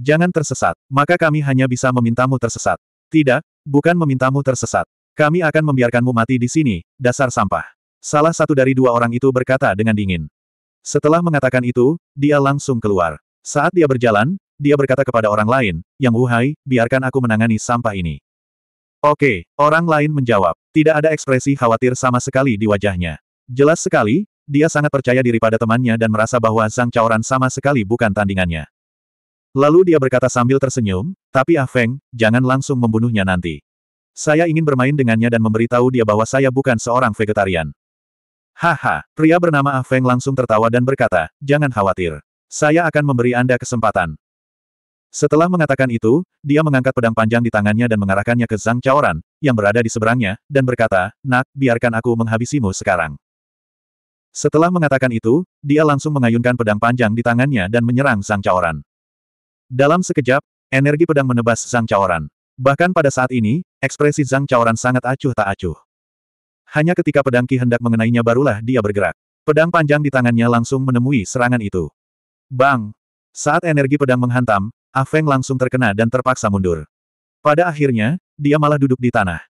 Jangan tersesat, maka kami hanya bisa memintamu tersesat. Tidak, bukan memintamu tersesat. Kami akan membiarkanmu mati di sini, dasar sampah. Salah satu dari dua orang itu berkata dengan dingin. Setelah mengatakan itu, dia langsung keluar. Saat dia berjalan, dia berkata kepada orang lain, Yang Wuhai, biarkan aku menangani sampah ini. Oke, orang lain menjawab. Tidak ada ekspresi khawatir sama sekali di wajahnya. Jelas sekali, dia sangat percaya diri pada temannya dan merasa bahwa sang Caoran sama sekali bukan tandingannya. Lalu dia berkata sambil tersenyum, tapi Ah Feng, jangan langsung membunuhnya nanti. Saya ingin bermain dengannya dan memberitahu dia bahwa saya bukan seorang vegetarian. Haha, pria bernama Ah Feng langsung tertawa dan berkata, jangan khawatir. Saya akan memberi Anda kesempatan. Setelah mengatakan itu, dia mengangkat pedang panjang di tangannya dan mengarahkannya ke Zhang Chaoran, yang berada di seberangnya, dan berkata, Nak, biarkan aku menghabisimu sekarang. Setelah mengatakan itu, dia langsung mengayunkan pedang panjang di tangannya dan menyerang Zhang Chaoran. Dalam sekejap, energi pedang menebas Zhang Chaoran. Bahkan pada saat ini, ekspresi Zhang Chaoran sangat acuh tak acuh. Hanya ketika pedang Ki hendak mengenainya barulah dia bergerak. Pedang panjang di tangannya langsung menemui serangan itu. Bang! Saat energi pedang menghantam, A ah Feng langsung terkena dan terpaksa mundur. Pada akhirnya, dia malah duduk di tanah.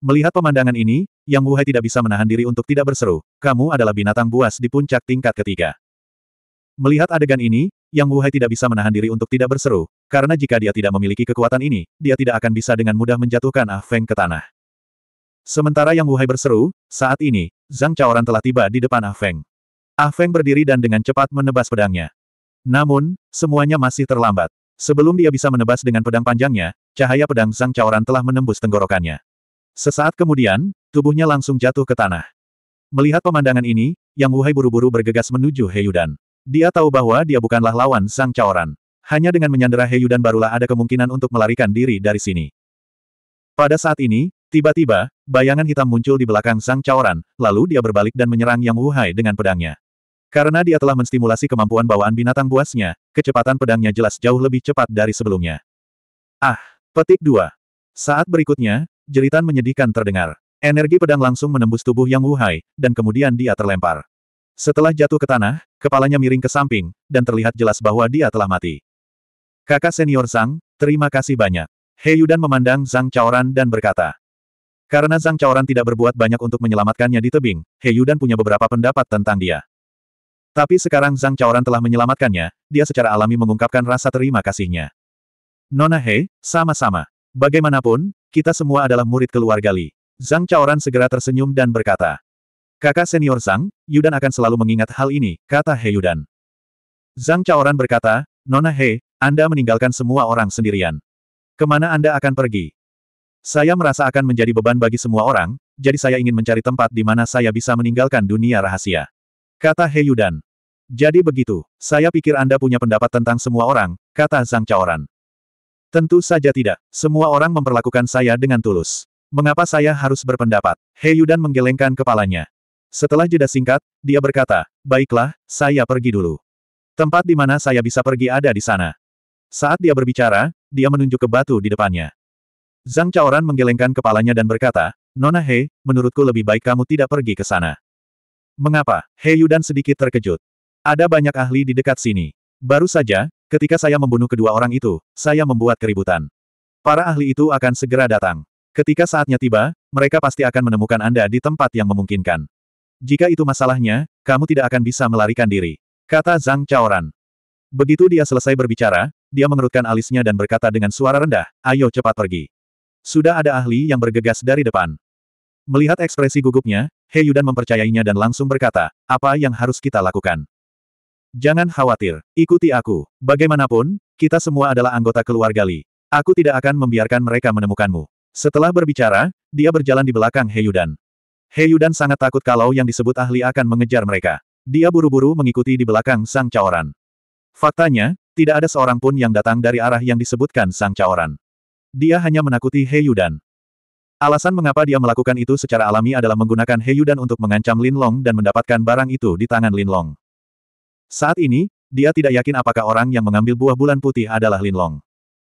Melihat pemandangan ini, Yang Wuhai tidak bisa menahan diri untuk tidak berseru, kamu adalah binatang buas di puncak tingkat ketiga. Melihat adegan ini, Yang Wuhai tidak bisa menahan diri untuk tidak berseru, karena jika dia tidak memiliki kekuatan ini, dia tidak akan bisa dengan mudah menjatuhkan Ah Feng ke tanah. Sementara Yang Wuhai berseru, saat ini, Zhang Chaoran telah tiba di depan Ah Feng. Ah Feng berdiri dan dengan cepat menebas pedangnya. Namun, semuanya masih terlambat. Sebelum dia bisa menebas dengan pedang panjangnya, cahaya pedang Zhang Chaoran telah menembus tenggorokannya. Sesaat kemudian, tubuhnya langsung jatuh ke tanah. Melihat pemandangan ini, Yang Wuhai buru-buru bergegas menuju Dan. Dia tahu bahwa dia bukanlah lawan Zhang Chaoran. Hanya dengan menyandera Dan barulah ada kemungkinan untuk melarikan diri dari sini. Pada saat ini, Tiba-tiba, bayangan hitam muncul di belakang Sang Caoran, lalu dia berbalik dan menyerang Yang Wuhai dengan pedangnya. Karena dia telah menstimulasi kemampuan bawaan binatang buasnya, kecepatan pedangnya jelas jauh lebih cepat dari sebelumnya. Ah, petik dua. Saat berikutnya, jeritan menyedihkan terdengar. Energi pedang langsung menembus tubuh Yang Wuhai, dan kemudian dia terlempar. Setelah jatuh ke tanah, kepalanya miring ke samping, dan terlihat jelas bahwa dia telah mati. Kakak senior Sang, terima kasih banyak. He Yudan memandang Zhang Chaoran dan berkata, karena Zhang Chaoran tidak berbuat banyak untuk menyelamatkannya di tebing, He Yudan punya beberapa pendapat tentang dia. Tapi sekarang Zhang Chaoran telah menyelamatkannya, dia secara alami mengungkapkan rasa terima kasihnya. Nona He, sama-sama. Bagaimanapun, kita semua adalah murid keluarga Li. Zhang Chaoran segera tersenyum dan berkata. Kakak senior Zhang, Yudan akan selalu mengingat hal ini, kata He Yudan. Zhang Chaoran berkata, Nona He, Anda meninggalkan semua orang sendirian. Kemana Anda akan pergi? Saya merasa akan menjadi beban bagi semua orang, jadi saya ingin mencari tempat di mana saya bisa meninggalkan dunia rahasia. Kata Heyudan. Jadi begitu, saya pikir Anda punya pendapat tentang semua orang, kata Zhang Chaoran. Tentu saja tidak, semua orang memperlakukan saya dengan tulus. Mengapa saya harus berpendapat? Heyudan menggelengkan kepalanya. Setelah jeda singkat, dia berkata, baiklah, saya pergi dulu. Tempat di mana saya bisa pergi ada di sana. Saat dia berbicara, dia menunjuk ke batu di depannya. Zhang Chaoran menggelengkan kepalanya dan berkata, Nona He, menurutku lebih baik kamu tidak pergi ke sana. Mengapa? He Yudan sedikit terkejut. Ada banyak ahli di dekat sini. Baru saja, ketika saya membunuh kedua orang itu, saya membuat keributan. Para ahli itu akan segera datang. Ketika saatnya tiba, mereka pasti akan menemukan Anda di tempat yang memungkinkan. Jika itu masalahnya, kamu tidak akan bisa melarikan diri. Kata Zhang Chaoran. Begitu dia selesai berbicara, dia mengerutkan alisnya dan berkata dengan suara rendah, ayo cepat pergi. Sudah ada ahli yang bergegas dari depan. Melihat ekspresi gugupnya, He Yudan mempercayainya dan langsung berkata, apa yang harus kita lakukan? Jangan khawatir, ikuti aku. Bagaimanapun, kita semua adalah anggota keluarga Li. Aku tidak akan membiarkan mereka menemukanmu. Setelah berbicara, dia berjalan di belakang He Yudan. He Yudan sangat takut kalau yang disebut ahli akan mengejar mereka. Dia buru-buru mengikuti di belakang Sang Caoran. Faktanya, tidak ada seorang pun yang datang dari arah yang disebutkan Sang Caoran. Dia hanya menakuti Yudan. Alasan mengapa dia melakukan itu secara alami adalah menggunakan Yudan untuk mengancam Lin Long dan mendapatkan barang itu di tangan Lin Long. Saat ini, dia tidak yakin apakah orang yang mengambil buah bulan putih adalah Lin Long.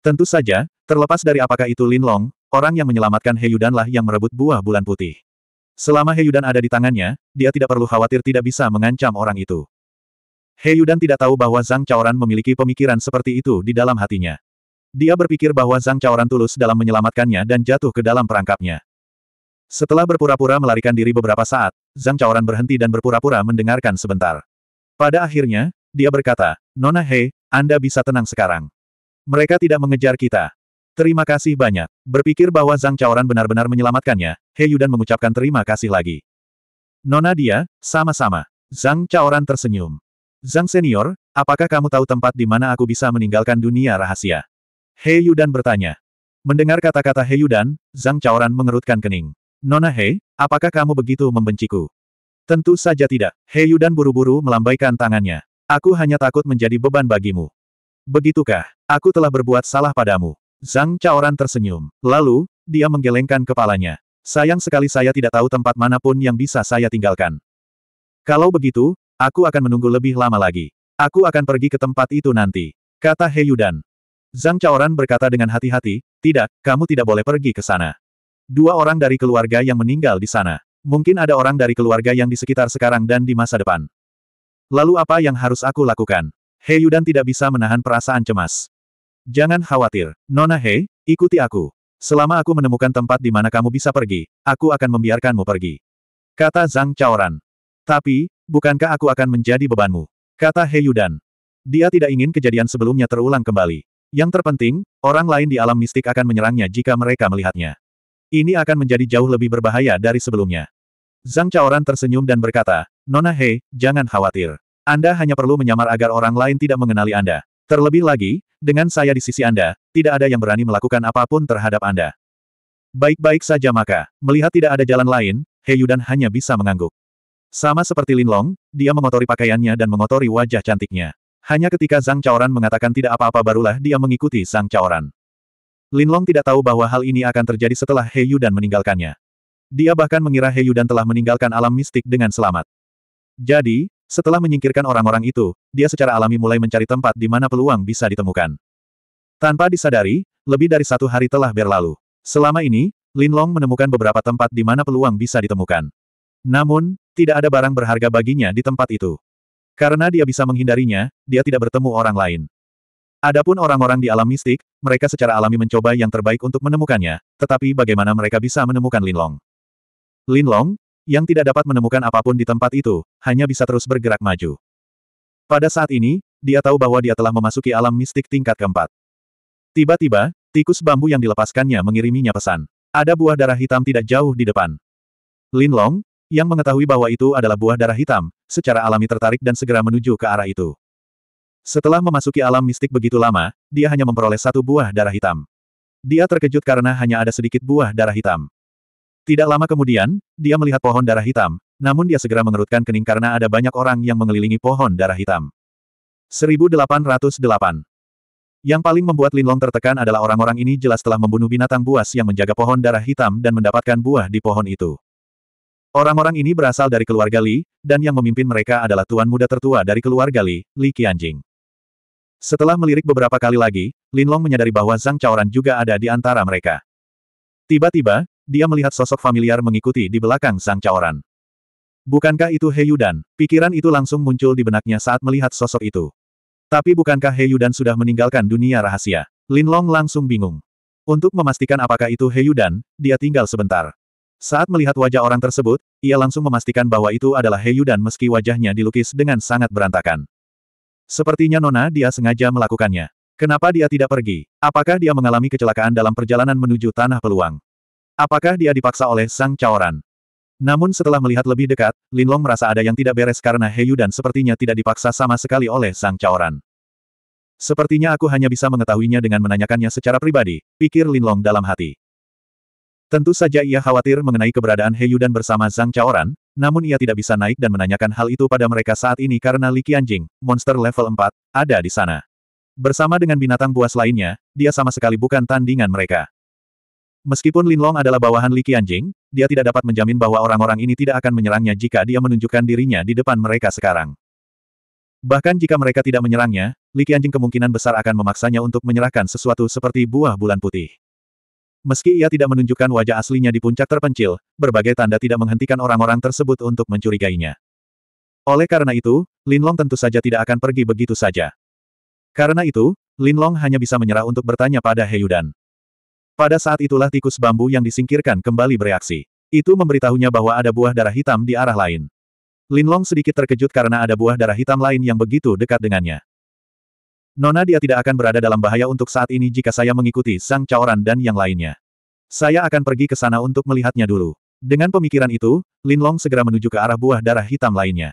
Tentu saja, terlepas dari apakah itu Lin Long, orang yang menyelamatkan Heyudanlah yang merebut buah bulan putih. Selama Heyudan ada di tangannya, dia tidak perlu khawatir tidak bisa mengancam orang itu. Heyudan tidak tahu bahwa Zhang Chaoran memiliki pemikiran seperti itu di dalam hatinya. Dia berpikir bahwa Zhang Caoran tulus dalam menyelamatkannya dan jatuh ke dalam perangkapnya. Setelah berpura-pura melarikan diri beberapa saat, Zhang Caoran berhenti dan berpura-pura mendengarkan sebentar. Pada akhirnya, dia berkata, Nona He, Anda bisa tenang sekarang. Mereka tidak mengejar kita. Terima kasih banyak. Berpikir bahwa Zhang Caoran benar-benar menyelamatkannya, He Yudan mengucapkan terima kasih lagi. Nona dia, sama-sama. Zhang Caoran tersenyum. Zhang Senior, apakah kamu tahu tempat di mana aku bisa meninggalkan dunia rahasia? Heyu Yudan bertanya. Mendengar kata-kata Heyu Yudan, Zhang Chaoran mengerutkan kening. Nona Hey, apakah kamu begitu membenciku? Tentu saja tidak. Heyu Yudan buru-buru melambaikan tangannya. Aku hanya takut menjadi beban bagimu. Begitukah, aku telah berbuat salah padamu. Zhang Chaoran tersenyum. Lalu, dia menggelengkan kepalanya. Sayang sekali saya tidak tahu tempat manapun yang bisa saya tinggalkan. Kalau begitu, aku akan menunggu lebih lama lagi. Aku akan pergi ke tempat itu nanti. Kata Heyu Yudan. Zhang Chaoran berkata dengan hati-hati, tidak, kamu tidak boleh pergi ke sana. Dua orang dari keluarga yang meninggal di sana. Mungkin ada orang dari keluarga yang di sekitar sekarang dan di masa depan. Lalu apa yang harus aku lakukan? He Yudan tidak bisa menahan perasaan cemas. Jangan khawatir, Nona He, ikuti aku. Selama aku menemukan tempat di mana kamu bisa pergi, aku akan membiarkanmu pergi. Kata Zhang Chaoran. Tapi, bukankah aku akan menjadi bebanmu? Kata He Yudan. Dia tidak ingin kejadian sebelumnya terulang kembali. Yang terpenting, orang lain di alam mistik akan menyerangnya jika mereka melihatnya. Ini akan menjadi jauh lebih berbahaya dari sebelumnya. Zhang Chaoran tersenyum dan berkata, Nona Hei, jangan khawatir. Anda hanya perlu menyamar agar orang lain tidak mengenali Anda. Terlebih lagi, dengan saya di sisi Anda, tidak ada yang berani melakukan apapun terhadap Anda. Baik-baik saja maka, melihat tidak ada jalan lain, Hei Yudan hanya bisa mengangguk. Sama seperti Linlong, dia mengotori pakaiannya dan mengotori wajah cantiknya. Hanya ketika Zhang Chaoran mengatakan tidak apa-apa barulah dia mengikuti Zhang Chaoran. Lin Long tidak tahu bahwa hal ini akan terjadi setelah He dan meninggalkannya. Dia bahkan mengira He dan telah meninggalkan alam mistik dengan selamat. Jadi, setelah menyingkirkan orang-orang itu, dia secara alami mulai mencari tempat di mana peluang bisa ditemukan. Tanpa disadari, lebih dari satu hari telah berlalu. Selama ini, Lin Long menemukan beberapa tempat di mana peluang bisa ditemukan. Namun, tidak ada barang berharga baginya di tempat itu. Karena dia bisa menghindarinya, dia tidak bertemu orang lain. Adapun orang-orang di alam mistik, mereka secara alami mencoba yang terbaik untuk menemukannya, tetapi bagaimana mereka bisa menemukan Linlong? Linlong, yang tidak dapat menemukan apapun di tempat itu, hanya bisa terus bergerak maju. Pada saat ini, dia tahu bahwa dia telah memasuki alam mistik tingkat keempat. Tiba-tiba, tikus bambu yang dilepaskannya mengiriminya pesan. Ada buah darah hitam tidak jauh di depan. Linlong, yang mengetahui bahwa itu adalah buah darah hitam, secara alami tertarik dan segera menuju ke arah itu. Setelah memasuki alam mistik begitu lama, dia hanya memperoleh satu buah darah hitam. Dia terkejut karena hanya ada sedikit buah darah hitam. Tidak lama kemudian, dia melihat pohon darah hitam, namun dia segera mengerutkan kening karena ada banyak orang yang mengelilingi pohon darah hitam. 1808 Yang paling membuat Linlong tertekan adalah orang-orang ini jelas telah membunuh binatang buas yang menjaga pohon darah hitam dan mendapatkan buah di pohon itu. Orang-orang ini berasal dari keluarga Li, dan yang memimpin mereka adalah tuan muda tertua dari keluarga Li, Li Qianjing. Setelah melirik beberapa kali lagi, Lin Long menyadari bahwa Zhang Chaoran juga ada di antara mereka. Tiba-tiba, dia melihat sosok familiar mengikuti di belakang Zhang Chaoran. Bukankah itu Yudan? Pikiran itu langsung muncul di benaknya saat melihat sosok itu. Tapi bukankah Yudan sudah meninggalkan dunia rahasia? Lin Long langsung bingung. Untuk memastikan apakah itu Yudan, dia tinggal sebentar. Saat melihat wajah orang tersebut, ia langsung memastikan bahwa itu adalah Heyu dan meski wajahnya dilukis dengan sangat berantakan. Sepertinya Nona dia sengaja melakukannya. Kenapa dia tidak pergi? Apakah dia mengalami kecelakaan dalam perjalanan menuju tanah peluang? Apakah dia dipaksa oleh Sang Caoran? Namun setelah melihat lebih dekat, Linlong merasa ada yang tidak beres karena Heyu dan sepertinya tidak dipaksa sama sekali oleh Sang Caoran. Sepertinya aku hanya bisa mengetahuinya dengan menanyakannya secara pribadi, pikir Linlong dalam hati. Tentu saja ia khawatir mengenai keberadaan Heyu dan bersama Zhang Chaoran, namun ia tidak bisa naik dan menanyakan hal itu pada mereka saat ini karena Li Qianjing, monster level 4, ada di sana. Bersama dengan binatang buas lainnya, dia sama sekali bukan tandingan mereka. Meskipun Linlong adalah bawahan Li Qianjing, dia tidak dapat menjamin bahwa orang-orang ini tidak akan menyerangnya jika dia menunjukkan dirinya di depan mereka sekarang. Bahkan jika mereka tidak menyerangnya, Li Qianjing kemungkinan besar akan memaksanya untuk menyerahkan sesuatu seperti buah bulan putih. Meski ia tidak menunjukkan wajah aslinya di puncak terpencil, berbagai tanda tidak menghentikan orang-orang tersebut untuk mencurigainya. Oleh karena itu, Lin Long tentu saja tidak akan pergi begitu saja. Karena itu, Lin Long hanya bisa menyerah untuk bertanya pada Heyudan. Pada saat itulah tikus bambu yang disingkirkan kembali bereaksi. Itu memberitahunya bahwa ada buah darah hitam di arah lain. Lin Long sedikit terkejut karena ada buah darah hitam lain yang begitu dekat dengannya. Nona dia tidak akan berada dalam bahaya untuk saat ini jika saya mengikuti Sang Caoran dan yang lainnya. Saya akan pergi ke sana untuk melihatnya dulu. Dengan pemikiran itu, Linlong segera menuju ke arah buah darah hitam lainnya.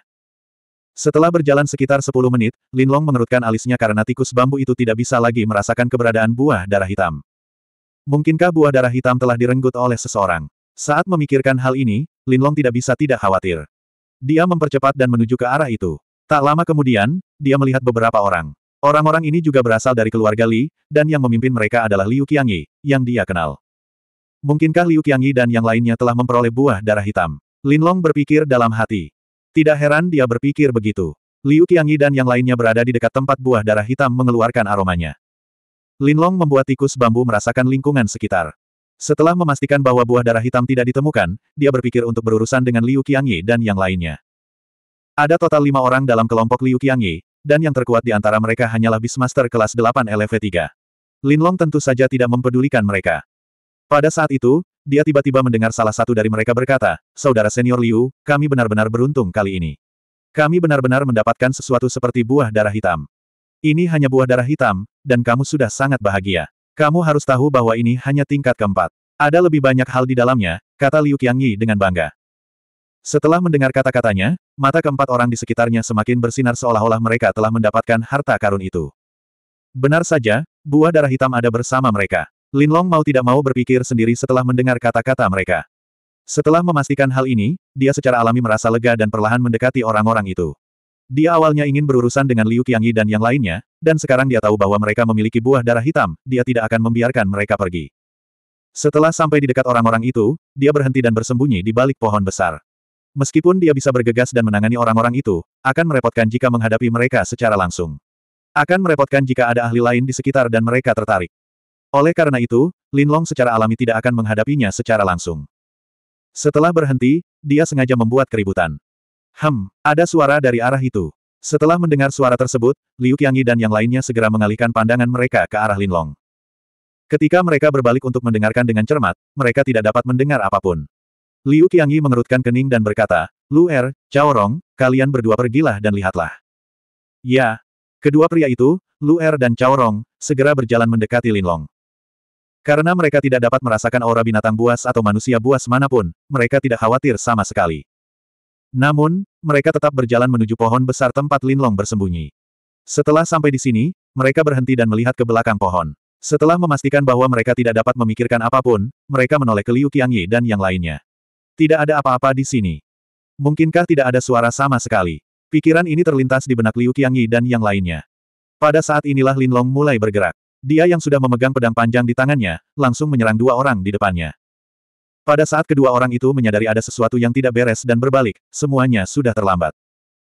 Setelah berjalan sekitar 10 menit, Linlong mengerutkan alisnya karena tikus bambu itu tidak bisa lagi merasakan keberadaan buah darah hitam. Mungkinkah buah darah hitam telah direnggut oleh seseorang? Saat memikirkan hal ini, Linlong tidak bisa tidak khawatir. Dia mempercepat dan menuju ke arah itu. Tak lama kemudian, dia melihat beberapa orang. Orang-orang ini juga berasal dari keluarga Li, dan yang memimpin mereka adalah Liu Qiangyi, yang dia kenal. Mungkinkah Liu Qiangyi dan yang lainnya telah memperoleh buah darah hitam? Lin Long berpikir dalam hati. Tidak heran dia berpikir begitu. Liu Qiangyi dan yang lainnya berada di dekat tempat buah darah hitam mengeluarkan aromanya. Lin Long membuat tikus bambu merasakan lingkungan sekitar. Setelah memastikan bahwa buah darah hitam tidak ditemukan, dia berpikir untuk berurusan dengan Liu Qiangyi dan yang lainnya. Ada total lima orang dalam kelompok Liu Qiangyi, dan yang terkuat di antara mereka hanyalah Beastmaster kelas 8 LV3. Linlong tentu saja tidak mempedulikan mereka. Pada saat itu, dia tiba-tiba mendengar salah satu dari mereka berkata, Saudara senior Liu, kami benar-benar beruntung kali ini. Kami benar-benar mendapatkan sesuatu seperti buah darah hitam. Ini hanya buah darah hitam, dan kamu sudah sangat bahagia. Kamu harus tahu bahwa ini hanya tingkat keempat. Ada lebih banyak hal di dalamnya, kata Liu Qiangyi dengan bangga. Setelah mendengar kata-katanya, mata keempat orang di sekitarnya semakin bersinar seolah-olah mereka telah mendapatkan harta karun itu. Benar saja, buah darah hitam ada bersama mereka. Linlong mau tidak mau berpikir sendiri setelah mendengar kata-kata mereka. Setelah memastikan hal ini, dia secara alami merasa lega dan perlahan mendekati orang-orang itu. Dia awalnya ingin berurusan dengan Liu Qiangyi dan yang lainnya, dan sekarang dia tahu bahwa mereka memiliki buah darah hitam, dia tidak akan membiarkan mereka pergi. Setelah sampai di dekat orang-orang itu, dia berhenti dan bersembunyi di balik pohon besar. Meskipun dia bisa bergegas dan menangani orang-orang itu, akan merepotkan jika menghadapi mereka secara langsung. Akan merepotkan jika ada ahli lain di sekitar dan mereka tertarik. Oleh karena itu, Lin Long secara alami tidak akan menghadapinya secara langsung. Setelah berhenti, dia sengaja membuat keributan. Hem, ada suara dari arah itu. Setelah mendengar suara tersebut, Liu Qiangyi dan yang lainnya segera mengalihkan pandangan mereka ke arah Lin Long. Ketika mereka berbalik untuk mendengarkan dengan cermat, mereka tidak dapat mendengar apapun. Liu Qiangyi mengerutkan kening dan berkata, Lu Er, Cao Rong, kalian berdua pergilah dan lihatlah. Ya. Kedua pria itu, Lu Er dan Cao Rong, segera berjalan mendekati Linlong. Karena mereka tidak dapat merasakan aura binatang buas atau manusia buas manapun, mereka tidak khawatir sama sekali. Namun, mereka tetap berjalan menuju pohon besar tempat Linlong bersembunyi. Setelah sampai di sini, mereka berhenti dan melihat ke belakang pohon. Setelah memastikan bahwa mereka tidak dapat memikirkan apapun, mereka menoleh ke Liu Qiangyi dan yang lainnya. Tidak ada apa-apa di sini. Mungkinkah tidak ada suara sama sekali? Pikiran ini terlintas di benak Liu Qiangyi dan yang lainnya. Pada saat inilah Linlong mulai bergerak. Dia yang sudah memegang pedang panjang di tangannya, langsung menyerang dua orang di depannya. Pada saat kedua orang itu menyadari ada sesuatu yang tidak beres dan berbalik, semuanya sudah terlambat.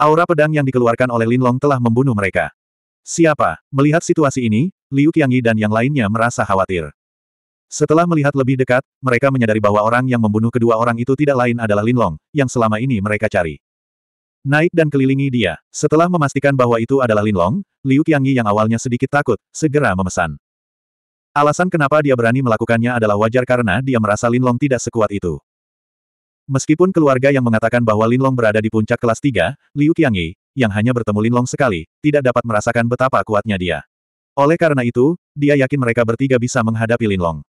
Aura pedang yang dikeluarkan oleh Linlong telah membunuh mereka. Siapa? Melihat situasi ini, Liu Qiangyi dan yang lainnya merasa khawatir. Setelah melihat lebih dekat, mereka menyadari bahwa orang yang membunuh kedua orang itu tidak lain adalah Linlong, yang selama ini mereka cari. Naik dan kelilingi dia. Setelah memastikan bahwa itu adalah Linlong, Liu Qiangyi yang awalnya sedikit takut, segera memesan. Alasan kenapa dia berani melakukannya adalah wajar karena dia merasa Linlong tidak sekuat itu. Meskipun keluarga yang mengatakan bahwa Linlong berada di puncak kelas 3, Liu Qiangyi, yang hanya bertemu Linlong sekali, tidak dapat merasakan betapa kuatnya dia. Oleh karena itu, dia yakin mereka bertiga bisa menghadapi Linlong.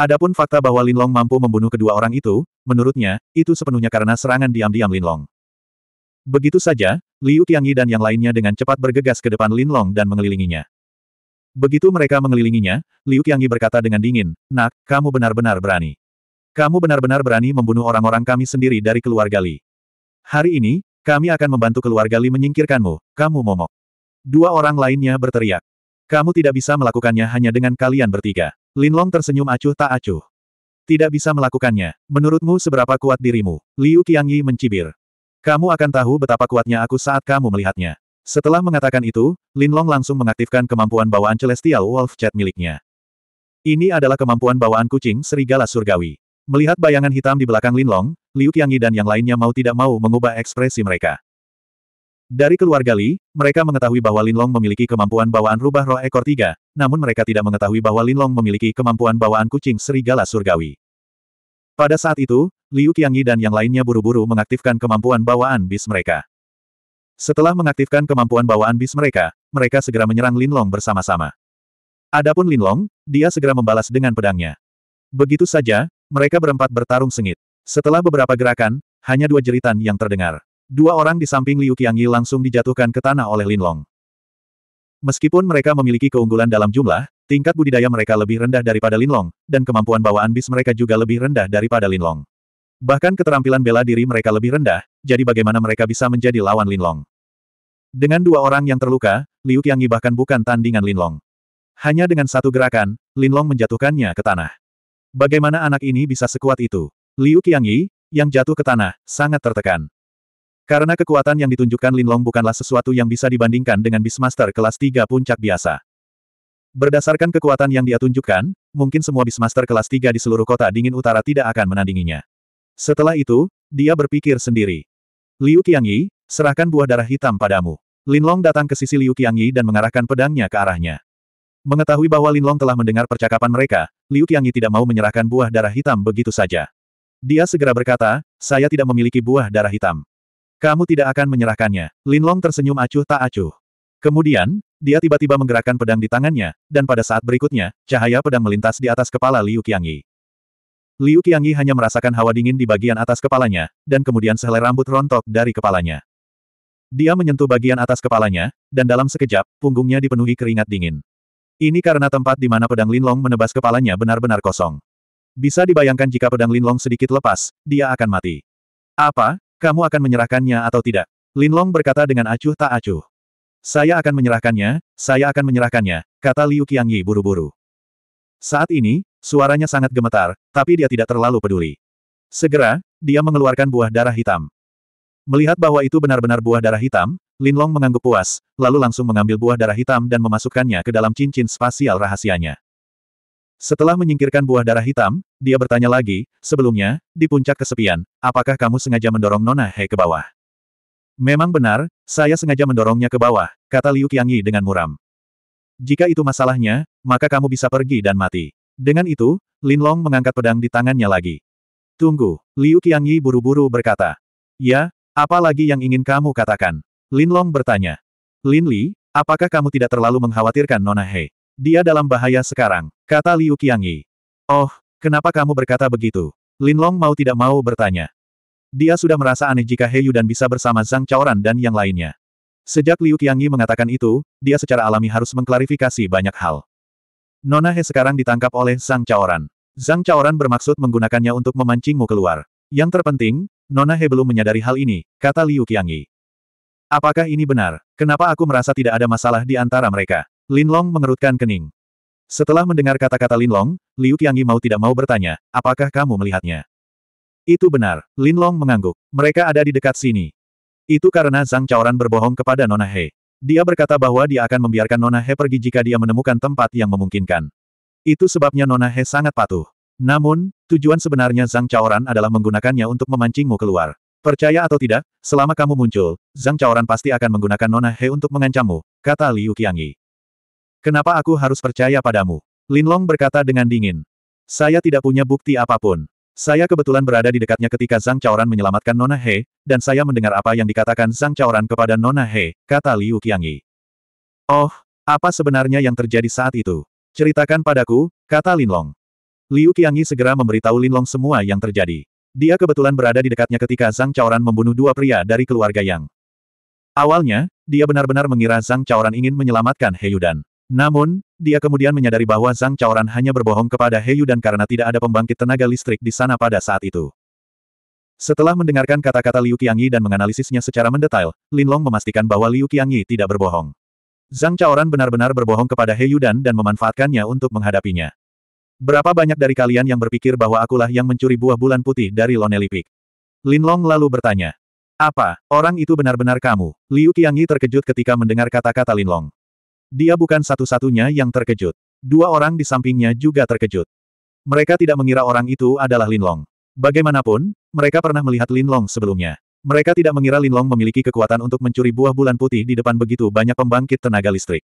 Adapun fakta bahwa Linlong mampu membunuh kedua orang itu, menurutnya, itu sepenuhnya karena serangan diam-diam Linlong. Begitu saja, Liu Qiangyi dan yang lainnya dengan cepat bergegas ke depan Linlong dan mengelilinginya. Begitu mereka mengelilinginya, Liu Qiangyi berkata dengan dingin, Nak, kamu benar-benar berani. Kamu benar-benar berani membunuh orang-orang kami sendiri dari keluarga Li. Hari ini, kami akan membantu keluarga Li menyingkirkanmu, kamu momok. Dua orang lainnya berteriak. Kamu tidak bisa melakukannya hanya dengan kalian bertiga. Linlong tersenyum acuh tak acuh. Tidak bisa melakukannya. Menurutmu seberapa kuat dirimu? Liu Qiangyi mencibir. Kamu akan tahu betapa kuatnya aku saat kamu melihatnya. Setelah mengatakan itu, Linlong langsung mengaktifkan kemampuan bawaan Celestial Wolf Chat miliknya. Ini adalah kemampuan bawaan kucing serigala surgawi. Melihat bayangan hitam di belakang Linlong, Liu Qiangyi dan yang lainnya mau tidak mau mengubah ekspresi mereka. Dari keluarga Li, mereka mengetahui bahwa Linlong memiliki kemampuan bawaan rubah roh ekor tiga, namun mereka tidak mengetahui bahwa Linlong memiliki kemampuan bawaan kucing serigala surgawi. Pada saat itu, Liu Qiangyi dan yang lainnya buru-buru mengaktifkan kemampuan bawaan bis mereka. Setelah mengaktifkan kemampuan bawaan bis mereka, mereka segera menyerang Linlong bersama-sama. Adapun Linlong, dia segera membalas dengan pedangnya. Begitu saja, mereka berempat bertarung sengit. Setelah beberapa gerakan, hanya dua jeritan yang terdengar. Dua orang di samping Liu Qiangyi langsung dijatuhkan ke tanah oleh Linlong. Meskipun mereka memiliki keunggulan dalam jumlah, tingkat budidaya mereka lebih rendah daripada Linlong, dan kemampuan bawaan bis mereka juga lebih rendah daripada Linlong. Bahkan keterampilan bela diri mereka lebih rendah, jadi bagaimana mereka bisa menjadi lawan Linlong. Dengan dua orang yang terluka, Liu Qiangyi bahkan bukan tandingan Linlong. Hanya dengan satu gerakan, Linlong menjatuhkannya ke tanah. Bagaimana anak ini bisa sekuat itu? Liu Qiangyi, yang jatuh ke tanah, sangat tertekan. Karena kekuatan yang ditunjukkan Linlong bukanlah sesuatu yang bisa dibandingkan dengan Bismaster kelas 3 puncak biasa. Berdasarkan kekuatan yang dia tunjukkan, mungkin semua Bismaster kelas 3 di seluruh kota dingin utara tidak akan menandinginya. Setelah itu, dia berpikir sendiri. Liu Qiangyi, serahkan buah darah hitam padamu. Linlong datang ke sisi Liu Qiangyi dan mengarahkan pedangnya ke arahnya. Mengetahui bahwa Linlong telah mendengar percakapan mereka, Liu Qiangyi tidak mau menyerahkan buah darah hitam begitu saja. Dia segera berkata, saya tidak memiliki buah darah hitam. Kamu tidak akan menyerahkannya. Linlong tersenyum acuh tak acuh. Kemudian, dia tiba-tiba menggerakkan pedang di tangannya, dan pada saat berikutnya, cahaya pedang melintas di atas kepala Liu Qiangyi. Liu Qiangyi hanya merasakan hawa dingin di bagian atas kepalanya, dan kemudian sehelai rambut rontok dari kepalanya. Dia menyentuh bagian atas kepalanya, dan dalam sekejap, punggungnya dipenuhi keringat dingin. Ini karena tempat di mana pedang Linlong menebas kepalanya benar-benar kosong. Bisa dibayangkan jika pedang Linlong sedikit lepas, dia akan mati. Apa? Kamu akan menyerahkannya atau tidak? Linlong berkata dengan acuh tak acuh. Saya akan menyerahkannya, saya akan menyerahkannya, kata Liu Qiangyi buru-buru. Saat ini, suaranya sangat gemetar, tapi dia tidak terlalu peduli. Segera, dia mengeluarkan buah darah hitam. Melihat bahwa itu benar-benar buah darah hitam, Linlong mengangguk puas, lalu langsung mengambil buah darah hitam dan memasukkannya ke dalam cincin spasial rahasianya. Setelah menyingkirkan buah darah hitam, dia bertanya lagi, sebelumnya, di puncak kesepian, apakah kamu sengaja mendorong Nona He ke bawah? Memang benar, saya sengaja mendorongnya ke bawah, kata Liu Qiangyi dengan muram. Jika itu masalahnya, maka kamu bisa pergi dan mati. Dengan itu, Lin Long mengangkat pedang di tangannya lagi. Tunggu, Liu Qiangyi buru-buru berkata. Ya, apa lagi yang ingin kamu katakan? Lin Long bertanya. Lin Li, apakah kamu tidak terlalu mengkhawatirkan Nona He? Dia dalam bahaya sekarang, kata Liu Qiangyi. Oh, kenapa kamu berkata begitu? Linlong mau tidak mau bertanya. Dia sudah merasa aneh jika He dan bisa bersama Zhang Chaoran dan yang lainnya. Sejak Liu Qiangyi mengatakan itu, dia secara alami harus mengklarifikasi banyak hal. Nona He sekarang ditangkap oleh Zhang Chaoran. Zhang Chaoran bermaksud menggunakannya untuk memancingmu keluar. Yang terpenting, Nona He belum menyadari hal ini, kata Liu Qiangyi. Apakah ini benar? Kenapa aku merasa tidak ada masalah di antara mereka? Linlong mengerutkan kening. Setelah mendengar kata-kata Linlong, Liu Tianyi mau tidak mau bertanya, apakah kamu melihatnya? Itu benar, Linlong mengangguk. Mereka ada di dekat sini. Itu karena Zhang Chaoran berbohong kepada Nona He. Dia berkata bahwa dia akan membiarkan Nona He pergi jika dia menemukan tempat yang memungkinkan. Itu sebabnya Nona He sangat patuh. Namun, tujuan sebenarnya Zhang Chaoran adalah menggunakannya untuk memancingmu keluar. Percaya atau tidak, selama kamu muncul, Zhang Chaoran pasti akan menggunakan Nona He untuk mengancammu, kata Liu Qiangyi. Kenapa aku harus percaya padamu? Linlong berkata dengan dingin. Saya tidak punya bukti apapun. Saya kebetulan berada di dekatnya ketika Zhang Chaoran menyelamatkan Nona He, dan saya mendengar apa yang dikatakan Zhang Chaoran kepada Nona He, kata Liu Qiangyi. Oh, apa sebenarnya yang terjadi saat itu? Ceritakan padaku, kata Linlong. Liu Qiangyi segera memberitahu Linlong semua yang terjadi. Dia kebetulan berada di dekatnya ketika Zhang Chaoran membunuh dua pria dari keluarga Yang. Awalnya, dia benar-benar mengira Zhang Chaoran ingin menyelamatkan He Yudan. Namun, dia kemudian menyadari bahwa Zhang Chaoran hanya berbohong kepada Heyu dan karena tidak ada pembangkit tenaga listrik di sana pada saat itu. Setelah mendengarkan kata-kata Liu Qiangyi dan menganalisisnya secara mendetail, Lin Long memastikan bahwa Liu Qiangyi tidak berbohong. Zhang Chaoran benar-benar berbohong kepada Heyu Yudan dan memanfaatkannya untuk menghadapinya. Berapa banyak dari kalian yang berpikir bahwa akulah yang mencuri buah bulan putih dari Lin Long lalu bertanya. Apa, orang itu benar-benar kamu? Liu Qiangyi terkejut ketika mendengar kata-kata Lin Long. Dia bukan satu-satunya yang terkejut. Dua orang di sampingnya juga terkejut. Mereka tidak mengira orang itu adalah Linlong. Bagaimanapun, mereka pernah melihat Linlong sebelumnya. Mereka tidak mengira Linlong memiliki kekuatan untuk mencuri buah bulan putih di depan begitu banyak pembangkit tenaga listrik.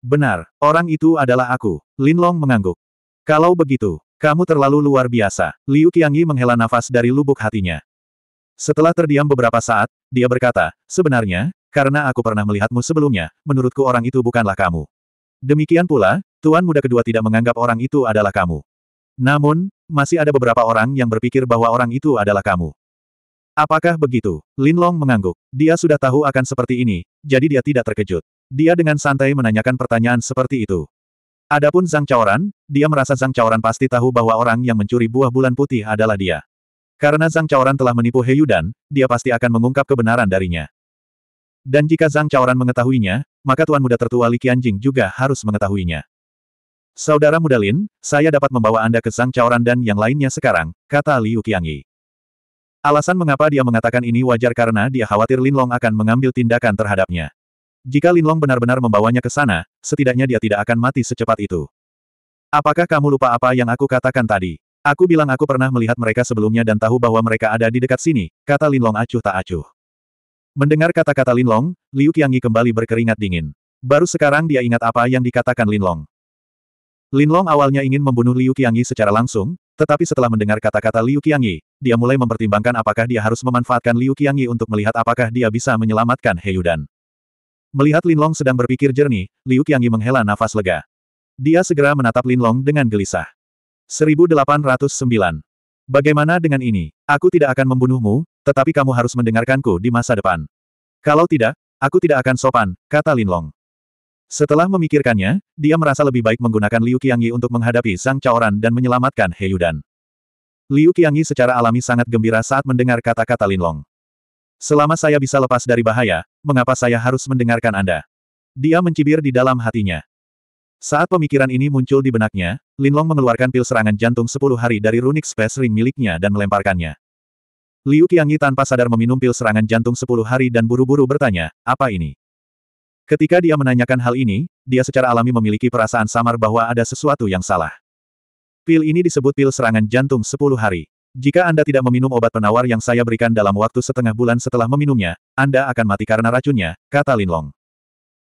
Benar, orang itu adalah aku. Linlong mengangguk. Kalau begitu, kamu terlalu luar biasa. Liu Qiangyi menghela nafas dari lubuk hatinya. Setelah terdiam beberapa saat, dia berkata, sebenarnya, karena aku pernah melihatmu sebelumnya, menurutku orang itu bukanlah kamu. Demikian pula, Tuan Muda kedua tidak menganggap orang itu adalah kamu. Namun, masih ada beberapa orang yang berpikir bahwa orang itu adalah kamu. Apakah begitu? Lin Long mengangguk. Dia sudah tahu akan seperti ini, jadi dia tidak terkejut. Dia dengan santai menanyakan pertanyaan seperti itu. Adapun Zhang Chaoran, dia merasa Zhang Chaoran pasti tahu bahwa orang yang mencuri buah bulan putih adalah dia. Karena Zhang Chaoran telah menipu Heyudan, dia pasti akan mengungkap kebenaran darinya. Dan jika Zhang Chaoran mengetahuinya, maka tuan muda tertua Li Qianjing juga harus mengetahuinya. Saudara muda Lin, saya dapat membawa Anda ke Zhang Chaoran dan yang lainnya sekarang, kata Liu Qiangyi. Alasan mengapa dia mengatakan ini wajar karena dia khawatir Lin Long akan mengambil tindakan terhadapnya. Jika Lin Long benar-benar membawanya ke sana, setidaknya dia tidak akan mati secepat itu. Apakah kamu lupa apa yang aku katakan tadi? Aku bilang aku pernah melihat mereka sebelumnya dan tahu bahwa mereka ada di dekat sini, kata Lin Long acuh tak acuh. Mendengar kata-kata Linlong, Liu Qiangyi kembali berkeringat dingin. Baru sekarang dia ingat apa yang dikatakan Linlong. Linlong awalnya ingin membunuh Liu Qiangyi secara langsung, tetapi setelah mendengar kata-kata Liu Qiangyi, dia mulai mempertimbangkan apakah dia harus memanfaatkan Liu Qiangyi untuk melihat apakah dia bisa menyelamatkan Yudan. Melihat Linlong sedang berpikir jernih, Liu Qiangyi menghela nafas lega. Dia segera menatap Linlong dengan gelisah. 1809. Bagaimana dengan ini? Aku tidak akan membunuhmu, tetapi kamu harus mendengarkanku di masa depan. Kalau tidak, aku tidak akan sopan, kata Linlong. Setelah memikirkannya, dia merasa lebih baik menggunakan Liu Qiangyi untuk menghadapi sang caoran dan menyelamatkan Yudan. Liu Qiangyi secara alami sangat gembira saat mendengar kata-kata Linlong. Selama saya bisa lepas dari bahaya, mengapa saya harus mendengarkan Anda? Dia mencibir di dalam hatinya. Saat pemikiran ini muncul di benaknya, Linlong mengeluarkan pil serangan jantung 10 hari dari runic space ring miliknya dan melemparkannya. Liu Qiangyi tanpa sadar meminum pil serangan jantung sepuluh hari dan buru-buru bertanya, apa ini? Ketika dia menanyakan hal ini, dia secara alami memiliki perasaan samar bahwa ada sesuatu yang salah. Pil ini disebut pil serangan jantung sepuluh hari. Jika Anda tidak meminum obat penawar yang saya berikan dalam waktu setengah bulan setelah meminumnya, Anda akan mati karena racunnya, kata Lin Long.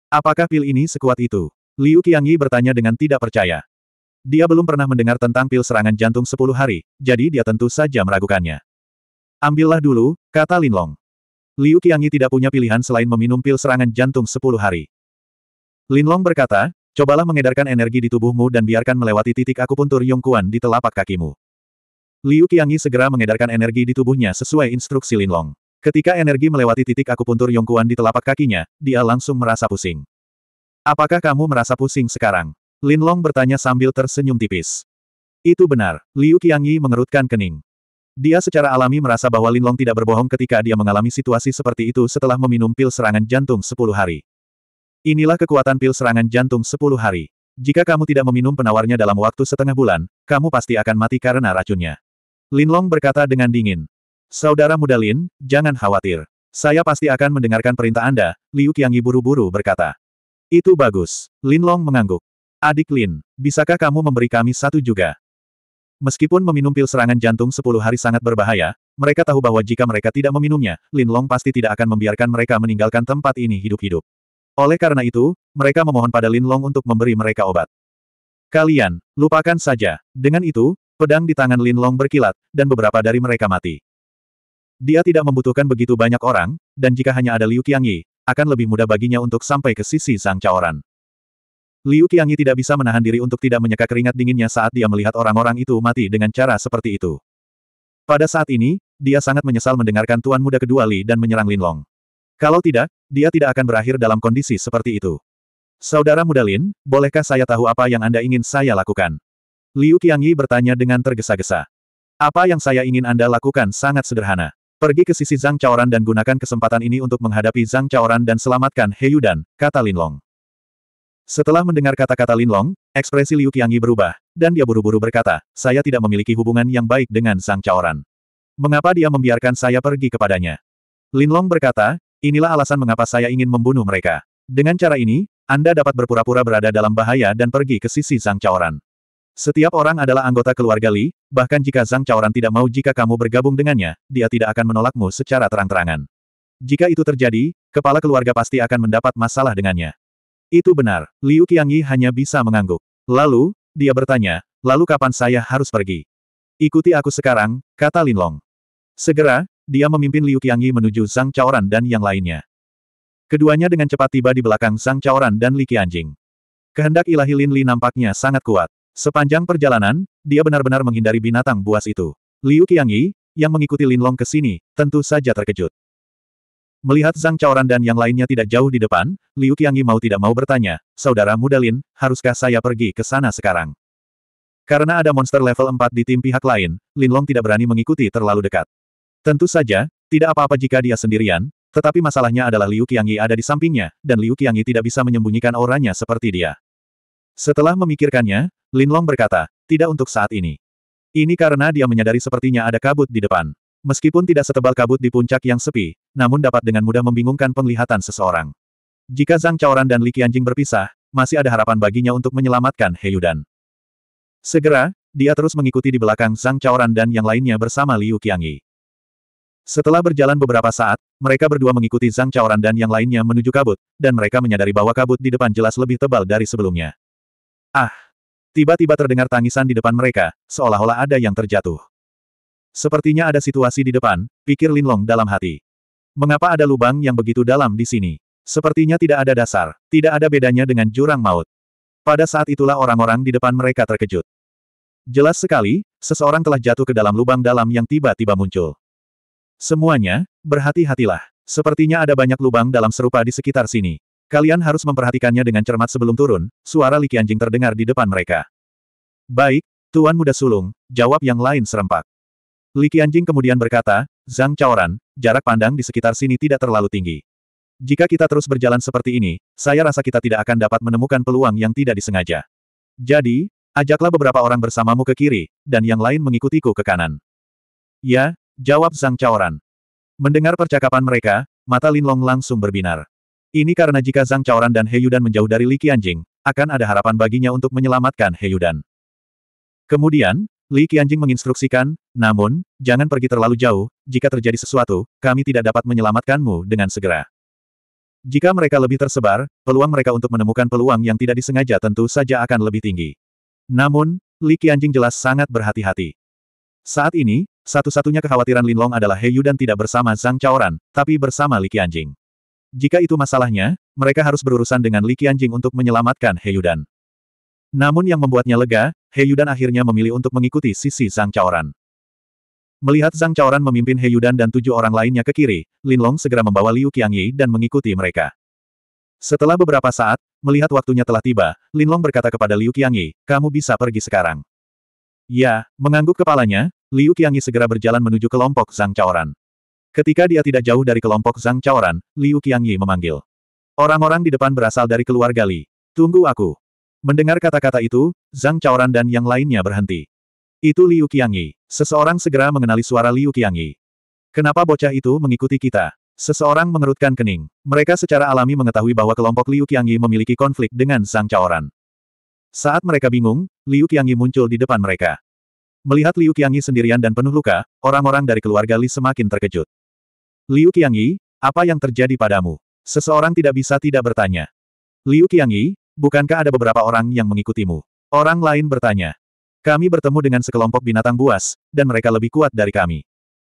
Apakah pil ini sekuat itu? Liu Qiangyi bertanya dengan tidak percaya. Dia belum pernah mendengar tentang pil serangan jantung sepuluh hari, jadi dia tentu saja meragukannya. Ambillah dulu, kata Linlong. Liu Qiangyi tidak punya pilihan selain meminum pil serangan jantung 10 hari. Linlong berkata, cobalah mengedarkan energi di tubuhmu dan biarkan melewati titik akupuntur Yongkuan di telapak kakimu. Liu Qiangyi segera mengedarkan energi di tubuhnya sesuai instruksi Linlong. Ketika energi melewati titik akupuntur Yongkuan di telapak kakinya, dia langsung merasa pusing. Apakah kamu merasa pusing sekarang? Linlong bertanya sambil tersenyum tipis. Itu benar, Liu Qiangyi mengerutkan kening. Dia secara alami merasa bahwa Linlong tidak berbohong ketika dia mengalami situasi seperti itu setelah meminum pil serangan jantung 10 hari. Inilah kekuatan pil serangan jantung 10 hari. Jika kamu tidak meminum penawarnya dalam waktu setengah bulan, kamu pasti akan mati karena racunnya. Linlong berkata dengan dingin. Saudara muda Lin, jangan khawatir. Saya pasti akan mendengarkan perintah Anda, Liu Qiangyi buru-buru berkata. Itu bagus. Linlong mengangguk. Adik Lin, bisakah kamu memberi kami satu juga? Meskipun meminum pil serangan jantung 10 hari sangat berbahaya, mereka tahu bahwa jika mereka tidak meminumnya, Lin Long pasti tidak akan membiarkan mereka meninggalkan tempat ini hidup-hidup. Oleh karena itu, mereka memohon pada Lin Long untuk memberi mereka obat. Kalian, lupakan saja. Dengan itu, pedang di tangan Lin Long berkilat, dan beberapa dari mereka mati. Dia tidak membutuhkan begitu banyak orang, dan jika hanya ada Liu Qiangyi, akan lebih mudah baginya untuk sampai ke sisi Sang Caoran. Liu Qiangyi tidak bisa menahan diri untuk tidak menyeka keringat dinginnya saat dia melihat orang-orang itu mati dengan cara seperti itu. Pada saat ini, dia sangat menyesal mendengarkan tuan muda kedua Li dan menyerang Lin Long. Kalau tidak, dia tidak akan berakhir dalam kondisi seperti itu. Saudara muda Lin, bolehkah saya tahu apa yang Anda ingin saya lakukan? Liu Qiangyi bertanya dengan tergesa-gesa. Apa yang saya ingin Anda lakukan sangat sederhana. Pergi ke sisi Zhang Chaoran dan gunakan kesempatan ini untuk menghadapi Zhang Chaoran dan selamatkan Heyudan, dan, kata Long. Setelah mendengar kata-kata Linlong, ekspresi Liu Qiangyi berubah, dan dia buru-buru berkata, saya tidak memiliki hubungan yang baik dengan Sang Caoran. Mengapa dia membiarkan saya pergi kepadanya? Linlong berkata, inilah alasan mengapa saya ingin membunuh mereka. Dengan cara ini, Anda dapat berpura-pura berada dalam bahaya dan pergi ke sisi Sang Caoran. Setiap orang adalah anggota keluarga Li, bahkan jika Zhang Caoran tidak mau jika kamu bergabung dengannya, dia tidak akan menolakmu secara terang-terangan. Jika itu terjadi, kepala keluarga pasti akan mendapat masalah dengannya. Itu benar, Liu Qiangyi hanya bisa mengangguk. Lalu, dia bertanya, lalu kapan saya harus pergi? Ikuti aku sekarang, kata Linlong. Segera, dia memimpin Liu Qiangyi menuju Sang Caoran dan yang lainnya. Keduanya dengan cepat tiba di belakang Sang Caoran dan Li Qianjing. Kehendak ilahi Lin Li nampaknya sangat kuat. Sepanjang perjalanan, dia benar-benar menghindari binatang buas itu. Liu Qiangyi, yang mengikuti Linlong ke sini, tentu saja terkejut. Melihat Zhang Chaoran dan yang lainnya tidak jauh di depan, Liu Qiangyi mau tidak mau bertanya, Saudara muda Lin, haruskah saya pergi ke sana sekarang? Karena ada monster level 4 di tim pihak lain, Lin Long tidak berani mengikuti terlalu dekat. Tentu saja, tidak apa-apa jika dia sendirian, tetapi masalahnya adalah Liu Qiangyi ada di sampingnya, dan Liu Qiangyi tidak bisa menyembunyikan auranya seperti dia. Setelah memikirkannya, Lin Long berkata, tidak untuk saat ini. Ini karena dia menyadari sepertinya ada kabut di depan. Meskipun tidak setebal kabut di puncak yang sepi, namun dapat dengan mudah membingungkan penglihatan seseorang. Jika Zhang Caoran dan Li Qianjing berpisah, masih ada harapan baginya untuk menyelamatkan He Yudan. Segera, dia terus mengikuti di belakang Zhang Caoran dan yang lainnya bersama Liu Qiangyi. Setelah berjalan beberapa saat, mereka berdua mengikuti Zhang Caoran dan yang lainnya menuju kabut, dan mereka menyadari bahwa kabut di depan jelas lebih tebal dari sebelumnya. Ah! Tiba-tiba terdengar tangisan di depan mereka, seolah-olah ada yang terjatuh. Sepertinya ada situasi di depan, pikir Linlong dalam hati. Mengapa ada lubang yang begitu dalam di sini? Sepertinya tidak ada dasar, tidak ada bedanya dengan jurang maut. Pada saat itulah orang-orang di depan mereka terkejut. Jelas sekali, seseorang telah jatuh ke dalam lubang dalam yang tiba-tiba muncul. Semuanya, berhati-hatilah. Sepertinya ada banyak lubang dalam serupa di sekitar sini. Kalian harus memperhatikannya dengan cermat sebelum turun, suara Liki Anjing terdengar di depan mereka. Baik, Tuan Muda Sulung, jawab yang lain serempak. Li Qianjing kemudian berkata, Zhang Chaoran, jarak pandang di sekitar sini tidak terlalu tinggi. Jika kita terus berjalan seperti ini, saya rasa kita tidak akan dapat menemukan peluang yang tidak disengaja. Jadi, ajaklah beberapa orang bersamamu ke kiri, dan yang lain mengikutiku ke kanan. Ya, jawab Zhang Chaoran. Mendengar percakapan mereka, mata Linlong langsung berbinar. Ini karena jika Zhang Chaoran dan He Yudan menjauh dari Li Qianjing, akan ada harapan baginya untuk menyelamatkan He Yudan. Kemudian, Li Qianjing menginstruksikan, namun, jangan pergi terlalu jauh, jika terjadi sesuatu, kami tidak dapat menyelamatkanmu dengan segera. Jika mereka lebih tersebar, peluang mereka untuk menemukan peluang yang tidak disengaja tentu saja akan lebih tinggi. Namun, Li Qianjing jelas sangat berhati-hati. Saat ini, satu-satunya kekhawatiran Linlong adalah Heyu dan tidak bersama Zhang Chaoran, tapi bersama Li Qianjing. Jika itu masalahnya, mereka harus berurusan dengan Li Qianjing untuk menyelamatkan Heyu dan. Namun yang membuatnya lega, Yudan akhirnya memilih untuk mengikuti sisi Zhang Chaoran. Melihat Zhang Chaoran memimpin Yudan dan tujuh orang lainnya ke kiri, Lin Long segera membawa Liu Qiangyi dan mengikuti mereka. Setelah beberapa saat, melihat waktunya telah tiba, Lin Long berkata kepada Liu Qiangyi, kamu bisa pergi sekarang. Ya, mengangguk kepalanya, Liu Qiangyi segera berjalan menuju kelompok Zhang Chaoran. Ketika dia tidak jauh dari kelompok Zhang Chaoran, Liu Qiangyi memanggil. Orang-orang di depan berasal dari keluarga Li. Tunggu aku. Mendengar kata-kata itu, Zhang Chaoran dan yang lainnya berhenti. Itu Liu Qiangyi. Seseorang segera mengenali suara Liu Qiangyi. Kenapa bocah itu mengikuti kita? Seseorang mengerutkan kening. Mereka secara alami mengetahui bahwa kelompok Liu Qiangyi memiliki konflik dengan Zhang Chaoran. Saat mereka bingung, Liu Qiangyi muncul di depan mereka. Melihat Liu Qiangyi sendirian dan penuh luka, orang-orang dari keluarga Li semakin terkejut. Liu Qiangyi, apa yang terjadi padamu? Seseorang tidak bisa tidak bertanya. Liu Qiangyi, bukankah ada beberapa orang yang mengikutimu? Orang lain bertanya. Kami bertemu dengan sekelompok binatang buas, dan mereka lebih kuat dari kami.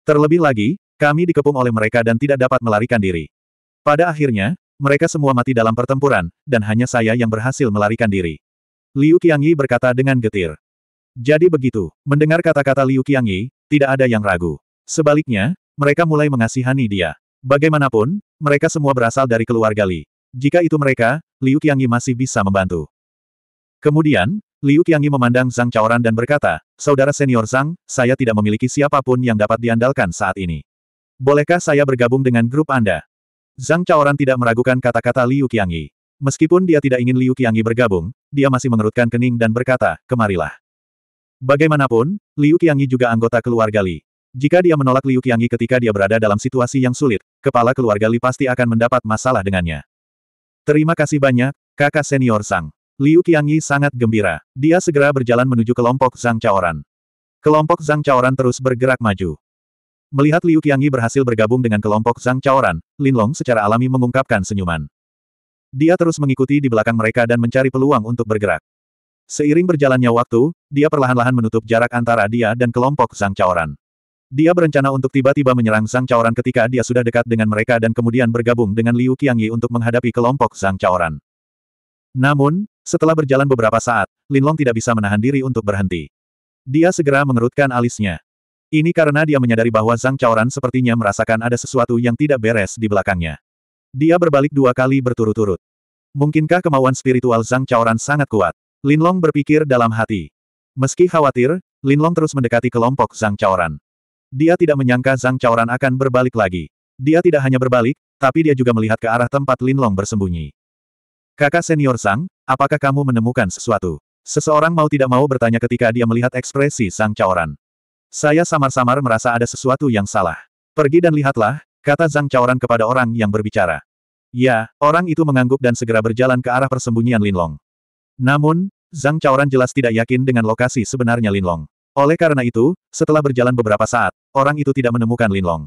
Terlebih lagi, kami dikepung oleh mereka dan tidak dapat melarikan diri. Pada akhirnya, mereka semua mati dalam pertempuran, dan hanya saya yang berhasil melarikan diri. Liu Qiangyi berkata dengan getir. Jadi begitu, mendengar kata-kata Liu Qiangyi, tidak ada yang ragu. Sebaliknya, mereka mulai mengasihani dia. Bagaimanapun, mereka semua berasal dari keluarga Li. Jika itu mereka, Liu Qiangyi masih bisa membantu. Kemudian, Liu Qiangyi memandang Zhang Chaoran dan berkata, Saudara senior Zhang, saya tidak memiliki siapapun yang dapat diandalkan saat ini. Bolehkah saya bergabung dengan grup Anda? Zhang Chaoran tidak meragukan kata-kata Liu Qiangyi. Meskipun dia tidak ingin Liu Qiangyi bergabung, dia masih mengerutkan kening dan berkata, kemarilah. Bagaimanapun, Liu Qiangyi juga anggota keluarga Li. Jika dia menolak Liu Qiangyi ketika dia berada dalam situasi yang sulit, kepala keluarga Li pasti akan mendapat masalah dengannya. Terima kasih banyak, kakak senior Sang. Liu Qiangyi sangat gembira. Dia segera berjalan menuju kelompok Zhang Chaoran. Kelompok Zhang Chaoran terus bergerak maju. Melihat Liu Qiangyi berhasil bergabung dengan kelompok Zhang Chaoran, Lin Long secara alami mengungkapkan senyuman. Dia terus mengikuti di belakang mereka dan mencari peluang untuk bergerak. Seiring berjalannya waktu, dia perlahan-lahan menutup jarak antara dia dan kelompok Zhang Chaoran. Dia berencana untuk tiba-tiba menyerang Zhang Caoran ketika dia sudah dekat dengan mereka dan kemudian bergabung dengan Liu Qiangyi untuk menghadapi kelompok Zhang Caoran. Namun, setelah berjalan beberapa saat, Lin Long tidak bisa menahan diri untuk berhenti. Dia segera mengerutkan alisnya. Ini karena dia menyadari bahwa Zhang Caoran sepertinya merasakan ada sesuatu yang tidak beres di belakangnya. Dia berbalik dua kali berturut-turut. Mungkinkah kemauan spiritual Zhang Caoran sangat kuat? Lin Long berpikir dalam hati. Meski khawatir, Lin Long terus mendekati kelompok Zhang Caoran. Dia tidak menyangka Zhang Chaoran akan berbalik lagi. Dia tidak hanya berbalik, tapi dia juga melihat ke arah tempat Lin Long bersembunyi. Kakak senior Sang, apakah kamu menemukan sesuatu? Seseorang mau tidak mau bertanya ketika dia melihat ekspresi Zhang Chaoran. Saya samar-samar merasa ada sesuatu yang salah. Pergi dan lihatlah, kata Zhang Chaoran kepada orang yang berbicara. Ya, orang itu mengangguk dan segera berjalan ke arah persembunyian Lin Long. Namun, Zhang Chaoran jelas tidak yakin dengan lokasi sebenarnya Lin Long. Oleh karena itu, setelah berjalan beberapa saat, orang itu tidak menemukan Linlong.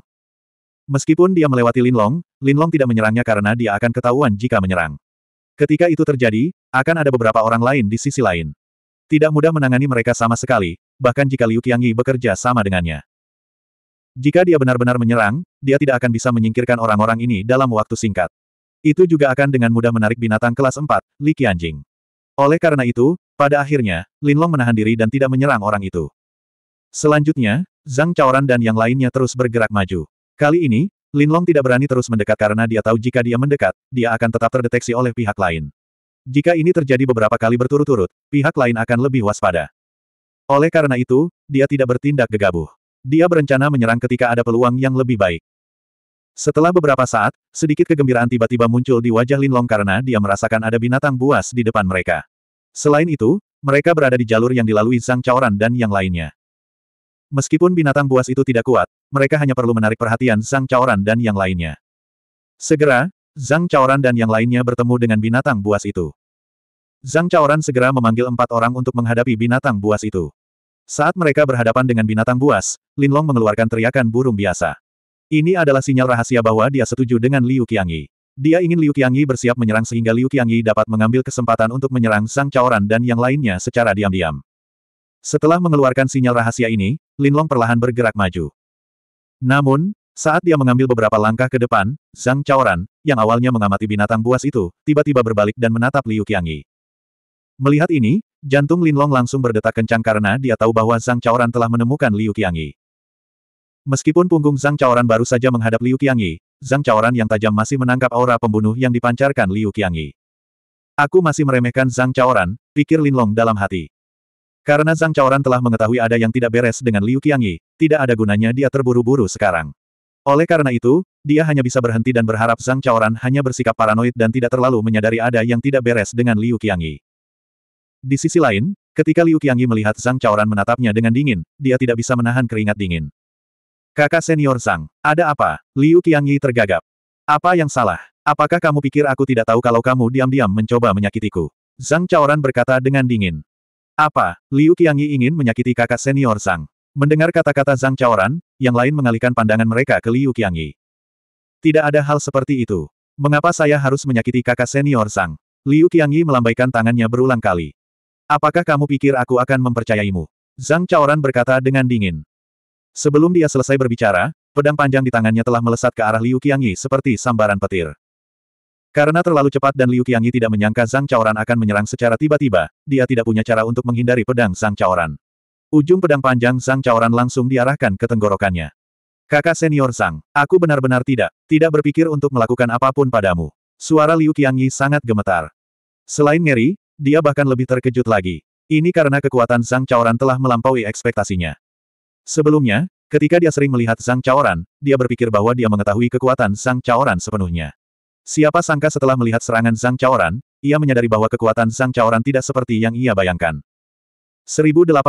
Meskipun dia melewati Linlong, Linlong tidak menyerangnya karena dia akan ketahuan jika menyerang. Ketika itu terjadi, akan ada beberapa orang lain di sisi lain. Tidak mudah menangani mereka sama sekali, bahkan jika Liu Qiangyi bekerja sama dengannya. Jika dia benar-benar menyerang, dia tidak akan bisa menyingkirkan orang-orang ini dalam waktu singkat. Itu juga akan dengan mudah menarik binatang kelas 4, Li Qianjing. Oleh karena itu, pada akhirnya, Linlong menahan diri dan tidak menyerang orang itu. Selanjutnya, Zhang Chaoran dan yang lainnya terus bergerak maju. Kali ini, Lin Long tidak berani terus mendekat karena dia tahu jika dia mendekat, dia akan tetap terdeteksi oleh pihak lain. Jika ini terjadi beberapa kali berturut-turut, pihak lain akan lebih waspada. Oleh karena itu, dia tidak bertindak gegabah. Dia berencana menyerang ketika ada peluang yang lebih baik. Setelah beberapa saat, sedikit kegembiraan tiba-tiba muncul di wajah Lin Long karena dia merasakan ada binatang buas di depan mereka. Selain itu, mereka berada di jalur yang dilalui Zhang Chaoran dan yang lainnya. Meskipun binatang buas itu tidak kuat, mereka hanya perlu menarik perhatian Zhang Chaoran dan yang lainnya. Segera, Zhang Chaoran dan yang lainnya bertemu dengan binatang buas itu. Zhang Chaoran segera memanggil empat orang untuk menghadapi binatang buas itu. Saat mereka berhadapan dengan binatang buas, Lin Long mengeluarkan teriakan burung biasa. Ini adalah sinyal rahasia bahwa dia setuju dengan Liu Qiangyi. Dia ingin Liu Qiangyi bersiap menyerang sehingga Liu Qiangyi dapat mengambil kesempatan untuk menyerang Zhang Chaoran dan yang lainnya secara diam-diam. Setelah mengeluarkan sinyal rahasia ini, Linlong perlahan bergerak maju. Namun, saat dia mengambil beberapa langkah ke depan, Zhang Chaoran, yang awalnya mengamati binatang buas itu, tiba-tiba berbalik dan menatap Liu Qiangyi. Melihat ini, jantung Linlong langsung berdetak kencang karena dia tahu bahwa Zhang Chaoran telah menemukan Liu Qiangyi. Meskipun punggung Zhang Chaoran baru saja menghadap Liu Qiangyi, Zhang Chaoran yang tajam masih menangkap aura pembunuh yang dipancarkan Liu Qiangyi. Aku masih meremehkan Zhang Chaoran, pikir Linlong dalam hati. Karena Zhang Chaoran telah mengetahui ada yang tidak beres dengan Liu Qiangyi, tidak ada gunanya dia terburu-buru sekarang. Oleh karena itu, dia hanya bisa berhenti dan berharap Zhang Chaoran hanya bersikap paranoid dan tidak terlalu menyadari ada yang tidak beres dengan Liu Qiangyi. Di sisi lain, ketika Liu Qiangyi melihat Zhang Chaoran menatapnya dengan dingin, dia tidak bisa menahan keringat dingin. Kakak senior Zhang, ada apa? Liu Qiangyi tergagap. Apa yang salah? Apakah kamu pikir aku tidak tahu kalau kamu diam-diam mencoba menyakitiku? Zhang Chaoran berkata dengan dingin. Apa, Liu Qiangyi ingin menyakiti kakak senior Zhang? Mendengar kata-kata Zhang Chaoran, yang lain mengalihkan pandangan mereka ke Liu Qiangyi. Tidak ada hal seperti itu. Mengapa saya harus menyakiti kakak senior Zhang? Liu Qiangyi melambaikan tangannya berulang kali. Apakah kamu pikir aku akan mempercayaimu? Zhang Chaoran berkata dengan dingin. Sebelum dia selesai berbicara, pedang panjang di tangannya telah melesat ke arah Liu Qiangyi seperti sambaran petir. Karena terlalu cepat dan Liu Qiangyi tidak menyangka Zhang Chaoran akan menyerang secara tiba-tiba, dia tidak punya cara untuk menghindari pedang Zhang Chaoran. Ujung pedang panjang Zhang Chaoran langsung diarahkan ke tenggorokannya. Kakak senior Zhang, aku benar-benar tidak, tidak berpikir untuk melakukan apapun padamu. Suara Liu Qiangyi sangat gemetar. Selain ngeri, dia bahkan lebih terkejut lagi. Ini karena kekuatan Zhang Chaoran telah melampaui ekspektasinya. Sebelumnya, ketika dia sering melihat Zhang Chaoran, dia berpikir bahwa dia mengetahui kekuatan Zhang Chaoran sepenuhnya. Siapa sangka setelah melihat serangan Zhang Chaoran, ia menyadari bahwa kekuatan Zhang Chaoran tidak seperti yang ia bayangkan. 1810.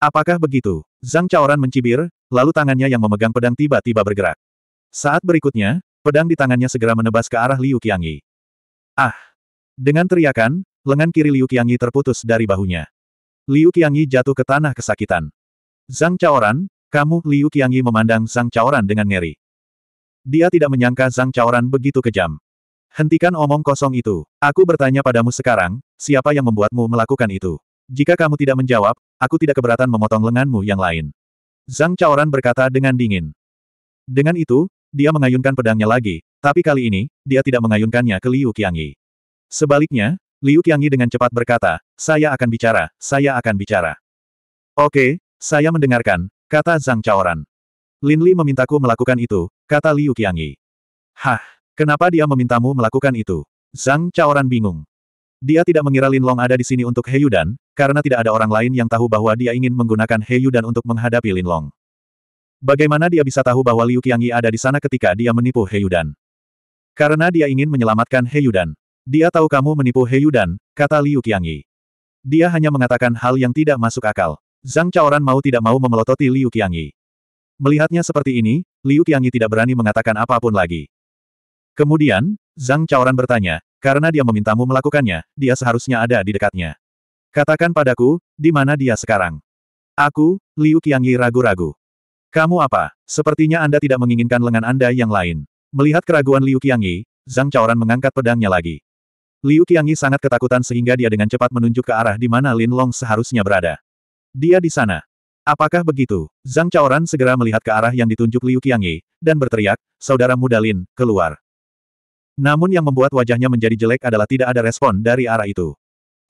Apakah begitu? Zhang Chaoran mencibir, lalu tangannya yang memegang pedang tiba-tiba bergerak. Saat berikutnya, pedang di tangannya segera menebas ke arah Liu Qiangyi. Ah! Dengan teriakan, lengan kiri Liu Qiangyi terputus dari bahunya. Liu Qiangyi jatuh ke tanah kesakitan. Zhang Chaoran, kamu, Liu Qiangyi memandang Zhang Chaoran dengan ngeri. Dia tidak menyangka Zhang Chaoran begitu kejam. Hentikan omong kosong itu. Aku bertanya padamu sekarang, siapa yang membuatmu melakukan itu? Jika kamu tidak menjawab, aku tidak keberatan memotong lenganmu yang lain. Zhang Chaoran berkata dengan dingin. Dengan itu, dia mengayunkan pedangnya lagi, tapi kali ini, dia tidak mengayunkannya ke Liu Qiangyi. Sebaliknya, Liu Qiangyi dengan cepat berkata, saya akan bicara, saya akan bicara. Oke, saya mendengarkan, kata Zhang Chaoran. Lin Li memintaku melakukan itu, kata Liu Qiangyi. Hah, kenapa dia memintamu melakukan itu? Zhang Ran bingung. Dia tidak mengira Lin Long ada di sini untuk He Yudan, karena tidak ada orang lain yang tahu bahwa dia ingin menggunakan He Yudan untuk menghadapi Lin Long. Bagaimana dia bisa tahu bahwa Liu Qiangyi ada di sana ketika dia menipu He Yudan? Karena dia ingin menyelamatkan He Yudan. Dia tahu kamu menipu He Yudan, kata Liu Qiangyi. Dia hanya mengatakan hal yang tidak masuk akal. Zhang Ran mau tidak mau memelototi Liu Qiangyi. Melihatnya seperti ini, Liu Qiangyi tidak berani mengatakan apapun lagi. Kemudian, Zhang Chaoran bertanya, karena dia memintamu melakukannya, dia seharusnya ada di dekatnya. Katakan padaku, di mana dia sekarang? Aku, Liu Qiangyi ragu-ragu. Kamu apa? Sepertinya Anda tidak menginginkan lengan Anda yang lain. Melihat keraguan Liu Qiangyi, Zhang Chaoran mengangkat pedangnya lagi. Liu Qiangyi sangat ketakutan sehingga dia dengan cepat menunjuk ke arah di mana Lin Long seharusnya berada. Dia di sana. Apakah begitu? Zhang Chaoran segera melihat ke arah yang ditunjuk Liu Qiangyi, dan berteriak, Saudara muda Lin, keluar. Namun yang membuat wajahnya menjadi jelek adalah tidak ada respon dari arah itu.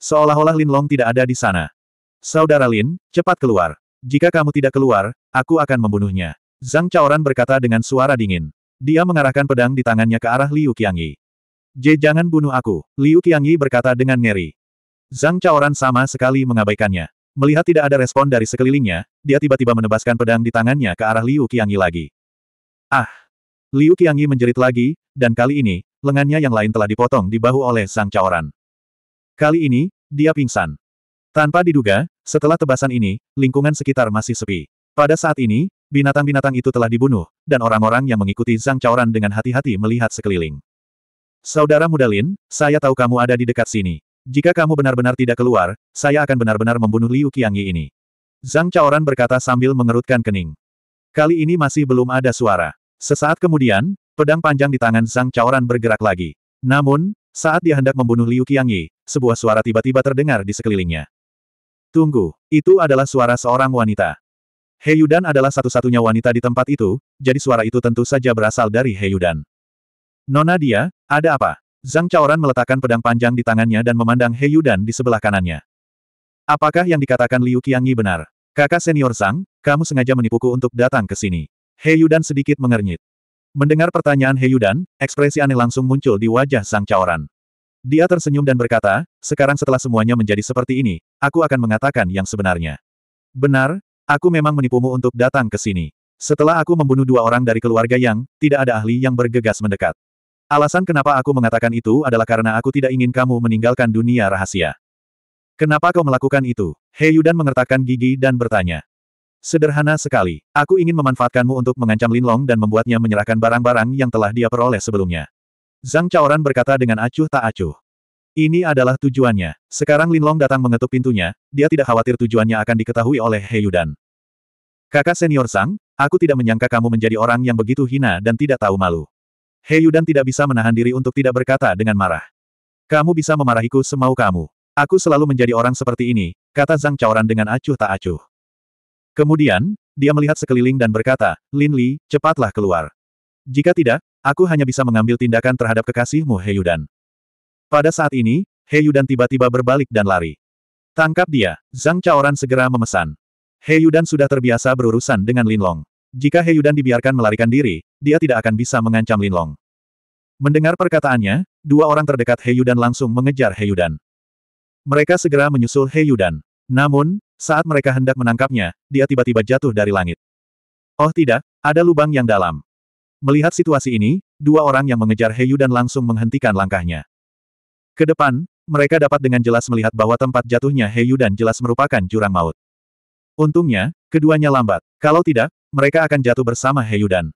Seolah-olah Lin Long tidak ada di sana. Saudara Lin, cepat keluar. Jika kamu tidak keluar, aku akan membunuhnya. Zhang Chaoran berkata dengan suara dingin. Dia mengarahkan pedang di tangannya ke arah Liu Qiangyi. J jangan bunuh aku, Liu Qiangyi berkata dengan ngeri. Zhang Chaoran sama sekali mengabaikannya. Melihat tidak ada respon dari sekelilingnya, dia tiba-tiba menebaskan pedang di tangannya ke arah Liu Qiangyi lagi. Ah! Liu Qiangyi menjerit lagi, dan kali ini, lengannya yang lain telah dipotong di bahu oleh Sang Caoran. Kali ini, dia pingsan. Tanpa diduga, setelah tebasan ini, lingkungan sekitar masih sepi. Pada saat ini, binatang-binatang itu telah dibunuh, dan orang-orang yang mengikuti Sang Caoran dengan hati-hati melihat sekeliling. Saudara muda Lin, saya tahu kamu ada di dekat sini. Jika kamu benar-benar tidak keluar, saya akan benar-benar membunuh Liu Qiangyi ini. Zhang Chaoran berkata sambil mengerutkan kening. Kali ini masih belum ada suara. Sesaat kemudian, pedang panjang di tangan Zhang Chaoran bergerak lagi. Namun, saat dia hendak membunuh Liu Qiangyi, sebuah suara tiba-tiba terdengar di sekelilingnya. Tunggu, itu adalah suara seorang wanita. He Yudan adalah satu-satunya wanita di tempat itu, jadi suara itu tentu saja berasal dari Heyudan. Nona dia, ada apa? Zhang Chaoran meletakkan pedang panjang di tangannya dan memandang He Yudan di sebelah kanannya. Apakah yang dikatakan Liu Qiangyi benar? Kakak senior Zhang, kamu sengaja menipuku untuk datang ke sini. He Yudan sedikit mengernyit. Mendengar pertanyaan He Yudan, ekspresi aneh langsung muncul di wajah Zhang Chaoran. Dia tersenyum dan berkata, sekarang setelah semuanya menjadi seperti ini, aku akan mengatakan yang sebenarnya. Benar, aku memang menipumu untuk datang ke sini. Setelah aku membunuh dua orang dari keluarga Yang, tidak ada ahli yang bergegas mendekat. Alasan kenapa aku mengatakan itu adalah karena aku tidak ingin kamu meninggalkan dunia rahasia. Kenapa kau melakukan itu? Hei Yudan mengertakkan gigi dan bertanya. Sederhana sekali. Aku ingin memanfaatkanmu untuk mengancam Linlong dan membuatnya menyerahkan barang-barang yang telah dia peroleh sebelumnya. Zhang Chaoran berkata dengan acuh tak acuh. Ini adalah tujuannya. Sekarang Linlong datang mengetuk pintunya, dia tidak khawatir tujuannya akan diketahui oleh Hei Yudan. Kakak senior Zhang, aku tidak menyangka kamu menjadi orang yang begitu hina dan tidak tahu malu. Yudan tidak bisa menahan diri untuk tidak berkata dengan marah. Kamu bisa memarahiku semau kamu. Aku selalu menjadi orang seperti ini, kata Zhang Chaoran dengan acuh tak acuh. Kemudian, dia melihat sekeliling dan berkata, Lin Li, cepatlah keluar. Jika tidak, aku hanya bisa mengambil tindakan terhadap kekasihmu Yudan. Pada saat ini, Yudan tiba-tiba berbalik dan lari. Tangkap dia, Zhang Chaoran segera memesan. Yudan sudah terbiasa berurusan dengan Lin Long. Jika Yudan dibiarkan melarikan diri, dia tidak akan bisa mengancam Linlong. Mendengar perkataannya, dua orang terdekat Yudan langsung mengejar Yudan. Mereka segera menyusul Yudan. Namun, saat mereka hendak menangkapnya, dia tiba-tiba jatuh dari langit. Oh tidak, ada lubang yang dalam. Melihat situasi ini, dua orang yang mengejar Yudan langsung menghentikan langkahnya. Ke depan, mereka dapat dengan jelas melihat bahwa tempat jatuhnya Yudan jelas merupakan jurang maut. Untungnya, keduanya lambat. Kalau tidak, mereka akan jatuh bersama Heyudan.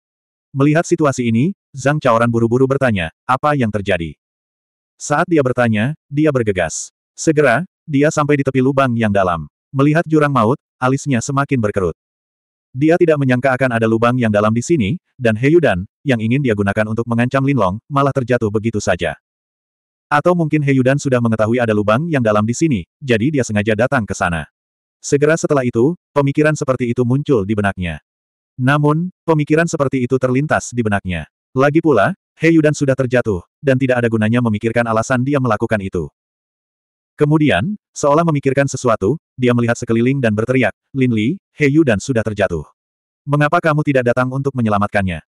Melihat situasi ini, Zhang Chaoran buru-buru bertanya, apa yang terjadi? Saat dia bertanya, dia bergegas. Segera, dia sampai di tepi lubang yang dalam. Melihat jurang maut, alisnya semakin berkerut. Dia tidak menyangka akan ada lubang yang dalam di sini, dan Heyudan, yang ingin dia gunakan untuk mengancam Linlong, malah terjatuh begitu saja. Atau mungkin Heyudan sudah mengetahui ada lubang yang dalam di sini, jadi dia sengaja datang ke sana. Segera setelah itu, pemikiran seperti itu muncul di benaknya. Namun, pemikiran seperti itu terlintas di benaknya. Lagi pula, Yudan sudah terjatuh, dan tidak ada gunanya memikirkan alasan dia melakukan itu. Kemudian, seolah memikirkan sesuatu, dia melihat sekeliling dan berteriak, Lin Li, Yudan sudah terjatuh. Mengapa kamu tidak datang untuk menyelamatkannya?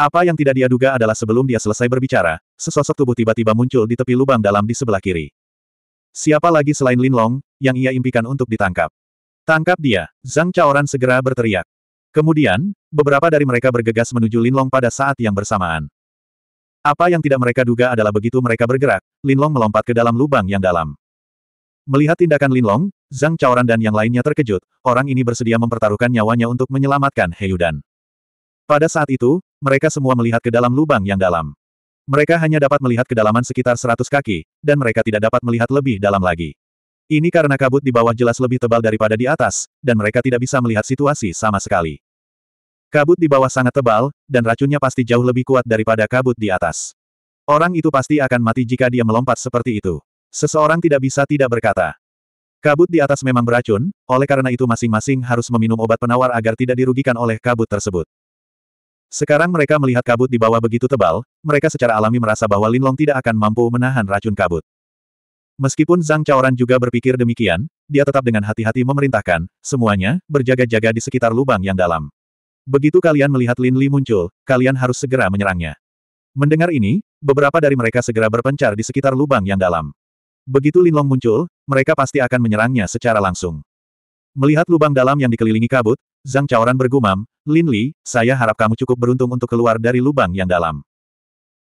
Apa yang tidak dia duga adalah sebelum dia selesai berbicara, sesosok tubuh tiba-tiba muncul di tepi lubang dalam di sebelah kiri. Siapa lagi selain Lin Long, yang ia impikan untuk ditangkap? Tangkap dia! Zhang Chaoran segera berteriak. Kemudian, beberapa dari mereka bergegas menuju Linlong pada saat yang bersamaan. Apa yang tidak mereka duga adalah begitu mereka bergerak, Linlong melompat ke dalam lubang yang dalam. Melihat tindakan Linlong, Zhang Chaoran dan yang lainnya terkejut, orang ini bersedia mempertaruhkan nyawanya untuk menyelamatkan Heyudan. Pada saat itu, mereka semua melihat ke dalam lubang yang dalam. Mereka hanya dapat melihat kedalaman sekitar 100 kaki, dan mereka tidak dapat melihat lebih dalam lagi. Ini karena kabut di bawah jelas lebih tebal daripada di atas, dan mereka tidak bisa melihat situasi sama sekali. Kabut di bawah sangat tebal, dan racunnya pasti jauh lebih kuat daripada kabut di atas. Orang itu pasti akan mati jika dia melompat seperti itu. Seseorang tidak bisa tidak berkata. Kabut di atas memang beracun, oleh karena itu masing-masing harus meminum obat penawar agar tidak dirugikan oleh kabut tersebut. Sekarang mereka melihat kabut di bawah begitu tebal, mereka secara alami merasa bahwa Linlong tidak akan mampu menahan racun kabut. Meskipun Zhang Chaoran juga berpikir demikian, dia tetap dengan hati-hati memerintahkan, semuanya, berjaga-jaga di sekitar lubang yang dalam. Begitu kalian melihat Lin Li muncul, kalian harus segera menyerangnya. Mendengar ini, beberapa dari mereka segera berpencar di sekitar lubang yang dalam. Begitu Lin Long muncul, mereka pasti akan menyerangnya secara langsung. Melihat lubang dalam yang dikelilingi kabut, Zhang Chaoran bergumam, Lin Li, saya harap kamu cukup beruntung untuk keluar dari lubang yang dalam.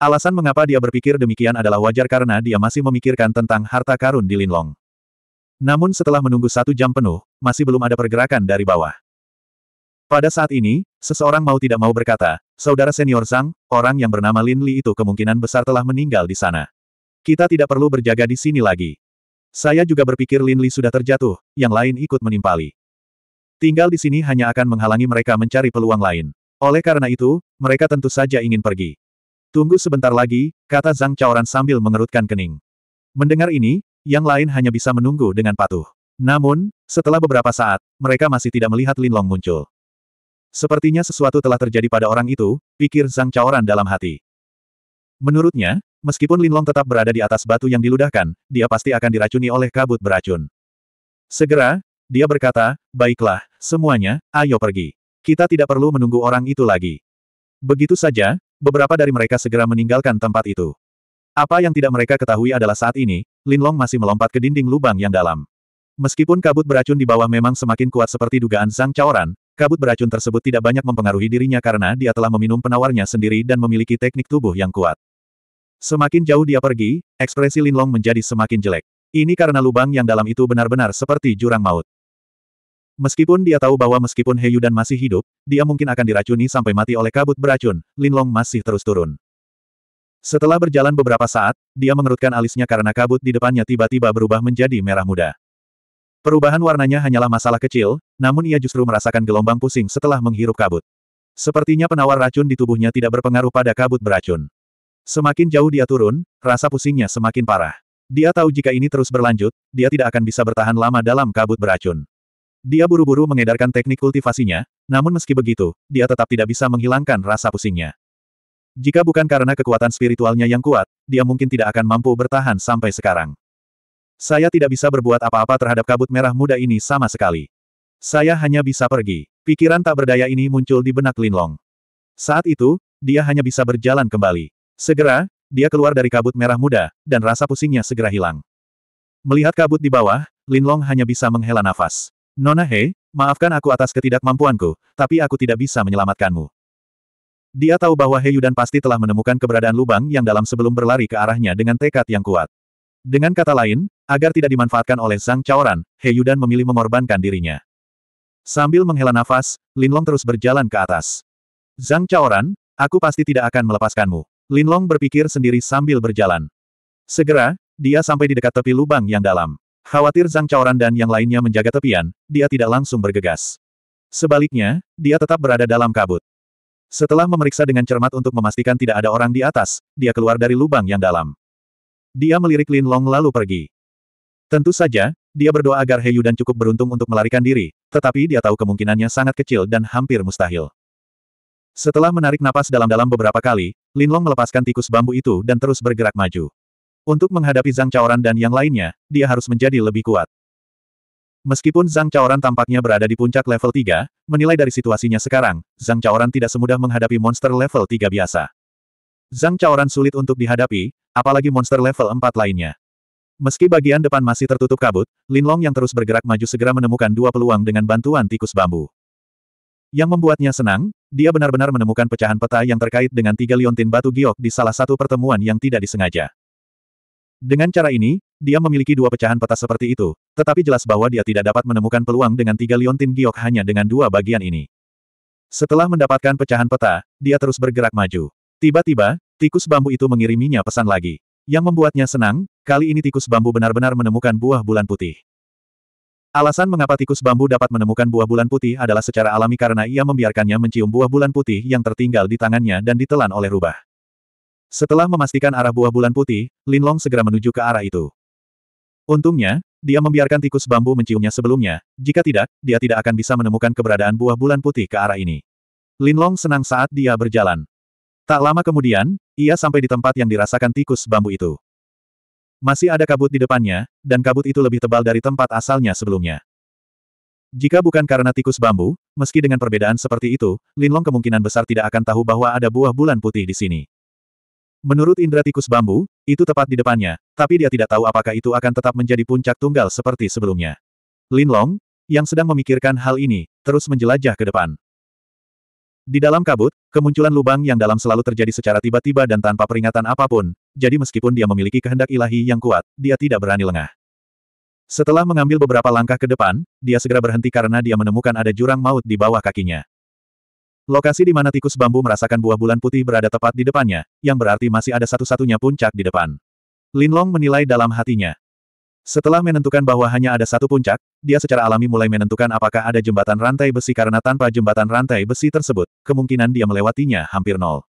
Alasan mengapa dia berpikir demikian adalah wajar karena dia masih memikirkan tentang harta karun di Linlong. Namun setelah menunggu satu jam penuh, masih belum ada pergerakan dari bawah. Pada saat ini, seseorang mau tidak mau berkata, Saudara senior Zhang, orang yang bernama Lin Li itu kemungkinan besar telah meninggal di sana. Kita tidak perlu berjaga di sini lagi. Saya juga berpikir Lin Li sudah terjatuh, yang lain ikut menimpali. Tinggal di sini hanya akan menghalangi mereka mencari peluang lain. Oleh karena itu, mereka tentu saja ingin pergi. Tunggu sebentar lagi, kata Zhang Chaoran sambil mengerutkan kening. Mendengar ini, yang lain hanya bisa menunggu dengan patuh. Namun, setelah beberapa saat, mereka masih tidak melihat Lin Long muncul. Sepertinya sesuatu telah terjadi pada orang itu, pikir Zhang Chaoran dalam hati. Menurutnya, meskipun Lin Long tetap berada di atas batu yang diludahkan, dia pasti akan diracuni oleh kabut beracun. Segera, dia berkata, baiklah, semuanya, ayo pergi. Kita tidak perlu menunggu orang itu lagi. Begitu saja, Beberapa dari mereka segera meninggalkan tempat itu. Apa yang tidak mereka ketahui adalah saat ini, Lin Long masih melompat ke dinding lubang yang dalam. Meskipun kabut beracun di bawah memang semakin kuat seperti dugaan Zhang Chaoran, kabut beracun tersebut tidak banyak mempengaruhi dirinya karena dia telah meminum penawarnya sendiri dan memiliki teknik tubuh yang kuat. Semakin jauh dia pergi, ekspresi Lin Long menjadi semakin jelek. Ini karena lubang yang dalam itu benar-benar seperti jurang maut. Meskipun dia tahu bahwa meskipun Heyu dan masih hidup, dia mungkin akan diracuni sampai mati oleh kabut beracun, Linlong masih terus turun. Setelah berjalan beberapa saat, dia mengerutkan alisnya karena kabut di depannya tiba-tiba berubah menjadi merah muda. Perubahan warnanya hanyalah masalah kecil, namun ia justru merasakan gelombang pusing setelah menghirup kabut. Sepertinya penawar racun di tubuhnya tidak berpengaruh pada kabut beracun. Semakin jauh dia turun, rasa pusingnya semakin parah. Dia tahu jika ini terus berlanjut, dia tidak akan bisa bertahan lama dalam kabut beracun. Dia buru-buru mengedarkan teknik kultivasinya, namun meski begitu, dia tetap tidak bisa menghilangkan rasa pusingnya. Jika bukan karena kekuatan spiritualnya yang kuat, dia mungkin tidak akan mampu bertahan sampai sekarang. Saya tidak bisa berbuat apa-apa terhadap kabut merah muda ini sama sekali. Saya hanya bisa pergi. Pikiran tak berdaya ini muncul di benak Linlong. Saat itu, dia hanya bisa berjalan kembali. Segera, dia keluar dari kabut merah muda, dan rasa pusingnya segera hilang. Melihat kabut di bawah, Linlong hanya bisa menghela nafas. Nona He, maafkan aku atas ketidakmampuanku, tapi aku tidak bisa menyelamatkanmu. Dia tahu bahwa He Yudan pasti telah menemukan keberadaan lubang yang dalam sebelum berlari ke arahnya dengan tekad yang kuat. Dengan kata lain, agar tidak dimanfaatkan oleh Zhang Chaoran, He Yudan memilih mengorbankan dirinya. Sambil menghela nafas, Linlong terus berjalan ke atas. Zhang Chaoran, aku pasti tidak akan melepaskanmu. Linlong berpikir sendiri sambil berjalan. Segera, dia sampai di dekat tepi lubang yang dalam. Khawatir Zhang Chaoran dan yang lainnya menjaga tepian, dia tidak langsung bergegas. Sebaliknya, dia tetap berada dalam kabut. Setelah memeriksa dengan cermat untuk memastikan tidak ada orang di atas, dia keluar dari lubang yang dalam. Dia melirik Lin Long lalu pergi. Tentu saja, dia berdoa agar He dan cukup beruntung untuk melarikan diri, tetapi dia tahu kemungkinannya sangat kecil dan hampir mustahil. Setelah menarik napas dalam-dalam beberapa kali, Lin Long melepaskan tikus bambu itu dan terus bergerak maju. Untuk menghadapi Zhang Chaoran dan yang lainnya, dia harus menjadi lebih kuat. Meskipun Zhang Chaoran tampaknya berada di puncak level 3, menilai dari situasinya sekarang, Zhang Chaoran tidak semudah menghadapi monster level 3 biasa. Zhang Chaoran sulit untuk dihadapi, apalagi monster level 4 lainnya. Meski bagian depan masih tertutup kabut, Lin Long yang terus bergerak maju segera menemukan dua peluang dengan bantuan tikus bambu. Yang membuatnya senang, dia benar-benar menemukan pecahan peta yang terkait dengan tiga liontin batu giok di salah satu pertemuan yang tidak disengaja. Dengan cara ini, dia memiliki dua pecahan peta seperti itu, tetapi jelas bahwa dia tidak dapat menemukan peluang dengan tiga liontin giok hanya dengan dua bagian ini. Setelah mendapatkan pecahan peta, dia terus bergerak maju. Tiba-tiba, tikus bambu itu mengiriminya pesan lagi. Yang membuatnya senang, kali ini tikus bambu benar-benar menemukan buah bulan putih. Alasan mengapa tikus bambu dapat menemukan buah bulan putih adalah secara alami karena ia membiarkannya mencium buah bulan putih yang tertinggal di tangannya dan ditelan oleh rubah. Setelah memastikan arah buah bulan putih, Linlong segera menuju ke arah itu. Untungnya, dia membiarkan tikus bambu menciumnya sebelumnya, jika tidak, dia tidak akan bisa menemukan keberadaan buah bulan putih ke arah ini. Linlong senang saat dia berjalan. Tak lama kemudian, ia sampai di tempat yang dirasakan tikus bambu itu. Masih ada kabut di depannya, dan kabut itu lebih tebal dari tempat asalnya sebelumnya. Jika bukan karena tikus bambu, meski dengan perbedaan seperti itu, Linlong kemungkinan besar tidak akan tahu bahwa ada buah bulan putih di sini. Menurut indra tikus bambu, itu tepat di depannya, tapi dia tidak tahu apakah itu akan tetap menjadi puncak tunggal seperti sebelumnya. Lin Long, yang sedang memikirkan hal ini, terus menjelajah ke depan. Di dalam kabut, kemunculan lubang yang dalam selalu terjadi secara tiba-tiba dan tanpa peringatan apapun, jadi meskipun dia memiliki kehendak ilahi yang kuat, dia tidak berani lengah. Setelah mengambil beberapa langkah ke depan, dia segera berhenti karena dia menemukan ada jurang maut di bawah kakinya. Lokasi di mana tikus bambu merasakan buah bulan putih berada tepat di depannya, yang berarti masih ada satu-satunya puncak di depan. Linlong menilai dalam hatinya. Setelah menentukan bahwa hanya ada satu puncak, dia secara alami mulai menentukan apakah ada jembatan rantai besi karena tanpa jembatan rantai besi tersebut, kemungkinan dia melewatinya hampir nol.